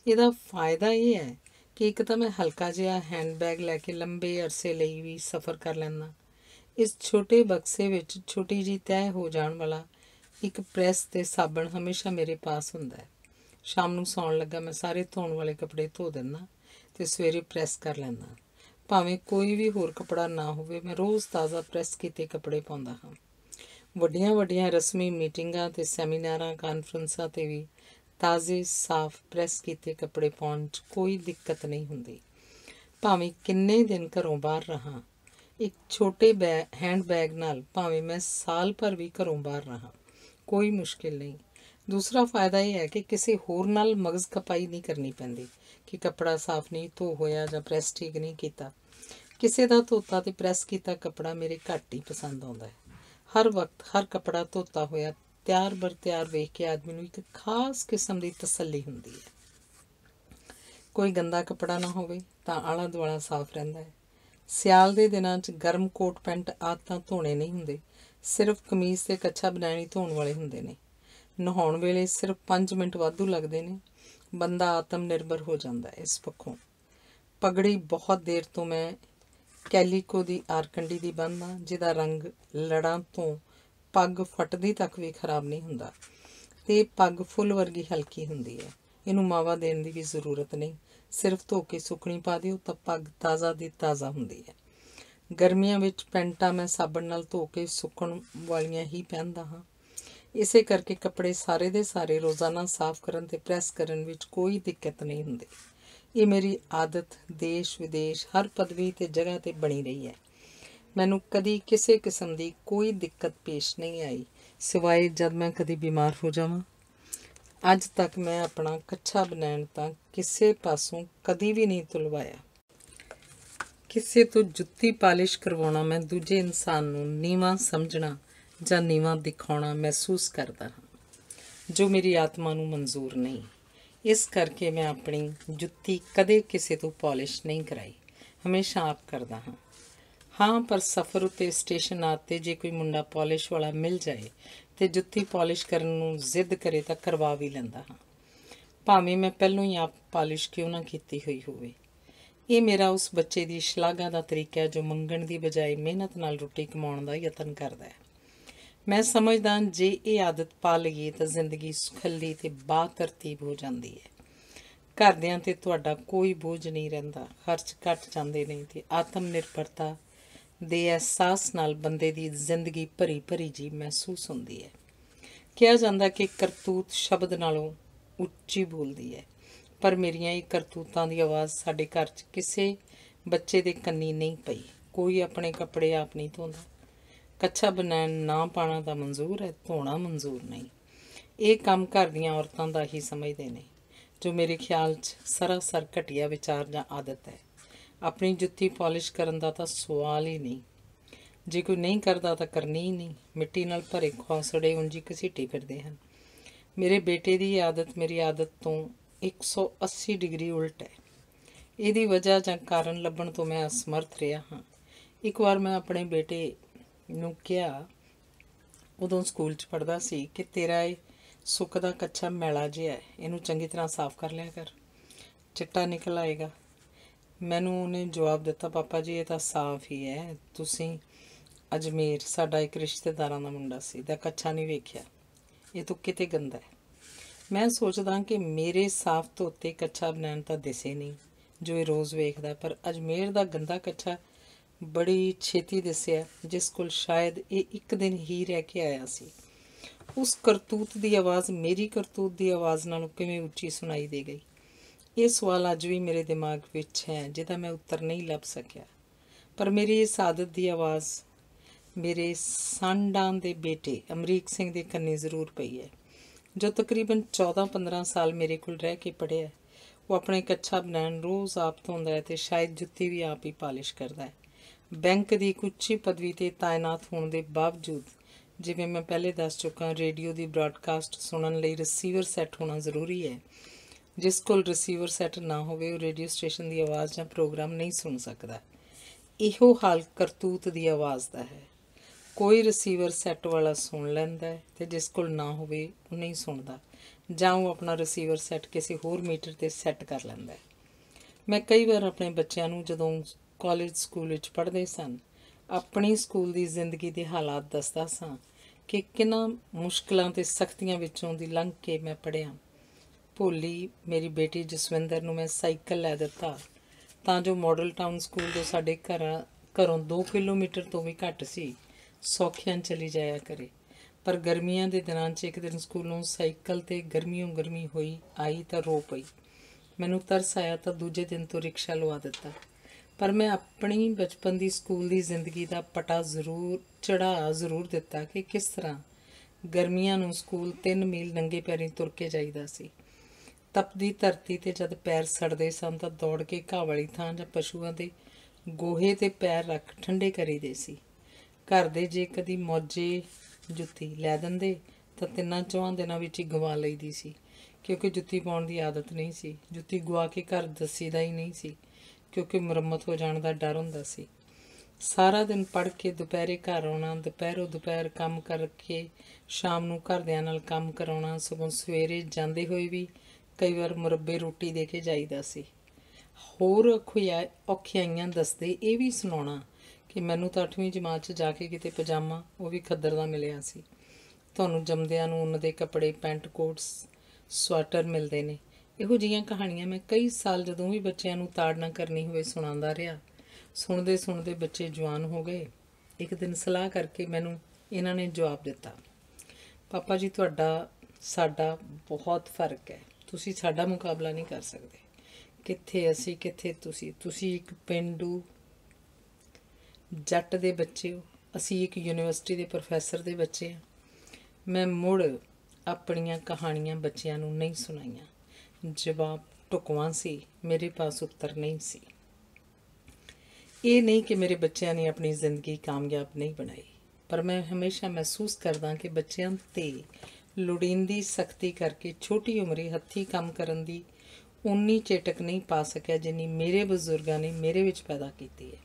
ਇਹਦਾ ਫਾਇਦਾ ਇਹ ਹੈ ਕਿ ਇੱਕ ਤਾਂ ਮੈਂ ਹਲਕਾ ਜਿਹਾ ਹੈਂਡਬੈਗ ਲੈ ਕੇ ਲੰਬੇ ਅਰਸੇ ਲਈ ਵੀ ਸਫ਼ਰ ਕਰ ਲੈਣਾ ਇਸ ਛੋਟੇ ਬਕਸੇ ਵਿੱਚ ਛੋਟੀ ਜੀ ਤੈਅ ਹੋ ਜਾਣ ਵਾਲਾ ਇੱਕ ਪ੍ਰੈਸ ਤੇ ਸਾਬਣ ਹਮੇਸ਼ਾ ਮੇਰੇ ਪਾਸ ਹੁੰਦਾ ਹੈ ਸ਼ਾਮ ਨੂੰ ਸੌਣ ਲੱਗਾ ਮੈਂ ਸਾਰੇ ਧੋਣ ਵਾਲੇ ਕੱਪੜੇ ਧੋ ਦਿੰਦਾ ਤੇ ਸਵੇਰੇ ਪ੍ਰੈਸ ਕਰ ਲੈਂਦਾ ਭਾਵੇਂ ਕੋਈ ਵੀ ਹੋਰ ਕੱਪੜਾ ਨਾ ਹੋਵੇ ਮੈਂ ਰੋਜ਼ ਤਾਜ਼ਾ ਪ੍ਰੈਸ ਕੀਤੇ ਕੱਪੜੇ ਪਾਉਂਦਾ ਹਾਂ ਵੱਡੀਆਂ-ਵੱਡੀਆਂ ਰਸਮੀ ਮੀਟਿੰਗਾਂ ਤੇ ਸੈਮੀਨਾਰਾਂ ਕਾਨਫਰੰਸਾਂ ਤੇ ਵੀ ਤਾਜ਼ੇ ਸਾਫ਼ ਪ੍ਰੈਸ ਕੀਤੇ ਕੱਪੜੇ ਪਾਉਣ 'ਚ ਕੋਈ ਦਿੱਕਤ ਨਹੀਂ ਹੁੰਦੀ ਭਾਵੇਂ ਕਿੰਨੇ ਦਿਨ ਘਰੋਂ ਬਾਹਰ ਰਹਾ ਇੱਕ ਛੋਟੇ ਹੈਂਡ ਬੈਗ ਨਾਲ ਭਾਵੇਂ ਮੈਂ ਸਾਲ ਭਰ ਵੀ ਘਰੋਂ ਬਾਹਰ ਰਹਾ ਕੋਈ ਮੁਸ਼ਕਿਲ ਨਹੀਂ ਦੂਸਰਾ ਫਾਇਦਾ ਇਹ ਹੈ ਕਿ ਕਿਸੇ ਹੋਰ ਨਾਲ ਮਗਜ਼ ਕਪਾਈ ਨਹੀਂ ਕਰਨੀ ਪੈਂਦੀ ਕਿ ਕੱਪੜਾ ਸਾਫ਼ ਨਹੀਂ ਧੋ ਹੋਇਆ ਜਾਂ ਪ੍ਰੈਸ ਠੀਕ ਨਹੀਂ ਕੀਤਾ ਕਿਸੇ ਦਾ ਧੋਤਾ ਤੇ ਪ੍ਰੈਸ ਕੀਤਾ ਕੱਪੜਾ ਮੇਰੇ ਘੱਟ ਹੀ ਪਸੰਦ ਆਉਂਦਾ ਹੈ ਹਰ ਵਕਤ ਹਰ ਕੱਪੜਾ ਧੋਤਾ ਹੋਇਆ ਤਿਆਰ ਬਰ ਤਿਆਰ ਵੇਖ ਕੇ ਆਦਮੀ ਨੂੰ ਇੱਕ ਖਾਸ ਕਿਸਮ ਦੀ ਤਸੱਲੀ ਹੁੰਦੀ ਹੈ ਕੋਈ ਗੰਦਾ ਕੱਪੜਾ ਨਾ ਹੋਵੇ ਤਾਂ ਆਲਾ ਦੁਆਲਾ ਸਾਫ਼ ਰਹਿੰਦਾ ਹੈ ਸਿਆਲ ਦੇ ਦਿਨਾਂ 'ਚ ਗਰਮ ਕੋਟ ਪੈਂਟ ਆਦਤਾਂ ਧੋਣੇ ਨਹੀਂ ਹੁੰਦੇ ਸਿਰਫ ਕਮੀਜ਼ ਤੇ ਕੱਛਾ ਬਨਾਣੀ ਧੋਣ ਵਾਲੇ ਹੁੰਦੇ ਨੇ ਨਹਾਉਣ ਵੇਲੇ ਸਿਰਫ 5 ਮਿੰਟ ਵਾਧੂ ਲੱਗਦੇ ਨੇ ਬੰਦਾ ਆਤਮ ਨਿਰਭਰ ਹੋ ਜਾਂਦਾ ਇਸ ਪੱਖੋਂ ਪਗੜੀ ਬਹੁਤ ਦੇਰ ਤੋਂ ਮੈਂ ਕੈਲੀਕੋ ਦੀ ਆਰਕੰਡੀ ਦੀ ਬੰਨਾਂ ਜਿਹਦਾ ਰੰਗ ਲੜਾਂ ਤੋਂ ਪੱਗ ਫਟਦੀ ਤੱਕ ਵੀ ਖਰਾਬ ਨਹੀਂ ਹੁੰਦਾ ਤੇ ਪੱਗ ਫੁੱਲ ਵਰਗੀ ਹਲਕੀ ਹੁੰਦੀ ਹੈ ਇਹਨੂੰ ਮਾਵਾ ਦੇਣ ਦੀ ਵੀ ਜ਼ਰੂਰਤ ਨਹੀਂ ਸਿਰਫ ਧੋ ਕੇ ਸੁਕਣੀ ਪਾ ਦਿਓ ਤਾਂ ਪੱਗ ਤਾਜ਼ਾ ਦੀ ਤਾਜ਼ਾ ਹੁੰਦੀ ਹੈ ਗਰਮੀਆਂ ਵਿੱਚ ਪੈਂਟਾਂ ਮੈਂ ਸਾਬਣ ਨਾਲ ਧੋ ਕੇ ਸੁੱਕਣ ਵਾਲੀਆਂ ਹੀ ਪਹਿਨਦਾ ਹਾਂ ਇਸੇ ਕਰਕੇ ਕੱਪੜੇ ਸਾਰੇ ਦੇ ਸਾਰੇ ਰੋਜ਼ਾਨਾ ਸਾਫ਼ ਕਰਨ ਤੇ ਪ੍ਰੈਸ ਕਰਨ ਵਿੱਚ ਕੋਈ ਦਿੱਕਤ ਨਹੀਂ ਹੁੰਦੀ ਇਹ ਮੇਰੀ ਆਦਤ ਦੇਸ਼ ਵਿਦੇਸ਼ ਹਰ ਪਦਵੀ ਤੇ ਜਗ੍ਹਾ ਤੇ ਬਣੀ ਰਹੀ ਹੈ ਮੈਨੂੰ ਕਦੀ ਕਿਸੇ ਕਿਸਮ ਦੀ ਕੋਈ ਦਿੱਕਤ ਪੇਸ਼ ਨਹੀਂ ਆਈ ਸਿਵਾਏ ਜਦ ਮੈਂ ਕਦੀ ਬਿਮਾਰ ਹੋ ਜਾਵਾਂ ਅੱਜ ਤੱਕ ਮੈਂ ਆਪਣਾ ਕੱਛਾ ਬਣਾਉਣ ਤਾਂ ਕਿਸੇ ਪਾਸੋਂ ਕਦੀ ਵੀ ਨਹੀਂ ਤੁਲਵਾਇਆ ਕਿਸੇ ਤੋਂ ਜੁੱਤੀ ਪਾਲਿਸ਼ ਕਰਵਾਉਣਾ ਮੈਂ ਦੂਜੇ ਇਨਸਾਨ ਨੂੰ ਨੀਵਾ ਸਮਝਣਾ ਜਾਂ ਨੀਵਾ ਦਿਖਾਉਣਾ ਮਹਿਸੂਸ ਕਰਦਾ ਹਾਂ ਜੋ ਮੇਰੀ ਆਤਮਾ ਨੂੰ ਮਨਜ਼ੂਰ ਨਹੀਂ ਇਸ ਕਰਕੇ ਮੈਂ ਆਪਣੀ ਜੁੱਤੀ ਕਦੇ ਕਿਸੇ ਤੋਂ ਪਾਲਿਸ਼ ਨਹੀਂ ਕਰਾਈ ਹਮੇਸ਼ਾ ਆਪ ਕਰਦਾ ਹਾਂ ਹਾਂ ਪਰ ਸਫ਼ਰ ਉਤੇ ਸਟੇਸ਼ਨ ਆਤੇ ਜੇ ਕੋਈ ਮੁੰਡਾ ਪਾਲਿਸ਼ ਵਾਲਾ ਮਿਲ ਜਾਏ ਤੇ ਜੁੱਤੀ ਪਾਲਿਸ਼ ਕਰਨ ਨੂੰ ਜ਼ਿੱਦ ਕਰੇ ਤਾਂ ਕਰਵਾ ਵੀ ਲੈਂਦਾ ਹਾਂ ਭਾਵੇਂ ਮੈਂ ਪਹਿਲੋਂ ਹੀ ਆਪ ਪਾਲਿਸ਼ ਕਿਉਂ ਨਾ ਕੀਤੀ ਹੋਈ ਹੋਵੇ ਇਹ ਮੇਰਾ ਉਸ ਬੱਚੇ ਦੀ ਸ਼ਲਾਘਾ ਦਾ ਤਰੀਕਾ ਹੈ ਜੋ ਮੰਗਣ ਦੀ ਬਜਾਏ ਮਿਹਨਤ ਨਾਲ ਰੋਟੀ ਕਮਾਉਣ ਦਾ ਯਤਨ ਕਰਦਾ ਹੈ ਮੈਂ ਸਮਝਦਾ ਜੇ ਇਹ ਆਦਤ ਪਾ ਲਈਏ ਤਾਂ ਜ਼ਿੰਦਗੀ ਸੁਖੱਲੀ ਤੇ ਬਾਤਰਤੀਬ ਹੋ ਜਾਂਦੀ ਹੈ ਘਰਦਿਆਂ ਤੇ ਤੁਹਾਡਾ ਕੋਈ ਬੋਝ ਨਹੀਂ ਰਹਿੰਦਾ ਖਰਚ ਘਟ ਜਾਂਦੇ ਨੇ ਤੇ ਆਤਮ ਨਿਰਭਰਤਾ ਦੇ ਅਹਿਸਾਸ ਨਾਲ ਬੰਦੇ ਦੀ ਜ਼ਿੰਦਗੀ ਭਰੀ ਭਰੀ ਜੀ ਮਹਿਸੂਸ ਹੁੰਦੀ ਹੈ ਕਿਹਾ ਜਾਂਦਾ ਕਿ ਕਰਤੂਤ ਸ਼ਬਦ ਨਾਲੋਂ ਉੱਚੀ ਬੋਲਦੀ ਹੈ ਪਰ ਮੇਰੀਆਂ ਇਹ ਕਰਤੂਤਾਂ ਦੀ ਆਵਾਜ਼ ਸਾਡੇ ਘਰ 'ਚ ਕਿਸੇ ਬੱਚੇ ਦੇ ਕੰਨੀ ਨਹੀਂ ਪਈ ਕੋਈ ਆਪਣੇ ਕੱਪੜੇ ਆਪ ਨਹੀਂ ਧੋਂਦਾ ਕੱਚਾ ਬਨਾਨ ਨਾ ਪਾਣਾ ਤਾਂ ਮਨਜ਼ੂਰ ਹੈ ਧੋਣਾ ਮਨਜ਼ੂਰ ਨਹੀਂ ਇਹ ਕੰਮ ਘਰ ਦੀਆਂ ਔਰਤਾਂ ਦਾ ਹੀ ਸਮਝਦੇ ਨੇ ਜੋ ਮੇਰੇ ਖਿਆਲ 'ਚ ਸਰਾਸਰ ਘਟੀਆ ਵਿਚਾਰ ਜਾਂ ਆਦਤ ਹੈ ਆਪਣੀ ਜੁੱਤੀ ਪਾਲਿਸ਼ ਕਰਨ ਦਾ ਤਾਂ ਸਵਾਲ ਹੀ ਨਹੀਂ ਜੇ ਕੋਈ ਨਹੀਂ ਕਰਦਾ ਤਾਂ ਕਰਨੀ ਹੀ ਨਹੀਂ ਮਿੱਟੀ ਨਾਲ ਭਰੇ ਖੌਸੜੇ ਉਂਝੀ ਘਸੀਟੀ ਫਿਰਦੇ ਹਨ ਮੇਰੇ ਬੇਟੇ ਦੀ ਆਦਤ ਮੇਰੀ ਆਦਤ ਤੋਂ 180 ਡਿਗਰੀ ਉਲਟ ਹੈ ਇਹਦੀ ਵਜ੍ਹਾ ਜਾਂ ਕਾਰਨ ਲੱਭਣ ਤੋਂ ਮੈਂ ਅਸਮਰਥ ਰਿਹਾ ਹਾਂ ਇੱਕ ਵਾਰ ਮੈਂ ਆਪਣੇ ਬੇਟੇ ਨੂੰ ਕਿਹਾ ਉਦੋਂ ਸਕੂਲ 'ਚ ਪੜਦਾ ਸੀ ਕਿ ਤੇਰਾ ਇਹ ਸੁੱਕ ਦਾ ਕੱਚਾ ਮੈਲਾ ਜਿਹਾ ਹੈ ਇਹਨੂੰ ਚੰਗੀ ਤਰ੍ਹਾਂ ਸਾਫ਼ ਕਰ ਲਿਆ ਕਰ ਚਿੱਟਾ ਨਿਕਲ ਆਏਗਾ ਮੈਨੂੰ ਉਹਨੇ ਜਵਾਬ ਦਿੱਤਾ ਪਾਪਾ ਜੀ ਇਹ ਤਾਂ ਸਾਫ਼ ਹੀ ਹੈ ਤੁਸੀਂ ਅਜਮੇਰ ਸਾਡਾ ਇੱਕ ਰਿਸ਼ਤੇਦਾਰਾਂ ਦਾ ਮੁੰਡਾ ਸੀ ਦਾ ਕੱਚਾ ਨਹੀਂ ਵੇਖਿਆ ਇਹ ਤਾਂ ਕਿਤੇ ਗੰਦਾ ਹੈ ਮੈਂ ਸੋਚਦਾ ਕਿ ਮੇਰੇ ਸਾਫ਼ ਧੋਤੇ ਕੱਚਾ ਬਣਨ ਤਾਂ ਦਿਸੇ ਨਹੀਂ ਜੋ ਇਹ ਰੋਜ਼ ਵੇਖਦਾ ਪਰ ਅਜਮੇਰ ਦਾ ਗੰਦਾ ਕੱਚਾ ਬੜੀ ਛੇਤੀ ਦਿਸਿਆ ਜਿਸ ਕੋਲ ਸ਼ਾਇਦ ਇਹ ਇੱਕ ਦਿਨ ਹੀ ਰਹਿ ਕੇ ਆਇਆ ਸੀ ਉਸ ਕਰਤੂਤ ਦੀ ਆਵਾਜ਼ ਮੇਰੀ ਕਰਤੂਤ ਦੀ ਆਵਾਜ਼ ਨਾਲੋਂ ਕਿਵੇਂ ਉੱਚੀ ਸੁਣਾਈ ਦੇ ਗਈ ਇਹ ਸਵਾਲ ਅੱਜ ਵੀ ਮੇਰੇ ਦਿਮਾਗ ਵਿੱਚ ਹੈ ਜਿਹਦਾ ਮੈਂ ਉੱਤਰ ਨਹੀਂ ਲੱਭ ਸਕਿਆ ਪਰ ਮੇਰੀ ਇਹ ਸਾਦਤ ਦੀ ਆਵਾਜ਼ ਮੇਰੇ ਸੰਡਾਂ ਦੇ ਬੇਟੇ ਅਮਰੀਕ ਸਿੰਘ ਦੇ ਕੰਨੇ ਜ਼ਰੂਰ ਪਈ ਹੈ ਜੋ ਤਕਰੀਬਨ 14-15 ਸਾਲ ਮੇਰੇ ਕੋਲ ਰਹਿ ਕੇ ਪੜਿਆ ਉਹ ਆਪਣੇ ਕੱਚਾ ਬਣਾਉਣ ਰੋਜ਼ ਆਪ ਤੋਂਦਾ ਹੈ ਤੇ ਸ਼ਾਇਦ ਜੁੱਤੀ ਵੀ ਆਪ ਹੀ ਪਾਲਿਸ਼ ਕਰਦਾ ਹੈ ਬੈਂਕ ਦੀ ਕੁੱਚੀ ਪਦਵੀ ਤੇ ਤਾਇਨਾਤ ਹੋਣ ਦੇ ਬਾਵਜੂਦ ਜਿਵੇਂ ਮੈਂ ਪਹਿਲੇ ਦੱਸ ਚੁੱਕਾ ਰੇਡੀਓ ਦੀ ਬ੍ਰਾਡਕਾਸਟ ਸੁਣਨ ਲਈ ਰਿਸੀਵਰ ਸੈੱਟ ਹੋਣਾ ਜ਼ਰੂਰੀ ਹੈ ਜਿਸ ਕੋਲ ਰਿਸੀਵਰ ਸੈੱਟ ਨਾ ਹੋਵੇ ਉਹ ਰੇਡੀਓ ਸਟੇਸ਼ਨ ਦੀ ਆਵਾਜ਼ ਜਾਂ ਪ੍ਰੋਗਰਾਮ ਨਹੀਂ ਸੁਣ ਸਕਦਾ ਇਹੋ ਹਾਲ ਕਰਤੂਤ ਦੀ ਆਵਾਜ਼ ਦਾ ਹੈ ਕੋਈ ਰਿਸੀਵਰ ਸੈੱਟ ਵਾਲਾ ਸੁਣ ਲੈਂਦਾ ਹੈ ਤੇ ਜਿਸ ਕੋਲ ਨਾ ਹੋਵੇ ਉਹ ਨਹੀਂ ਸੁਣਦਾ ਜਾਂ ਉਹ ਆਪਣਾ ਰਿਸੀਵਰ ਸੈੱਟ ਕਿਸੇ ਹੋਰ ਮੀਟਰ ਤੇ ਸੈੱਟ ਕਰ ਲੈਂਦਾ ਮੈਂ ਕਈ ਵਾਰ ਆਪਣੇ ਬੱਚਿਆਂ ਨੂੰ ਜਦੋਂ ਕਾਲਜ ਸਕੂਲ ਵਿੱਚ ਪੜ੍ਹਦੇ ਸਨ ਆਪਣੀ ਸਕੂਲ ਦੀ ਜ਼ਿੰਦਗੀ ਦੇ ਹਾਲਾਤ ਦੱਸਦਾ ਸਾਂ ਕਿ ਕਿੰਨਾ ਮੁਸ਼ਕਲਾਂ ਤੇ ਸਖਤੀਆਂ ਵਿੱਚੋਂ ਦੀ ਲੰਘ ਕੇ ਮੈਂ ਪੜਿਆ ਭੋਲੀ ਮੇਰੀ ਬੇਟੀ ਜਸਵਿੰਦਰ ਨੂੰ ਮੈਂ ਸਾਈਕਲ ਲੈ ਦਿੱਤਾ ਤਾਂ ਜੋ ਮਾਡਲ ਟਾਊਨ ਸਕੂਲ ਤੋਂ ਸਾਡੇ ਘਰਾਂ ਘਰੋਂ 2 ਕਿਲੋਮੀਟਰ ਤੋਂ ਵੀ ਘੱਟ ਸੀ ਸੌਖਿਆਂ ਚਲੀ ਜਾਇਆ ਕਰੇ ਪਰ ਗਰਮੀਆਂ ਦੇ ਦਿਨਾਂ 'ਚ ਇੱਕ ਦਿਨ ਸਕੂਲੋਂ ਸਾਈਕਲ ਤੇ ਗਰਮੀੋਂ ਗਰਮੀ ਹੋਈ ਆਈ ਤਾਂ ਰੋ ਪਈ ਮੈਨੂੰ ਤਰਸ ਆਇਆ ਤਾਂ ਦੂਜੇ ਦਿਨ ਤੋਂ ਰਿਕਸ਼ਾ ਲਵਾ ਦਿੱਤਾ ਪਰ ਮੈਂ ਆਪਣੀ ਬਚਪਨ ਦੀ ਸਕੂਲ ਦੀ ਜ਼ਿੰਦਗੀ ਦਾ ਪਟਾ ਜ਼ਰੂਰ ਚੜਾ ਜ਼ਰੂਰ ਦਿੱਤਾ ਕਿ ਕਿਸ ਤਰ੍ਹਾਂ ਗਰਮੀਆਂ ਨੂੰ ਸਕੂਲ 3 ਮੀਲ ਨੰਗੇ ਪੈਰੀਂ ਤੁਰ ਕੇ ਜਾਈਦਾ ਸੀ ਤਪਦੀ ਧਰਤੀ ਤੇ ਜਦ ਪੈਰ ਸੜਦੇ ਸਨ ਤਾਂ ਦੌੜ ਕੇ ਘਾਹ ਵਾਲੀ ਥਾਂ ਜਾਂ ਪਸ਼ੂਆਂ ਦੇ ਗੋਹੇ ਤੇ ਪੈਰ ਰੱਖ ਠੰਡੇ ਕਰੀਦੇ ਸੀ ਘਰ ਦੇ ਜੇ ਕਦੀ ਮੌਜੇ ਜੁੱਤੀ ਲੈ ਦਿੰਦੇ ਤਾਂ ਤਿੰਨਾਂ ਚੌਹਾਂ ਦਿਨਾਂ ਵਿੱਚ ਹੀ ਗਵਾ ਲਈਦੀ ਸੀ ਕਿਉਂਕਿ ਜੁੱਤੀ ਪਾਉਣ ਦੀ ਆਦਤ ਨਹੀਂ ਸੀ ਜੁੱਤੀ ਗਵਾ ਕੇ ਘਰ ਦਾ ਹੀ ਨਹੀਂ ਸੀ ਕਿਉਂਕਿ ਮੁਰੰਮਤ ਹੋ ਜਾਣ ਦਾ ਡਰ ਹੁੰਦਾ ਸੀ ਸਾਰਾ ਦਿਨ ਪੜ ਕੇ ਦੁਪਹਿਰੇ ਘਰ ਆਉਣਾ ਦੁਪਹਿਰੋਂ ਦੁਪਹਿਰ ਕੰਮ ਕਰਕੇ ਸ਼ਾਮ ਨੂੰ ਘਰਦਿਆਂ ਨਾਲ ਕੰਮ ਕਰਾਉਣਾ ਸਗੋਂ ਸਵੇਰੇ ਜਾਂਦੇ ਹੋਏ ਵੀ ਕਈ ਵਾਰ ਮੁਰੱਬੇ ਰੋਟੀ ਦੇ ਕੇ ਜਾਈਦਾ ਸੀ ਹੋਰ ਖੁਆ ਔਖਿਆਈਆਂ ਦੱਸਦੇ ਇਹ ਵੀ ਸੁਣਾਉਣਾ ਕਿ ਮੈਨੂੰ ਤਾਂ 8ਵੀਂ ਜਮਾਤ 'ਚ ਜਾ ਕੇ ਕਿਤੇ ਪਜਾਮਾ ਉਹ ਵੀ ਖੱਦਰ ਦਾ ਮਿਲਿਆ ਸੀ ਤੁਹਾਨੂੰ ਜੰਮਦਿਆਂ ਨੂੰ ਉਹਨਾਂ ਦੇ ਕੱਪੜੇ ਪੈਂਟ ਕੋਟਸ ਸਵੈਟਰ ਮਿਲਦੇ ਨੇ ਇਹੋ ਜੀਆਂ ਕਹਾਣੀਆਂ ਮੈਂ ਕਈ ਸਾਲ ਜਦੋਂ ਵੀ ਬੱਚਿਆਂ ਨੂੰ ਤਾੜਨਾ ਕਰਨੀ ਹੋਵੇ ਸੁਣਾਉਂਦਾ ਰਿਹਾ ਸੁਣਦੇ ਸੁਣਦੇ ਬੱਚੇ ਜਵਾਨ ਹੋ ਗਏ ਇੱਕ ਦਿਨ ਸਲਾਹ ਕਰਕੇ ਮੈਨੂੰ ਇਹਨਾਂ ਨੇ ਜਵਾਬ ਦਿੱਤਾ ਪਾਪਾ ਜੀ ਤੁਹਾਡਾ ਸਾਡਾ ਬਹੁਤ ਫਰਕ ਹੈ ਤੁਸੀਂ ਸਾਡਾ ਮੁਕਾਬਲਾ ਨਹੀਂ ਕਰ ਸਕਦੇ ਕਿੱਥੇ ਅਸੀਂ ਕਿੱਥੇ ਤੁਸੀਂ ਤੁਸੀਂ ਇੱਕ ਪਿੰਡੂ ਜੱਟ ਦੇ ਬੱਚੇ ਹੋ ਅਸੀਂ ਇੱਕ ਯੂਨੀਵਰਸਿਟੀ ਦੇ ਪ੍ਰੋਫੈਸਰ ਦੇ ਬੱਚੇ ਹਾਂ ਮੈਂ ਮੁੜ ਆਪਣੀਆਂ ਕਹਾਣੀਆਂ ਬੱਚਿਆਂ ਨੂੰ ਨਹੀਂ ਸੁਣਾਈਆਂ ਜਵਾਬ ਟੁਕਵਾਂ ਸੀ ਮੇਰੇ ਪਾਸ ਉੱਤਰ ਨਹੀਂ ਸੀ ਇਹ ਨਹੀਂ ਕਿ ਮੇਰੇ ਬੱਚਿਆਂ ਨੇ ਆਪਣੀ ਜ਼ਿੰਦਗੀ ਕਾਮਯਾਬ ਨਹੀਂ ਬਣਾਈ ਪਰ ਮੈਂ ਹਮੇਸ਼ਾ ਮਹਿਸੂਸ ਕਰਦਾ ਕਿ ਬੱਚਿਆਂ ਤੇ ਲੋੜੀਂਦੀ ਸਖਤੀ ਕਰਕੇ ਛੋਟੀ ਉਮਰੇ ਹੱਥੀ ਕੰਮ ਕਰਨ ਦੀ ਉਨੀ ਚੇਟਕ ਨਹੀਂ ਪਾ ਸਕਿਆ ਜਿੰਨੀ ਮੇਰੇ ਬਜ਼ੁਰਗਾਂ ਨੇ ਮੇਰੇ ਵਿੱਚ ਪੈਦਾ ਕੀਤੀ ਹੈ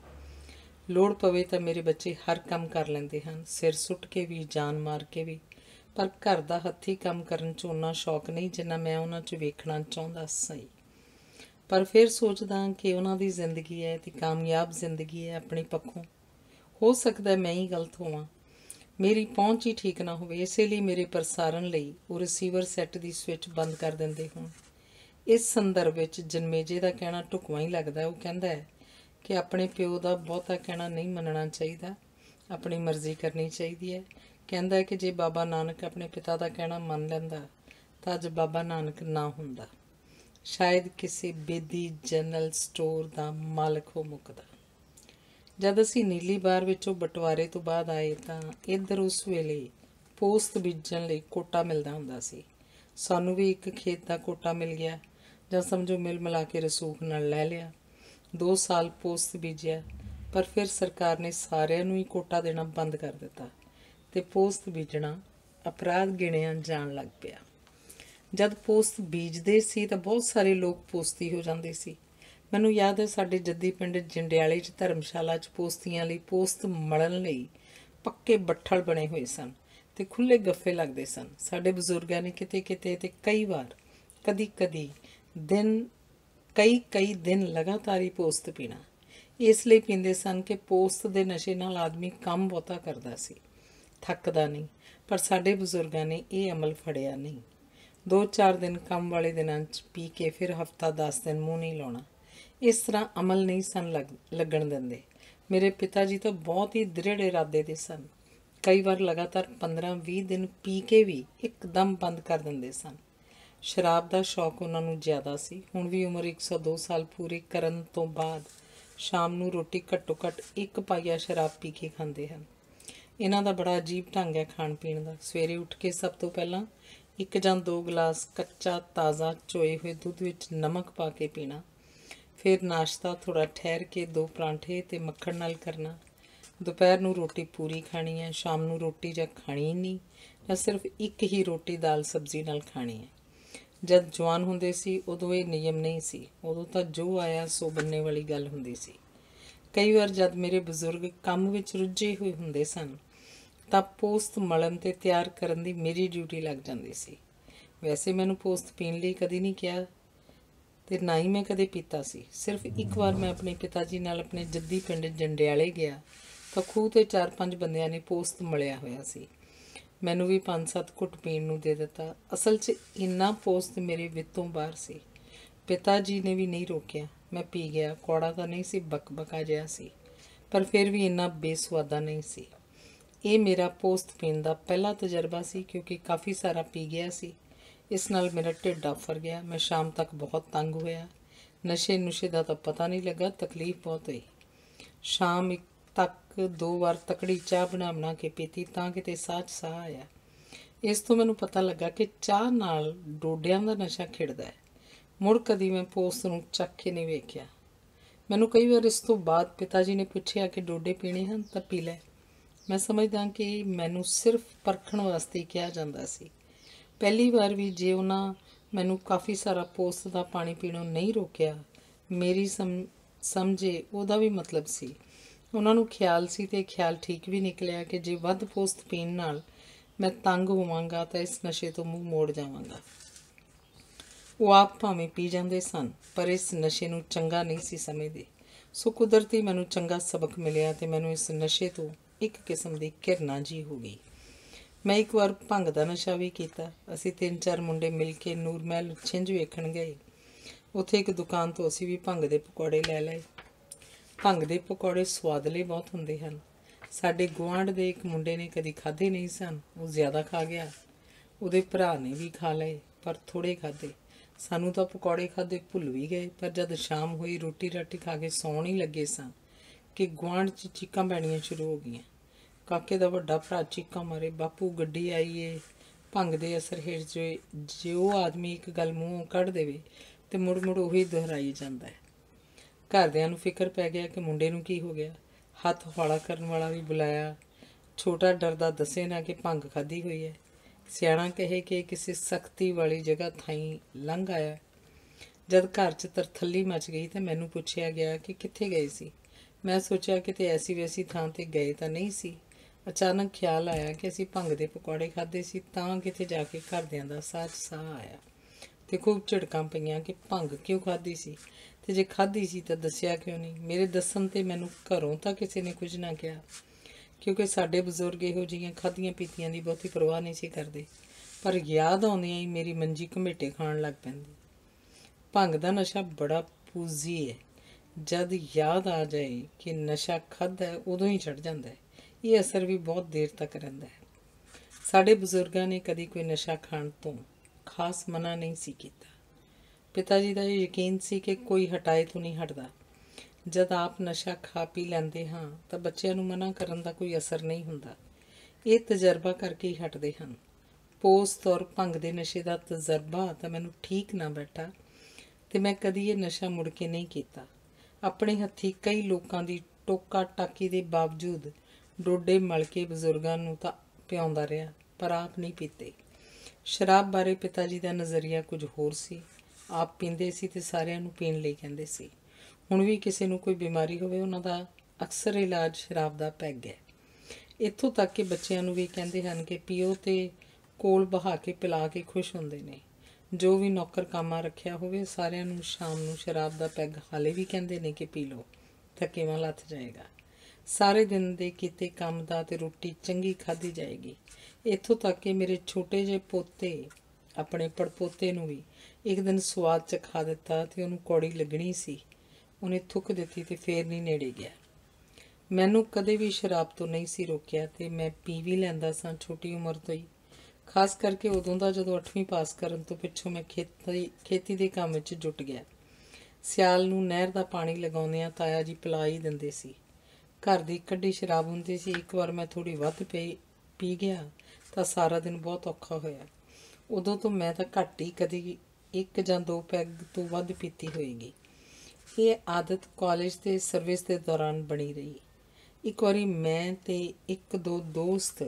ਲੋੜ ਪਵੇ ਤਾਂ ਮੇਰੇ ਬੱਚੇ ਹਰ ਕੰਮ ਕਰ ਲੈਂਦੇ ਹਨ ਸਿਰ ਸੁੱਟ ਕੇ ਵੀ ਜਾਨ ਮਾਰ ਕੇ ਵੀ ਪਰ ਘਰ ਦਾ ਹੱਥੀ ਕੰਮ ਕਰਨ 'ਚ ਉਹਨਾਂ ਸ਼ੌਕ ਨਹੀਂ ਜਿੰਨਾ ਮੈਂ ਉਹਨਾਂ 'ਚ ਵੇਖਣਾ ਚਾਹੁੰਦਾ ਸੀ ਪਰ ਫਿਰ ਸੋਚਦਾ ਕਿ ਉਹਨਾਂ ਦੀ ਜ਼ਿੰਦਗੀ ਹੈ ਤੇ ਕਾਮਯਾਬ ਜ਼ਿੰਦਗੀ ਹੈ ਆਪਣੇ ਪੱਖੋਂ ਹੋ ਸਕਦਾ ਮੈਂ ਹੀ ਗਲਤ ਹੋਵਾਂ ਮੇਰੀ ਪਹੁੰਚ ਹੀ ਠੀਕ ਨਾ ਹੋਵੇ ਇਸੇ ਲਈ ਮੇਰੇ ਪ੍ਰਸਾਰਣ ਲਈ ਉਹ ਰਿਸੀਵਰ ਸੈੱਟ ਦੀ ਸਵਿਚ ਬੰਦ ਕਰ ਦਿੰਦੇ ਹੋਣ ਇਸ ਸੰਦਰਭ ਵਿੱਚ ਜਨਮੇਜੇ ਦਾ ਕਹਿਣਾ ਟੁਕਵਾ ਹੀ ਲੱਗਦਾ ਉਹ ਕਹਿੰਦਾ ਹੈ ਕਿ ਆਪਣੇ ਪਿਓ ਦਾ ਬਹੁਤਾ ਕਹਿਣਾ ਨਹੀਂ ਮੰਨਣਾ ਚਾਹੀਦਾ ਆਪਣੀ ਮਰਜ਼ੀ ਕਰਨੀ ਚਾਹੀਦੀ ਹੈ ਕਹਿੰਦਾ ਹੈ ਕਿ ਜੇ ਬਾਬਾ ਨਾਨਕ ਆਪਣੇ ਪਿਤਾ ਦਾ ਕਹਿਣਾ ਮੰਨ ਲੈਂਦਾ ਤਾਂ ਅੱਜ ਬਾਬਾ ਨਾਨਕ ਨਾ ਹੁੰਦਾ ਸ਼ਾਇਦ ਕਿਸੇ ਬੇਦੀ ਜਨਰਲ ਸਟੋਰ ਦਾ ਮਾਲਕ ਹੋ ਮੁਕਦਾ ਜਦ ਅਸੀਂ ਨੀਲੀ ਬਾਰ ਵਿੱਚੋਂ ਬਟਵਾਰੇ ਤੋਂ ਬਾਅਦ ਆਏ ਤਾਂ ਇੱਧਰ ਉਸ ਵੇਲੇ ਪੋਸਤ ਬੀਜਣ ਲਈ ਕੋਟਾ ਮਿਲਦਾ ਹੁੰਦਾ ਸੀ ਸਾਨੂੰ ਵੀ ਇੱਕ ਖੇਤ ਦਾ ਕੋਟਾ ਮਿਲ ਗਿਆ ਜਾਂ ਸਮਝੋ ਮਿਲ ਮਿਲਾ ਕੇ ਰਸੂਖ ਨਾਲ ਲੈ ਲਿਆ 2 ਸਾਲ ਪੋਸਤ ਬੀਜਿਆ ਪਰ ਫਿਰ ਸਰਕਾਰ ਨੇ ਸਾਰਿਆਂ ਨੂੰ ਹੀ ਕੋਟਾ ਦੇਣਾ ਬੰਦ ਕਰ ਦਿੱਤਾ ਤੇ ਪੋਸਤ ਬੀਜਣਾ ਅਪਰਾਧ ਗਿਣਿਆ ਜਾਣ ਲੱਗ ਪਿਆ ਜਦ ਪੋਸਤ ਬੀਜਦੇ ਸੀ ਤਾਂ ਬਹੁਤ ਸਾਰੇ ਲੋਕ ਪੋਸਤੀ ਹੋ ਜਾਂਦੇ ਸੀ ਮੈਨੂੰ ਯਾਦ ਹੈ ਸਾਡੇ ਜੱਦੀ ਪਿੰਡ ਜਿੰਡਿਆਲੇ 'ਚ ਧਰਮਸ਼ਾਲਾ 'ਚ ਪੋਸਤੀਆਂ ਲਈ ਪੋਸਤ ਮਲਣ ਲਈ ਪੱਕੇ ਬੱਠਲ ਬਣੇ ਹੋਏ ਸਨ ਤੇ ਖੁੱਲੇ ਗੱਫੇ ਲੱਗਦੇ ਸਨ ਸਾਡੇ ਬਜ਼ੁਰਗਾਂ ਨੇ ਕਿਤੇ ਕਿਤੇ ਤੇ ਕਈ ਵਾਰ ਕਦੀ ਕਦੀ ਦਿਨ ਕਈ ਕਈ ਦਿਨ ਲਗਾਤਾਰ ਹੀ ਪੋਸਤ ਪੀਣਾ ਇਸ ਲਈ ਪੀਂਦੇ ਸਨ ਕਿ ਪੋਸਤ ਦੇ ਨਸ਼ੇ ਨਾਲ ਆਦਮੀ ਕੰਮ ਬਹੁਤਾ ਕਰਦਾ ਸੀ ਥੱਕਦਾ ਨਹੀਂ ਪਰ ਸਾਡੇ ਬਜ਼ੁਰਗਾਂ ਨੇ ਇਹ ਅਮਲ ਫੜਿਆ ਨਹੀਂ 2-4 ਦਿਨ ਕੰਮ ਵਾਲੇ ਦਿਨਾਂ 'ਚ ਪੀ ਕੇ ਫਿਰ ਹਫਤਾ 10 ਦਿਨ ਮੂੰਹ ਨਹੀਂ ਲਾਉਣਾ ਇਸ ਤਰ੍ਹਾਂ ਅਮਲ ਨਹੀਂ ਸਨ ਲੱਗਣ ਦਿੰਦੇ ਮੇਰੇ ਪਿਤਾ ਜੀ ਤਾਂ ਬਹੁਤ ਹੀ ਦ੍ਰਿੜ ਇਰਾਦੇ ਦੇ ਸਨ ਕਈ ਵਾਰ ਲਗਾਤਾਰ 15-20 ਦਿਨ ਪੀ ਕੇ ਵੀ ਇੱਕਦਮ ਬੰਦ ਕਰ ਦਿੰਦੇ ਸਨ ਸ਼ਰਾਬ ਦਾ ਸ਼ੌਕ ਉਹਨਾਂ ਨੂੰ ਜ਼ਿਆਦਾ ਸੀ ਹੁਣ ਵੀ ਉਮਰ 102 ਸਾਲ ਪੂਰੀ ਕਰਨ ਤੋਂ ਬਾਅਦ ਸ਼ਾਮ ਨੂੰ ਰੋਟੀ ਘੱਟੋ ਘੱਟ ਇੱਕ ਪਾਈਆ ਸ਼ਰਾਬ ਪੀ ਕੇ ਖਾਂਦੇ ਹਨ ਇਹਨਾਂ ਦਾ ਬੜਾ ਅਜੀਬ ਢੰਗ ਹੈ ਖਾਣ ਪੀਣ ਦਾ ਸਵੇਰੇ ਉੱਠ ਕੇ ਸਭ ਤੋਂ ਪਹਿਲਾਂ ਇੱਕ ਜਾਂ ਦੋ ਗਲਾਸ ਕੱਚਾ ਤਾਜ਼ਾ ਚੋਏ ਹੋਏ ਦੁੱਧ ਵਿੱਚ ਨਮਕ ਪਾ ਕੇ ਪੀਣਾ ਫਿਰ ਨਾਸ਼ਤਾ ਥੋੜਾ ਠਹਿਰ ਕੇ ਦੋ ਪਰਾਂਠੇ ਤੇ ਮੱਖਣ ਨਾਲ ਕਰਨਾ ਦੁਪਹਿਰ ਨੂੰ ਰੋਟੀ ਪੂਰੀ ਖਾਣੀ ਹੈ ਸ਼ਾਮ ਨੂੰ ਰੋਟੀ ਜਾਂ ਖਾਣੀ ਨਹੀਂ ਜਾਂ ਸਿਰਫ ਇੱਕ ਹੀ ਰੋਟੀ ਦਾਲ ਸਬਜ਼ੀ ਨਾਲ ਖਾਣੀ ਹੈ ਜਦ ਜਵਾਨ ਹੁੰਦੇ ਸੀ ਉਦੋਂ ਇਹ ਨਿਯਮ ਨਹੀਂ ਸੀ ਉਦੋਂ ਤਾਂ ਜੋ ਆਇਆ ਸੋ ਬੰਨੇ ਵਾਲੀ ਗੱਲ ਹੁੰਦੀ ਸੀ ਕਈ ਵਾਰ ਜਦ ਮੇਰੇ ਬਜ਼ੁਰਗ ਕੰਮ ਵਿੱਚ ਰੁੱਝੇ ਹੋਏ ਹੁੰਦੇ ਸਨ ਤਾਂ ਪੋਸਤ ਮਲਣ ਤੇ ਤਿਆਰ ਕਰਨ ਦੀ ਮੇਰੀ ਡਿਊਟੀ ਲੱਗ ਜਾਂਦੀ ਸੀ ਵੈਸੇ ਮੈਨੂੰ ਪੋਸਤ ਪੀਣ ਲਈ ਕਦੀ ਨਹੀਂ ਕਿਹਾ ਤੇ ਨਾ ਹੀ ਮੈਂ ਕਦੇ ਪੀਤਾ ਸੀ ਸਿਰਫ ਇੱਕ ਵਾਰ ਮੈਂ ਆਪਣੇ ਪਿਤਾ ਜੀ ਨਾਲ ਆਪਣੇ ਜੱਦੀ ਪਿੰਡ ਜੰਡਿਆਲੇ ਗਿਆ ਤਾਂ ਖੂਹ ਤੇ ਚਾਰ ਪੰਜ ਬੰਦਿਆਂ ਨੇ ਪੋਸਤ ਮਲਿਆ ਹੋਇਆ ਸੀ ਮੈਨੂੰ ਵੀ ਪੰਜ ਸੱਤ ਘੁੱਟ ਪੀਣ ਨੂੰ ਦੇ ਦਿੱਤਾ ਅਸਲ 'ਚ ਇੰਨਾ ਪੋਸਤ ਮੇਰੇ ਵਿੱਤੋਂ ਬਾਹਰ ਸੀ ਪਿਤਾ ਜੀ ਨੇ ਵੀ ਨਹੀਂ ਰੋਕਿਆ ਮੈਂ ਪੀ ਗਿਆ ਕੋੜਾ ਤਾਂ ਨਹੀਂ ਸੀ ਬਕਬਕਾ ਜਿਹਾ ਸੀ ਪਰ ਫਿਰ ਵੀ ਇੰਨਾ ਬੇਸਵਾਦਾ ਨਹੀਂ ਸੀ ਇਹ ਮੇਰਾ ਪੋਸਤ ਪੀਣ ਦਾ ਪਹਿਲਾ ਤਜਰਬਾ ਸੀ ਕਿਉਂਕਿ ਕਾਫੀ ਸਾਰਾ ਪੀ ਗਿਆ ਸੀ ਇਸ ਨਾਲ ਮੇਰਾ ਢਿੱਡ ਆਫਰ ਗਿਆ ਮੈਂ ਸ਼ਾਮ ਤੱਕ ਬਹੁਤ ਤੰਗ ਹੋਇਆ ਨਸ਼ੇ ਨੁਸ਼ੇ ਦਾ ਤਾਂ ਪਤਾ ਨਹੀਂ ਲੱਗਾ ਤਕਲੀਫ ਬਹੁਤ ਹੋਈ ਸ਼ਾਮ ਤੱਕ ਦੋ ਵਾਰ ਤਕੜੀ ਚਾਹ ਬਣਾ ਬਣਾ ਕੇ ਪੀਤੀ ਤਾਂ ਕਿਤੇ ਸਾਹ ਸਾ ਸਾਹ ਆਇਆ ਇਸ ਤੋਂ ਮੈਨੂੰ ਪਤਾ ਲੱਗਾ ਕਿ ਚਾਹ ਨਾਲ ਡੋਡਿਆਂ ਦਾ ਨਸ਼ਾ ਖਿੜਦਾ ਹੈ ਮੁੜ ਕਦੀ ਮੈਂ ਪੋਸਟ ਨੂੰ ਚੱਕ ਕੇ ਨਹੀਂ ਵੇਖਿਆ ਮੈਨੂੰ ਕਈ ਵਾਰ ਇਸ ਤੋਂ ਬਾਅਦ ਪਿਤਾ ਜੀ ਨੇ ਪੁੱਛਿਆ ਕਿ ਡੋਡੇ ਪੀਣੇ ਹਨ ਤਾਂ ਪੀ ਲੈ ਮੈਂ ਸਮਝਦਾ ਕਿ ਮੈਨੂੰ ਸਿਰਫ ਪਰਖਣ ਵਾਸਤੇ ਕਿਹਾ ਜਾਂਦਾ ਸੀ ਪਹਿਲੀ ਵਾਰ ਵੀ ਜੇ ਉਹਨਾਂ ਮੈਨੂੰ ਕਾਫੀ ਸਾਰਾ ਪੋਸਟ ਦਾ ਪਾਣੀ ਪੀਣੋਂ ਨਹੀਂ ਰੋਕਿਆ ਮੇਰੀ ਸਮਝੇ ਉਹਦਾ ਵੀ ਮਤਲਬ ਸੀ ਉਹਨਾਂ ਨੂੰ ਖਿਆਲ ਸੀ ਤੇ ਖਿਆਲ ਠੀਕ ਵੀ ਨਿਕਲਿਆ ਕਿ ਜੇ ਵੱਧ ਪੋਸਟ ਪੀਣ ਨਾਲ ਮੈਂ ਤੰਗ ਹੋਵਾਂਗਾ ਤਾਂ ਇਸ ਨਸ਼ੇ ਤੋਂ ਮੂੰਹ ਮੋੜ ਜਾਵਾਂਗਾ ਉਹ ਆਪ ਭਾਵੇਂ ਪੀ ਜਾਂਦੇ ਸਨ ਪਰ ਇਸ ਨਸ਼ੇ ਨੂੰ ਚੰਗਾ ਨਹੀਂ ਸੀ ਸਮਝਦੇ ਸੋ ਕੁਦਰਤੀ ਮੈਨੂੰ ਚੰਗਾ ਸਬਕ ਮਿਲਿਆ ਤੇ ਮੈਨੂੰ ਇਸ ਨਸ਼ੇ ਤੋਂ ਇੱਕ ਕਿਸਮ ਦੀ ਕਿਰਨਾ ਜੀ ਹੋ ਗਈ ਮੈਂ ਇੱਕ ਵਾਰ ਭੰਗ ਦਾ ਨਸ਼ਾ ਵੀ ਕੀਤਾ ਅਸੀਂ ਤਿੰਨ ਚਾਰ ਮੁੰਡੇ ਮਿਲ ਕੇ ਨੂਰ ਮਹਿਲ ਛਿੰਜ ਵੇਖਣ ਗਏ ਉੱਥੇ ਇੱਕ ਦੁਕਾਨ ਤੋਂ ਅਸੀਂ ਵੀ ਭੰਗ ਦੇ ਪਕੌੜੇ ਲੈ ਲਏ ਭੰਗ ਦੇ ਪਕੌੜੇ ਸਵਾਦਲੇ ਬਹੁਤ ਹੁੰਦੇ ਹਨ ਸਾਡੇ ਗਵਾਂਢ ਦੇ ਇੱਕ ਮੁੰਡੇ ਨੇ ਕਦੀ ਖਾਧੇ ਨਹੀਂ ਸਨ ਉਹ ਜ਼ਿਆਦਾ ਖਾ ਗਿਆ ਉਹਦੇ ਭਰਾ ਨੇ ਵੀ ਖਾ ਲਏ ਪਰ ਥੋੜੇ ਖਾਧੇ ਸਾਨੂੰ ਤਾਂ ਪਕੌੜੇ ਖਾਧੇ ਭੁੱਲ ਵੀ ਗਏ ਪਰ ਜਦ ਸ਼ਾਮ ਹੋਈ ਰੋਟੀ ਰਾਟੀ ਖਾ ਕੇ ਸੌਣ ਹੀ ਲੱਗੇ ਸਾਂ ਕਿ ਗਵਾਂਢ 'ਚ ਚੀਕਾਂ ਪੈਣੀਆਂ ਸ਼ੁਰੂ ਹੋ ਗਈਆਂ ਕਾਕੇ ਦਾ ਵੱਡਾ ਭਰਾ ਚੀਕਾਂ ਮਾਰੇ ਬਾਪੂ ਗੱਡੀ ਆਈ ਏ ਭੰਗ ਦੇ ਅਸਰ ਹੇਠ ਜੇ ਜੇ ਉਹ ਆਦਮੀ ਇੱਕ ਗੱਲ ਮੂੰਹੋਂ ਕੱਢ ਦੇਵੇ ਤੇ ਮੁੜ ਮੁੜ ਉਹੀ ਦੁਹਰਾਈ ਜਾਂਦਾ ਹੈ ਘਰਦਿਆਂ ਨੂੰ ਫਿਕਰ ਪੈ ਗਿਆ ਕਿ ਮੁੰਡੇ ਨੂੰ ਕੀ ਹੋ ਗਿਆ ਹੱਥ ਹੌਲਾ ਕਰਨ ਵਾਲਾ ਵੀ ਬੁਲਾਇਆ ਛੋਟਾ ਡਰਦਾ ਦੱਸੇ ਨਾ ਕਿ ਭੰਗ ਖਾਦੀ ਹੋਈ ਹੈ ਸਿਆਣਾ ਕਹੇ ਕਿ ਕਿਸੇ ਸਖਤੀ ਵਾਲੀ ਜਗ੍ਹਾ ਥਾਈ ਲੰਘ ਆਇਆ ਜਦ ਘਰ 'ਚ ਤਰਥੱਲੀ ਮਚ ਗਈ ਤਾਂ ਮੈਨੂੰ ਪੁੱਛਿਆ ਗਿਆ ਕਿ ਕਿੱਥੇ ਗਏ ਸੀ ਮੈਂ ਸੋਚਿਆ ਕਿਤੇ ਐਸੀ ਵੈਸੀ ਥਾਂ ਤੇ ਗਏ ਤਾਂ ਨਹੀਂ ਸੀ ਅਚਾਨਕ ਖਿਆਲ ਆਇਆ ਕਿ ਅਸੀਂ ਭੰਗ ਦੇ ਪਕੌੜੇ ਖਾਦੇ ਸੀ ਤਾਂ ਕਿਤੇ ਜਾ ਕੇ ਘਰਦਿਆਂ ਦਾ ਸਾਚ ਸਾਹ ਆਇਆ ਤੇ ਖੂਬ ਝਟਕਾਂ ਪਈਆਂ ਕਿ ਭੰਗ ਕਿਉਂ ਖਾਦੀ ਸੀ ਤੇ ਜੇ ਖਾਦੀ ਸੀ ਤਾਂ ਦੱਸਿਆ ਕਿਉਂ ਨਹੀਂ ਮੇਰੇ ਦੱਸਣ ਤੇ ਮੈਨੂੰ ਘਰੋਂ ਤਾਂ ਕਿਸੇ ਨੇ ਕੁਝ ਨਾ ਕਿਹਾ ਕਿਉਂਕਿ ਸਾਡੇ ਬਜ਼ੁਰਗ ਇਹੋ ਜਿਹੀਆਂ ਖਾਦੀਆਂ ਪੀਤੀਆਂ ਦੀ ਬਹੁਤੀ ਪਰਵਾਹ ਨਹੀਂ ਸੀ ਕਰਦੇ ਪਰ ਯਾਦ ਆਉਂਦੀਆਂ ਹੀ ਮੇਰੀ ਮੰਜੀ ਘਮੇਟੇ ਖਾਣ ਲੱਗ ਪੈਂਦੀ ਭੰਗ ਦਾ ਨਸ਼ਾ ਬੜਾ ਪੂਜੀ ਹੈ ਜਦ ਯਾਦ ਆ ਜਾਏ ਕਿ ਨਸ਼ਾ ਖੱਦ ਹੈ ਉਦੋਂ ਹੀ ਛੱਡ ਜਾਂਦਾ ਹੈ ਇਹ ਅਸਰ ਵੀ ਬਹੁਤ ਦੇਰ ਤੱਕ ਰਹਿੰਦਾ ਹੈ ਸਾਡੇ ਬਜ਼ੁਰਗਾਂ ਨੇ ਕਦੀ ਕੋਈ ਨਸ਼ਾ ਖਾਣ ਤੋਂ ਖਾਸ ਮਨਾ ਨਹੀਂ ਸੀ ਕੀਤਾ ਪਿਤਾ ਜੀ ਦਾ ਇਹ ਯਕੀਨ ਸੀ ਕਿ ਕੋਈ ਹਟਾਏ ਤੋਂ ਨਹੀਂ ਹਟਦਾ ਜਦ ਆਪ ਨਸ਼ਾ ਖਾ ਪੀ ਲੈਂਦੇ ਹਾਂ ਤਾਂ ਬੱਚਿਆਂ ਨੂੰ ਮਨਾ ਕਰਨ ਦਾ ਕੋਈ ਅਸਰ ਨਹੀਂ ਹੁੰਦਾ ਇਹ ਤਜਰਬਾ ਕਰਕੇ ਹੀ ਹਟਦੇ ਹਨ ਪੋਸਤ ਔਰ ਭੰਗ ਦੇ ਨਸ਼ੇ ਦਾ ਤਜਰਬਾ ਤਾਂ ਮੈਨੂੰ ਠੀਕ ਨਾ ਬੈਠਾ ਤੇ ਮੈਂ ਕਦੀ ਇਹ ਨਸ਼ਾ ਮੁੜ ਕੇ ਨਹੀਂ ਕੀਤਾ ਆਪਣੇ ਹੱਥੀ ਕਈ ਲੋਕਾਂ ਦੀ ਟੋਕਾ ਟਾਕੀ ਦੇ ਬਾਵਜੂਦ ਡੋਡੇ ਮਲ ਕੇ ਬਜ਼ੁਰਗਾਂ ਨੂੰ ਤਾਂ ਪਿਆਉਂਦਾ ਰਿਹਾ ਪਰ ਆਪ ਨਹੀਂ ਪੀਤੇ ਸ਼ਰਾਬ ਬਾਰੇ ਪਿਤਾ ਜੀ ਦਾ ਨਜ਼ਰੀਆ ਕੁਝ ਹੋਰ ਸੀ ਆਪ ਪੀਂਦੇ ਸੀ ਤੇ ਸਾਰਿਆਂ ਨੂੰ ਪੀਣ ਲਈ ਕਹਿੰਦੇ ਸੀ ਹੁਣ ਵੀ ਕਿਸੇ ਨੂੰ ਕੋਈ ਬਿਮਾਰੀ ਹੋਵੇ ਉਹਨਾਂ ਦਾ ਅਕਸਰ ਇਲਾਜ ਸ਼ਰਾਬ ਦਾ ਪੈਗ ਹੈ ਇੱਥੋਂ ਤੱਕ ਕਿ ਬੱਚਿਆਂ ਨੂੰ ਵੀ ਕਹਿੰਦੇ ਹਨ ਕਿ ਪੀਓ ਤੇ ਕੋਲ ਬਹਾ ਕੇ ਪਿਲਾ ਕੇ ਖੁਸ਼ ਹੁੰਦੇ ਨੇ ਜੋ ਵੀ ਨੌਕਰ ਕਾਮਾ ਰੱਖਿਆ ਹੋਵੇ ਸਾਰਿਆਂ ਨੂੰ ਸ਼ਾਮ ਨੂੰ ਸ਼ਰਾਬ ਦਾ ਪੈਗ ਹਾਲੇ ਵੀ ਕਹਿੰਦੇ ਨੇ ਕਿ ਪੀ ਲਓ ਥੱਕੇਵਾਂ ਲੱਥ ਜਾਏਗਾ ਸਾਰੇ ਦਿਨ ਦੇ ਕੀਤੇ ਕੰਮ ਦਾ ਤੇ ਰੋਟੀ ਚੰਗੀ ਖਾਧੀ ਜਾਏਗੀ ਇੱਥੋਂ ਤੱਕ ਕਿ ਮੇਰੇ ਛੋਟੇ ਜਿਹੇ ਪੋਤੇ ਆਪਣੇ ਪੜਪੋਤੇ ਨੂੰ ਵੀ ਇੱਕ ਦਿਨ ਸਵਾਦ ਚ ਖਾ ਦਿੱਤਾ ਤੇ ਉਹਨੂੰ ਕੌੜੀ ਲੱਗਣੀ ਸੀ ਉਹਨੇ ਥੁੱਕ ਦਿੱਤੀ ਤੇ ਫੇਰ ਨਹੀਂ ਨੇੜੇ ਗਿਆ ਮੈਨੂੰ ਕਦੇ ਵੀ ਸ਼ਰਾਬ ਤੋਂ ਨਹੀਂ ਸੀ ਰੋਕਿਆ ਤੇ ਮੈਂ ਪੀ ਵੀ ਲੈਂਦਾ ਸਾਂ ਛੋਟੀ ਉਮਰ ਤੋਂ ਹੀ ਖਾਸ ਕਰਕੇ ਉਦੋਂ ਦਾ ਜਦੋਂ 8ਵੀਂ ਪਾਸ ਕਰਨ ਤੋਂ ਪਿੱਛੋਂ ਮੈਂ ਖੇਤੀ ਖੇਤੀ ਦੇ ਕੰਮ ਵਿੱਚ ਜੁਟ ਗਿਆ ਸਿਆਲ ਨੂੰ ਨਹਿਰ ਦਾ ਪਾਣੀ ਲਗਾਉਂਦੇ ਆ ਤਾਇਆ ਜੀ ਪਲਾਈ ਦਿੰਦੇ ਸੀ ਘਰ ਦੀ ਕੱਢੀ ਸ਼ਰਾਬ ਹੁੰਦੀ ਸੀ ਇੱਕ ਵਾਰ ਮੈਂ ਥੋੜੀ ਵੱਧ ਪਈ ਪੀ ਗਿਆ ਤਾਂ ਸਾਰਾ ਦਿਨ ਬਹੁਤ ਔਖਾ ਹੋਇਆ ਉਦੋਂ ਤੋਂ ਮੈਂ ਤਾਂ ਘੱਟ ਹੀ ਕਦੀ ਇੱਕ ਜਾਂ ਦੋ ਪੈਗ ਤੋਂ ਵੱਧ ਪੀਤੀ ਹੋਏਗੀ ਇਹ ਆਦਤ ਕਾਲਜ ਤੇ ਸਰਵਿਸ ਦੇ ਦੌਰਾਨ ਬਣੀ ਰਹੀ ਇੱਕ ਵਾਰੀ ਮੈਂ ਤੇ ਇੱਕ ਦੋ ਦੋਸਤ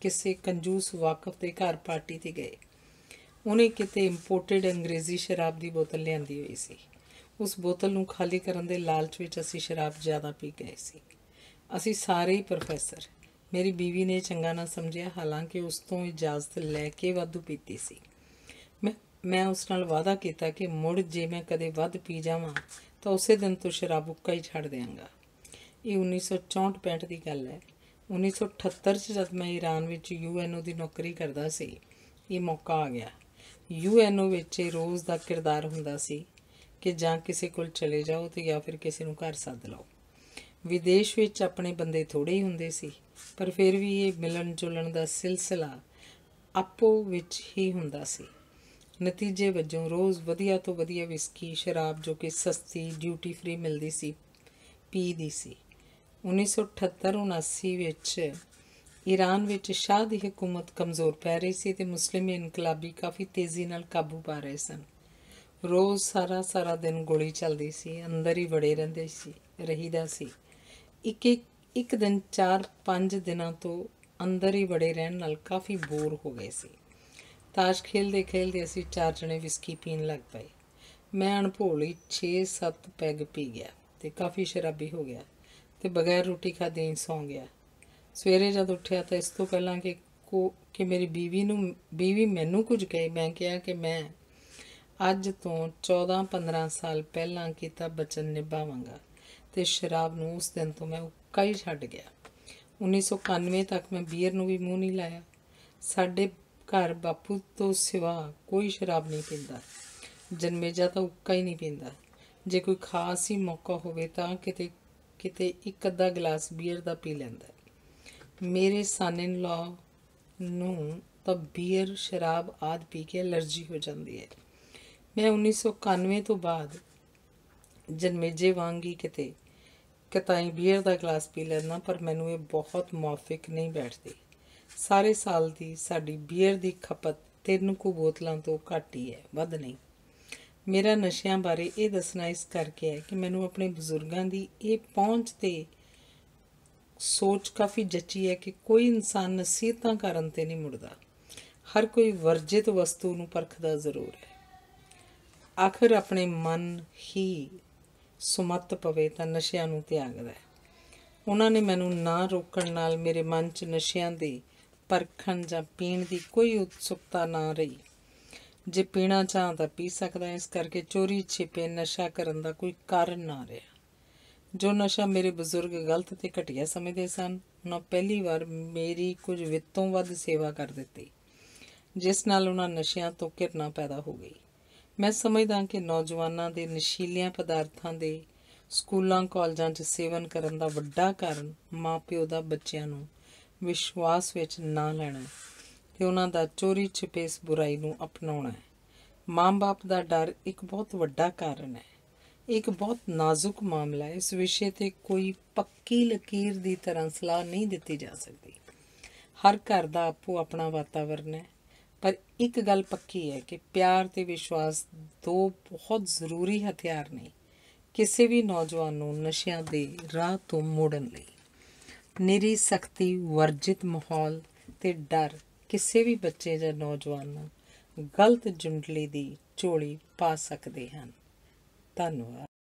ਕਿਸੇ ਕੰਜੂਸ ਵਾਕਫ ਦੇ ਘਰ ਪਾਰਟੀ ਤੇ ਗਏ ਉਹਨੇ ਕਿਤੇ ਇੰਪੋਰਟਡ ਅੰਗਰੇਜ਼ੀ ਸ਼ਰਾਬ ਦੀ ਬੋਤਲ ਲਿਆਂਦੀ ਹੋਈ ਸੀ ਉਸ ਬੋਤਲ ਨੂੰ ਖਾਲੀ ਕਰਨ ਦੇ ਲਾਲਚ ਵਿੱਚ ਅਸੀਂ ਸ਼ਰਾਬ ਜ਼ਿਆਦਾ ਪੀ ਗਏ ਸੀ ਅਸੀਂ ਸਾਰੇ ਹੀ ਪ੍ਰੋਫੈਸਰ ਮੇਰੀ ਬੀਵੀ ਨੇ ਚੰਗਾ ਨਾ ਸਮਝਿਆ ਹਾਲਾਂਕਿ ਉਸ ਤੋਂ ਇਜਾਜ਼ਤ ਲੈ ਕੇ ਵਾਧੂ ਪੀਤੀ ਸੀ ਮੈਂ ਉਸ ਨਾਲ ਵਾਅਦਾ ਕੀਤਾ ਕਿ ਮੁੜ ਜੇ ਮੈਂ ਕਦੇ ਵੱਧ ਪੀ ਜਾਵਾਂ ਤਾਂ ਉਸੇ ਦਿਨ ਤੋਂ ਸ਼ਰਾਬ ਉੱਕਾ ਹੀ ਛੱਡ ਦੇਵਾਂਗਾ ਇਹ 1964-65 ਦੀ ਗੱਲ ਹੈ 1978 ਚ ਜਦ ਮੈਂ ਈਰਾਨ ਵਿੱਚ ਯੂਐਨਓ ਦੀ ਨੌਕਰੀ ਕਰਦਾ ਸੀ ਇਹ ਮੌਕਾ ਆ ਗਿਆ ਯੂਐਨਓ ਵਿੱਚ ਇਹ ਰੋਜ਼ ਦਾ ਕਿਰਦਾਰ ਹੁੰਦਾ ਸੀ ਕਿ ਜਾਂ ਕਿਸੇ ਕੋਲ ਚਲੇ ਜਾਓ ਤੇ ਜਾਂ ਫਿਰ ਕਿਸੇ ਨੂੰ ਘਰ ਸੱਦ ਲਓ ਵਿਦੇਸ਼ ਵਿੱਚ ਆਪਣੇ ਬੰਦੇ ਥੋੜੇ ਹੀ ਹੁੰਦੇ ਸੀ ਪਰ ਫਿਰ ਵੀ ਇਹ ਮਿਲਣ ਜੁਲਣ ਦਾ ਸਿਲਸਿਲਾ ਆਪੋ ਵਿੱਚ ਹੀ ਹੁੰਦਾ ਸੀ ਨਤੀਜੇ ਵਜੋਂ ਰੋਜ਼ ਵਧੀਆ ਤੋਂ ਵਧੀਆ ਵਿਸਕੀ ਸ਼ਰਾਬ ਜੋ ਕਿ ਸਸਤੀ ਡਿਊਟੀ ਫ੍ਰੀ ਮਿਲਦੀ ਸੀ ਪੀਦੀ ਸੀ 1978-79 ਵਿੱਚ ਈਰਾਨ ਵਿੱਚ ਸ਼ਾਹ ਦੀ ਹਕੂਮਤ ਕਮਜ਼ੋਰ ਪੈ ਰਹੀ ਸੀ ਤੇ ਮੁਸਲਿਮ ਇਨਕਲਾਬੀ ਕਾਫੀ ਤੇਜ਼ੀ ਨਾਲ ਕਾਬੂ ਪਾ ਰਹੇ ਸਨ ਰੋਜ਼ ਸਾਰਾ ਸਾਰਾ ਦਿਨ ਗੋਲੀ ਚੱਲਦੀ ਸੀ ਅੰਦਰ ਹੀ ਵੜੇ ਰਹਿੰਦੇ ਸੀ ਰਹੀਦਾ ਸੀ ਇੱਕ ਇੱਕ ਇੱਕ ਦਿਨ 4-5 ਦਿਨਾਂ ਤੋਂ ਅੰਦਰ ਹੀ ਬੜੇ ਰਹਿਣ ਨਾਲ ਕਾਫੀ ਬੋਰ ਹੋ ਗਏ ਸੀ ਤਾਸ਼ ਖੇਲਦੇ ਖੇਲਦੇ ਅਸੀਂ ਚਾਰ ਜਣੇ ਵਿਸਕੀ ਪੀਣ ਲੱਗ ਪਏ ਮੈਂ ਅਣਭੋਲੀ 6-7 ਪੈਗ ਪੀ ਗਿਆ ਤੇ ਕਾਫੀ ਸ਼ਰਾਬੀ ਹੋ ਗਿਆ ਤੇ ਬਗੈਰ ਰੋਟੀ ਖਾਦੇ ਹੀ ਸੌਂ ਗਿਆ ਸਵੇਰੇ ਜਦ ਉੱਠਿਆ ਤਾਂ ਇਸ ਤੋਂ ਪਹਿਲਾਂ ਕਿ ਕੋ ਕਿ ਮੇਰੀ ਬੀਵੀ ਨੂੰ ਬੀਵੀ ਮੈਨੂੰ ਕੁਝ ਕਹੇ ਮੈਂ ਕਿਹਾ ਕਿ ਮੈਂ ਅੱਜ ਤੋਂ 14-15 ਸਾਲ ਪਹਿਲਾਂ ਕੀਤਾ ਬਚਨ ਨਿਭਾਵਾਂਗਾ ਤੇ ਸ਼ਰਾਬ ਨੂੰ ਉਸ ਦਿਨ ਤੋਂ ਮੈਂ ਉੱਕਾ ਹੀ ਛੱਡ ਗਿਆ 1991 ਤੱਕ ਮੈਂ ਬੀਅਰ ਨੂੰ ਵੀ ਮੂੰਹ ਨਹੀਂ ਲਾਇਆ ਸਾਡੇ ਘਰ ਬਾਪੂ ਤੋਂ ਸਿਵਾ ਕੋਈ ਸ਼ਰਾਬ ਨਹੀਂ ਪੀਂਦਾ ਜਨਮੇਜਾ ਤਾਂ ਉੱਕਾ ਹੀ ਨਹੀਂ ਪੀਂਦਾ ਜੇ ਕੋਈ ਖਾਸ ਹੀ ਮੌਕਾ ਹੋਵੇ ਤਾਂ ਕਿਤੇ ਕਿਤੇ ਇੱਕ ਅੱਧਾ ਗਲਾਸ ਬੀਅਰ ਦਾ ਪੀ ਲੈਂਦਾ ਮੇਰੇ ਸਨ ਇਨ ਲਾ ਨੂੰ ਤਾਂ ਬੀਅਰ ਸ਼ਰਾਬ ਆਦ ਪੀ ਕੇ ਅਲਰਜੀ ਹੋ ਜਾਂਦੀ ਹੈ ਮੈਂ 1991 ਤੋਂ ਬਾਅਦ ਜਨਮੇਜੇ ਵਾਂਗੀ ਕਿਤੇ ਕਿ ਕਤਾਈ ਬੀਅਰ ਦਾ ਗਲਾਸ ਪੀ ਲੈਣਾ ਪਰ ਮੈਨੂੰ ਇਹ ਬਹੁਤ ਮਾਫਿਕ ਨਹੀਂ ਬੈਠਦੀ ਸਾਰੇ ਸਾਲ ਦੀ ਸਾਡੀ ਬੀਅਰ ਦੀ ਖਪਤ ਤਿੰਨ ਕੁ ਬੋਤਲਾਂ ਤੋਂ ਘੱਟ ਹੀ ਹੈ ਵੱਧ ਨਹੀਂ ਮੇਰਾ ਨਸ਼ਿਆਂ ਬਾਰੇ ਇਹ ਦੱਸਣਾ ਇਸ ਕਰਕੇ ਹੈ ਕਿ ਮੈਨੂੰ ਆਪਣੇ ਬਜ਼ੁਰਗਾਂ ਦੀ ਇਹ ਪਹੁੰਚ ਤੇ ਸੋਚ ਕਾਫੀ ਜੱਚੀ ਹੈ ਕਿ ਕੋਈ ਇਨਸਾਨ ਨਸੀਹਤਾਂ ਕਰਨ ਤੇ ਨਹੀਂ ਮੁੜਦਾ ਹਰ ਕੋਈ ਵਰਜਿਤ ਵਸਤੂ ਨੂੰ ਪਰਖਦਾ ਜ਼ਰੂਰ ਹੈ ਆਖਰ ਆਪਣੇ ਮਨ ਹੀ ਸੁਮਤ ਪਵੇ ਤਾਂ ਨਸ਼ਿਆਂ ਨੂੰ ਤਿਆਗਦਾ ਹੈ ਉਹਨਾਂ ਨੇ ਮੈਨੂੰ ਨਾ ਰੋਕਣ ਨਾਲ ਮੇਰੇ ਮਨ 'ਚ ਨਸ਼ਿਆਂ ਦੀ ਪਰਖਣ ਜਾਂ ਪੀਣ ਦੀ ਕੋਈ ਉਤਸੁਕਤਾ ਨਾ ਰਹੀ ਜੇ ਪੀਣਾ ਚਾਹਾਂ ਤਾਂ ਪੀ ਸਕਦਾ ਇਸ ਕਰਕੇ ਚੋਰੀ ਛਿਪੇ ਨਸ਼ਾ ਕਰਨ ਦਾ ਕੋਈ ਕਾਰਨ ਨਾ ਰਿਹਾ ਜੋ ਨਸ਼ਾ ਮੇਰੇ ਬਜ਼ੁਰਗ ਗਲਤ ਤੇ ਘਟਿਆ ਸਮਝਦੇ ਸਨ ਉਹਨਾਂ ਪਹਿਲੀ ਵਾਰ ਮੇਰੀ ਕੁਝ ਵਿੱਤੋਂ ਵੱਧ ਸੇਵਾ ਕਰ ਦਿੱਤੀ ਜਿਸ ਨਾਲ ਉਹਨਾਂ ਨਸ਼ਿਆਂ ਤੋਂ ਕਿਰਨਾ ਪੈਦਾ ਹੋ ਗਈ ਮੈਂ ਸਮਝਦਾ ਕਿ ਨੌਜਵਾਨਾਂ ਦੇ ਨਸ਼ੀਲੇ ਪਦਾਰਥਾਂ ਦੇ ਸਕੂਲਾਂ ਕਾਲਜਾਂ 'ਚ ਸੇਵਨ ਕਰਨ ਦਾ ਵੱਡਾ ਕਾਰਨ ਮਾਪਿਓ ਦਾ ਬੱਚਿਆਂ ਨੂੰ ਵਿਸ਼ਵਾਸ ਵਿੱਚ ਨਾ ਲੈਣਾ ਤੇ ਉਹਨਾਂ ਦਾ ਚੋਰੀ ਇਸ ਬੁਰਾਈ ਨੂੰ ਅਪਣਾਉਣਾ ਹੈ ਮਾਂ-ਬਾਪ ਦਾ ਡਰ ਇੱਕ ਬਹੁਤ ਵੱਡਾ ਕਾਰਨ ਹੈ ਇੱਕ ਬਹੁਤ ਨਾਜ਼ੁਕ ਮਾਮਲਾ ਹੈ ਇਸ ਵਿਸ਼ੇ ਤੇ ਕੋਈ ਪੱਕੀ ਲਕੀਰ ਦੀ ਤਰ੍ਹਾਂ ਸਲਾਹ ਨਹੀਂ ਦਿੱਤੀ ਜਾ ਸਕਦੀ ਹਰ ਘਰ ਦਾ ਆਪੋ ਆਪਣਾ ਵਾਤਾਵਰਣ ਹੈ ਪਰ ਇੱਕ ਗੱਲ ਪੱਕੀ ਹੈ ਕਿ ਪਿਆਰ ਤੇ ਵਿਸ਼ਵਾਸ ਦੋ ਬਹੁਤ ਜ਼ਰੂਰੀ ਹਥਿਆਰ ਨੇ ਕਿਸੇ ਵੀ ਨੌਜਵਾਨ ਨੂੰ ਨਸ਼ਿਆਂ ਦੇ ਰਾਹ ਤੋਂ ਮੋੜਨ ਲਈ ਨਿਰੀ ਸਖਤੀ ਵਰਜਿਤ ਮਾਹੌਲ ਤੇ ਡਰ ਕਿਸੇ ਵੀ ਬੱਚੇ ਜਾਂ ਨੌਜਵਾਨ ਨੂੰ ਗਲਤ ਜੁੰਡਲੀ ਦੀ ਝੋਲੀ ਪਾ ਸਕਦੇ ਹਨ ਧੰਨਵਾਦ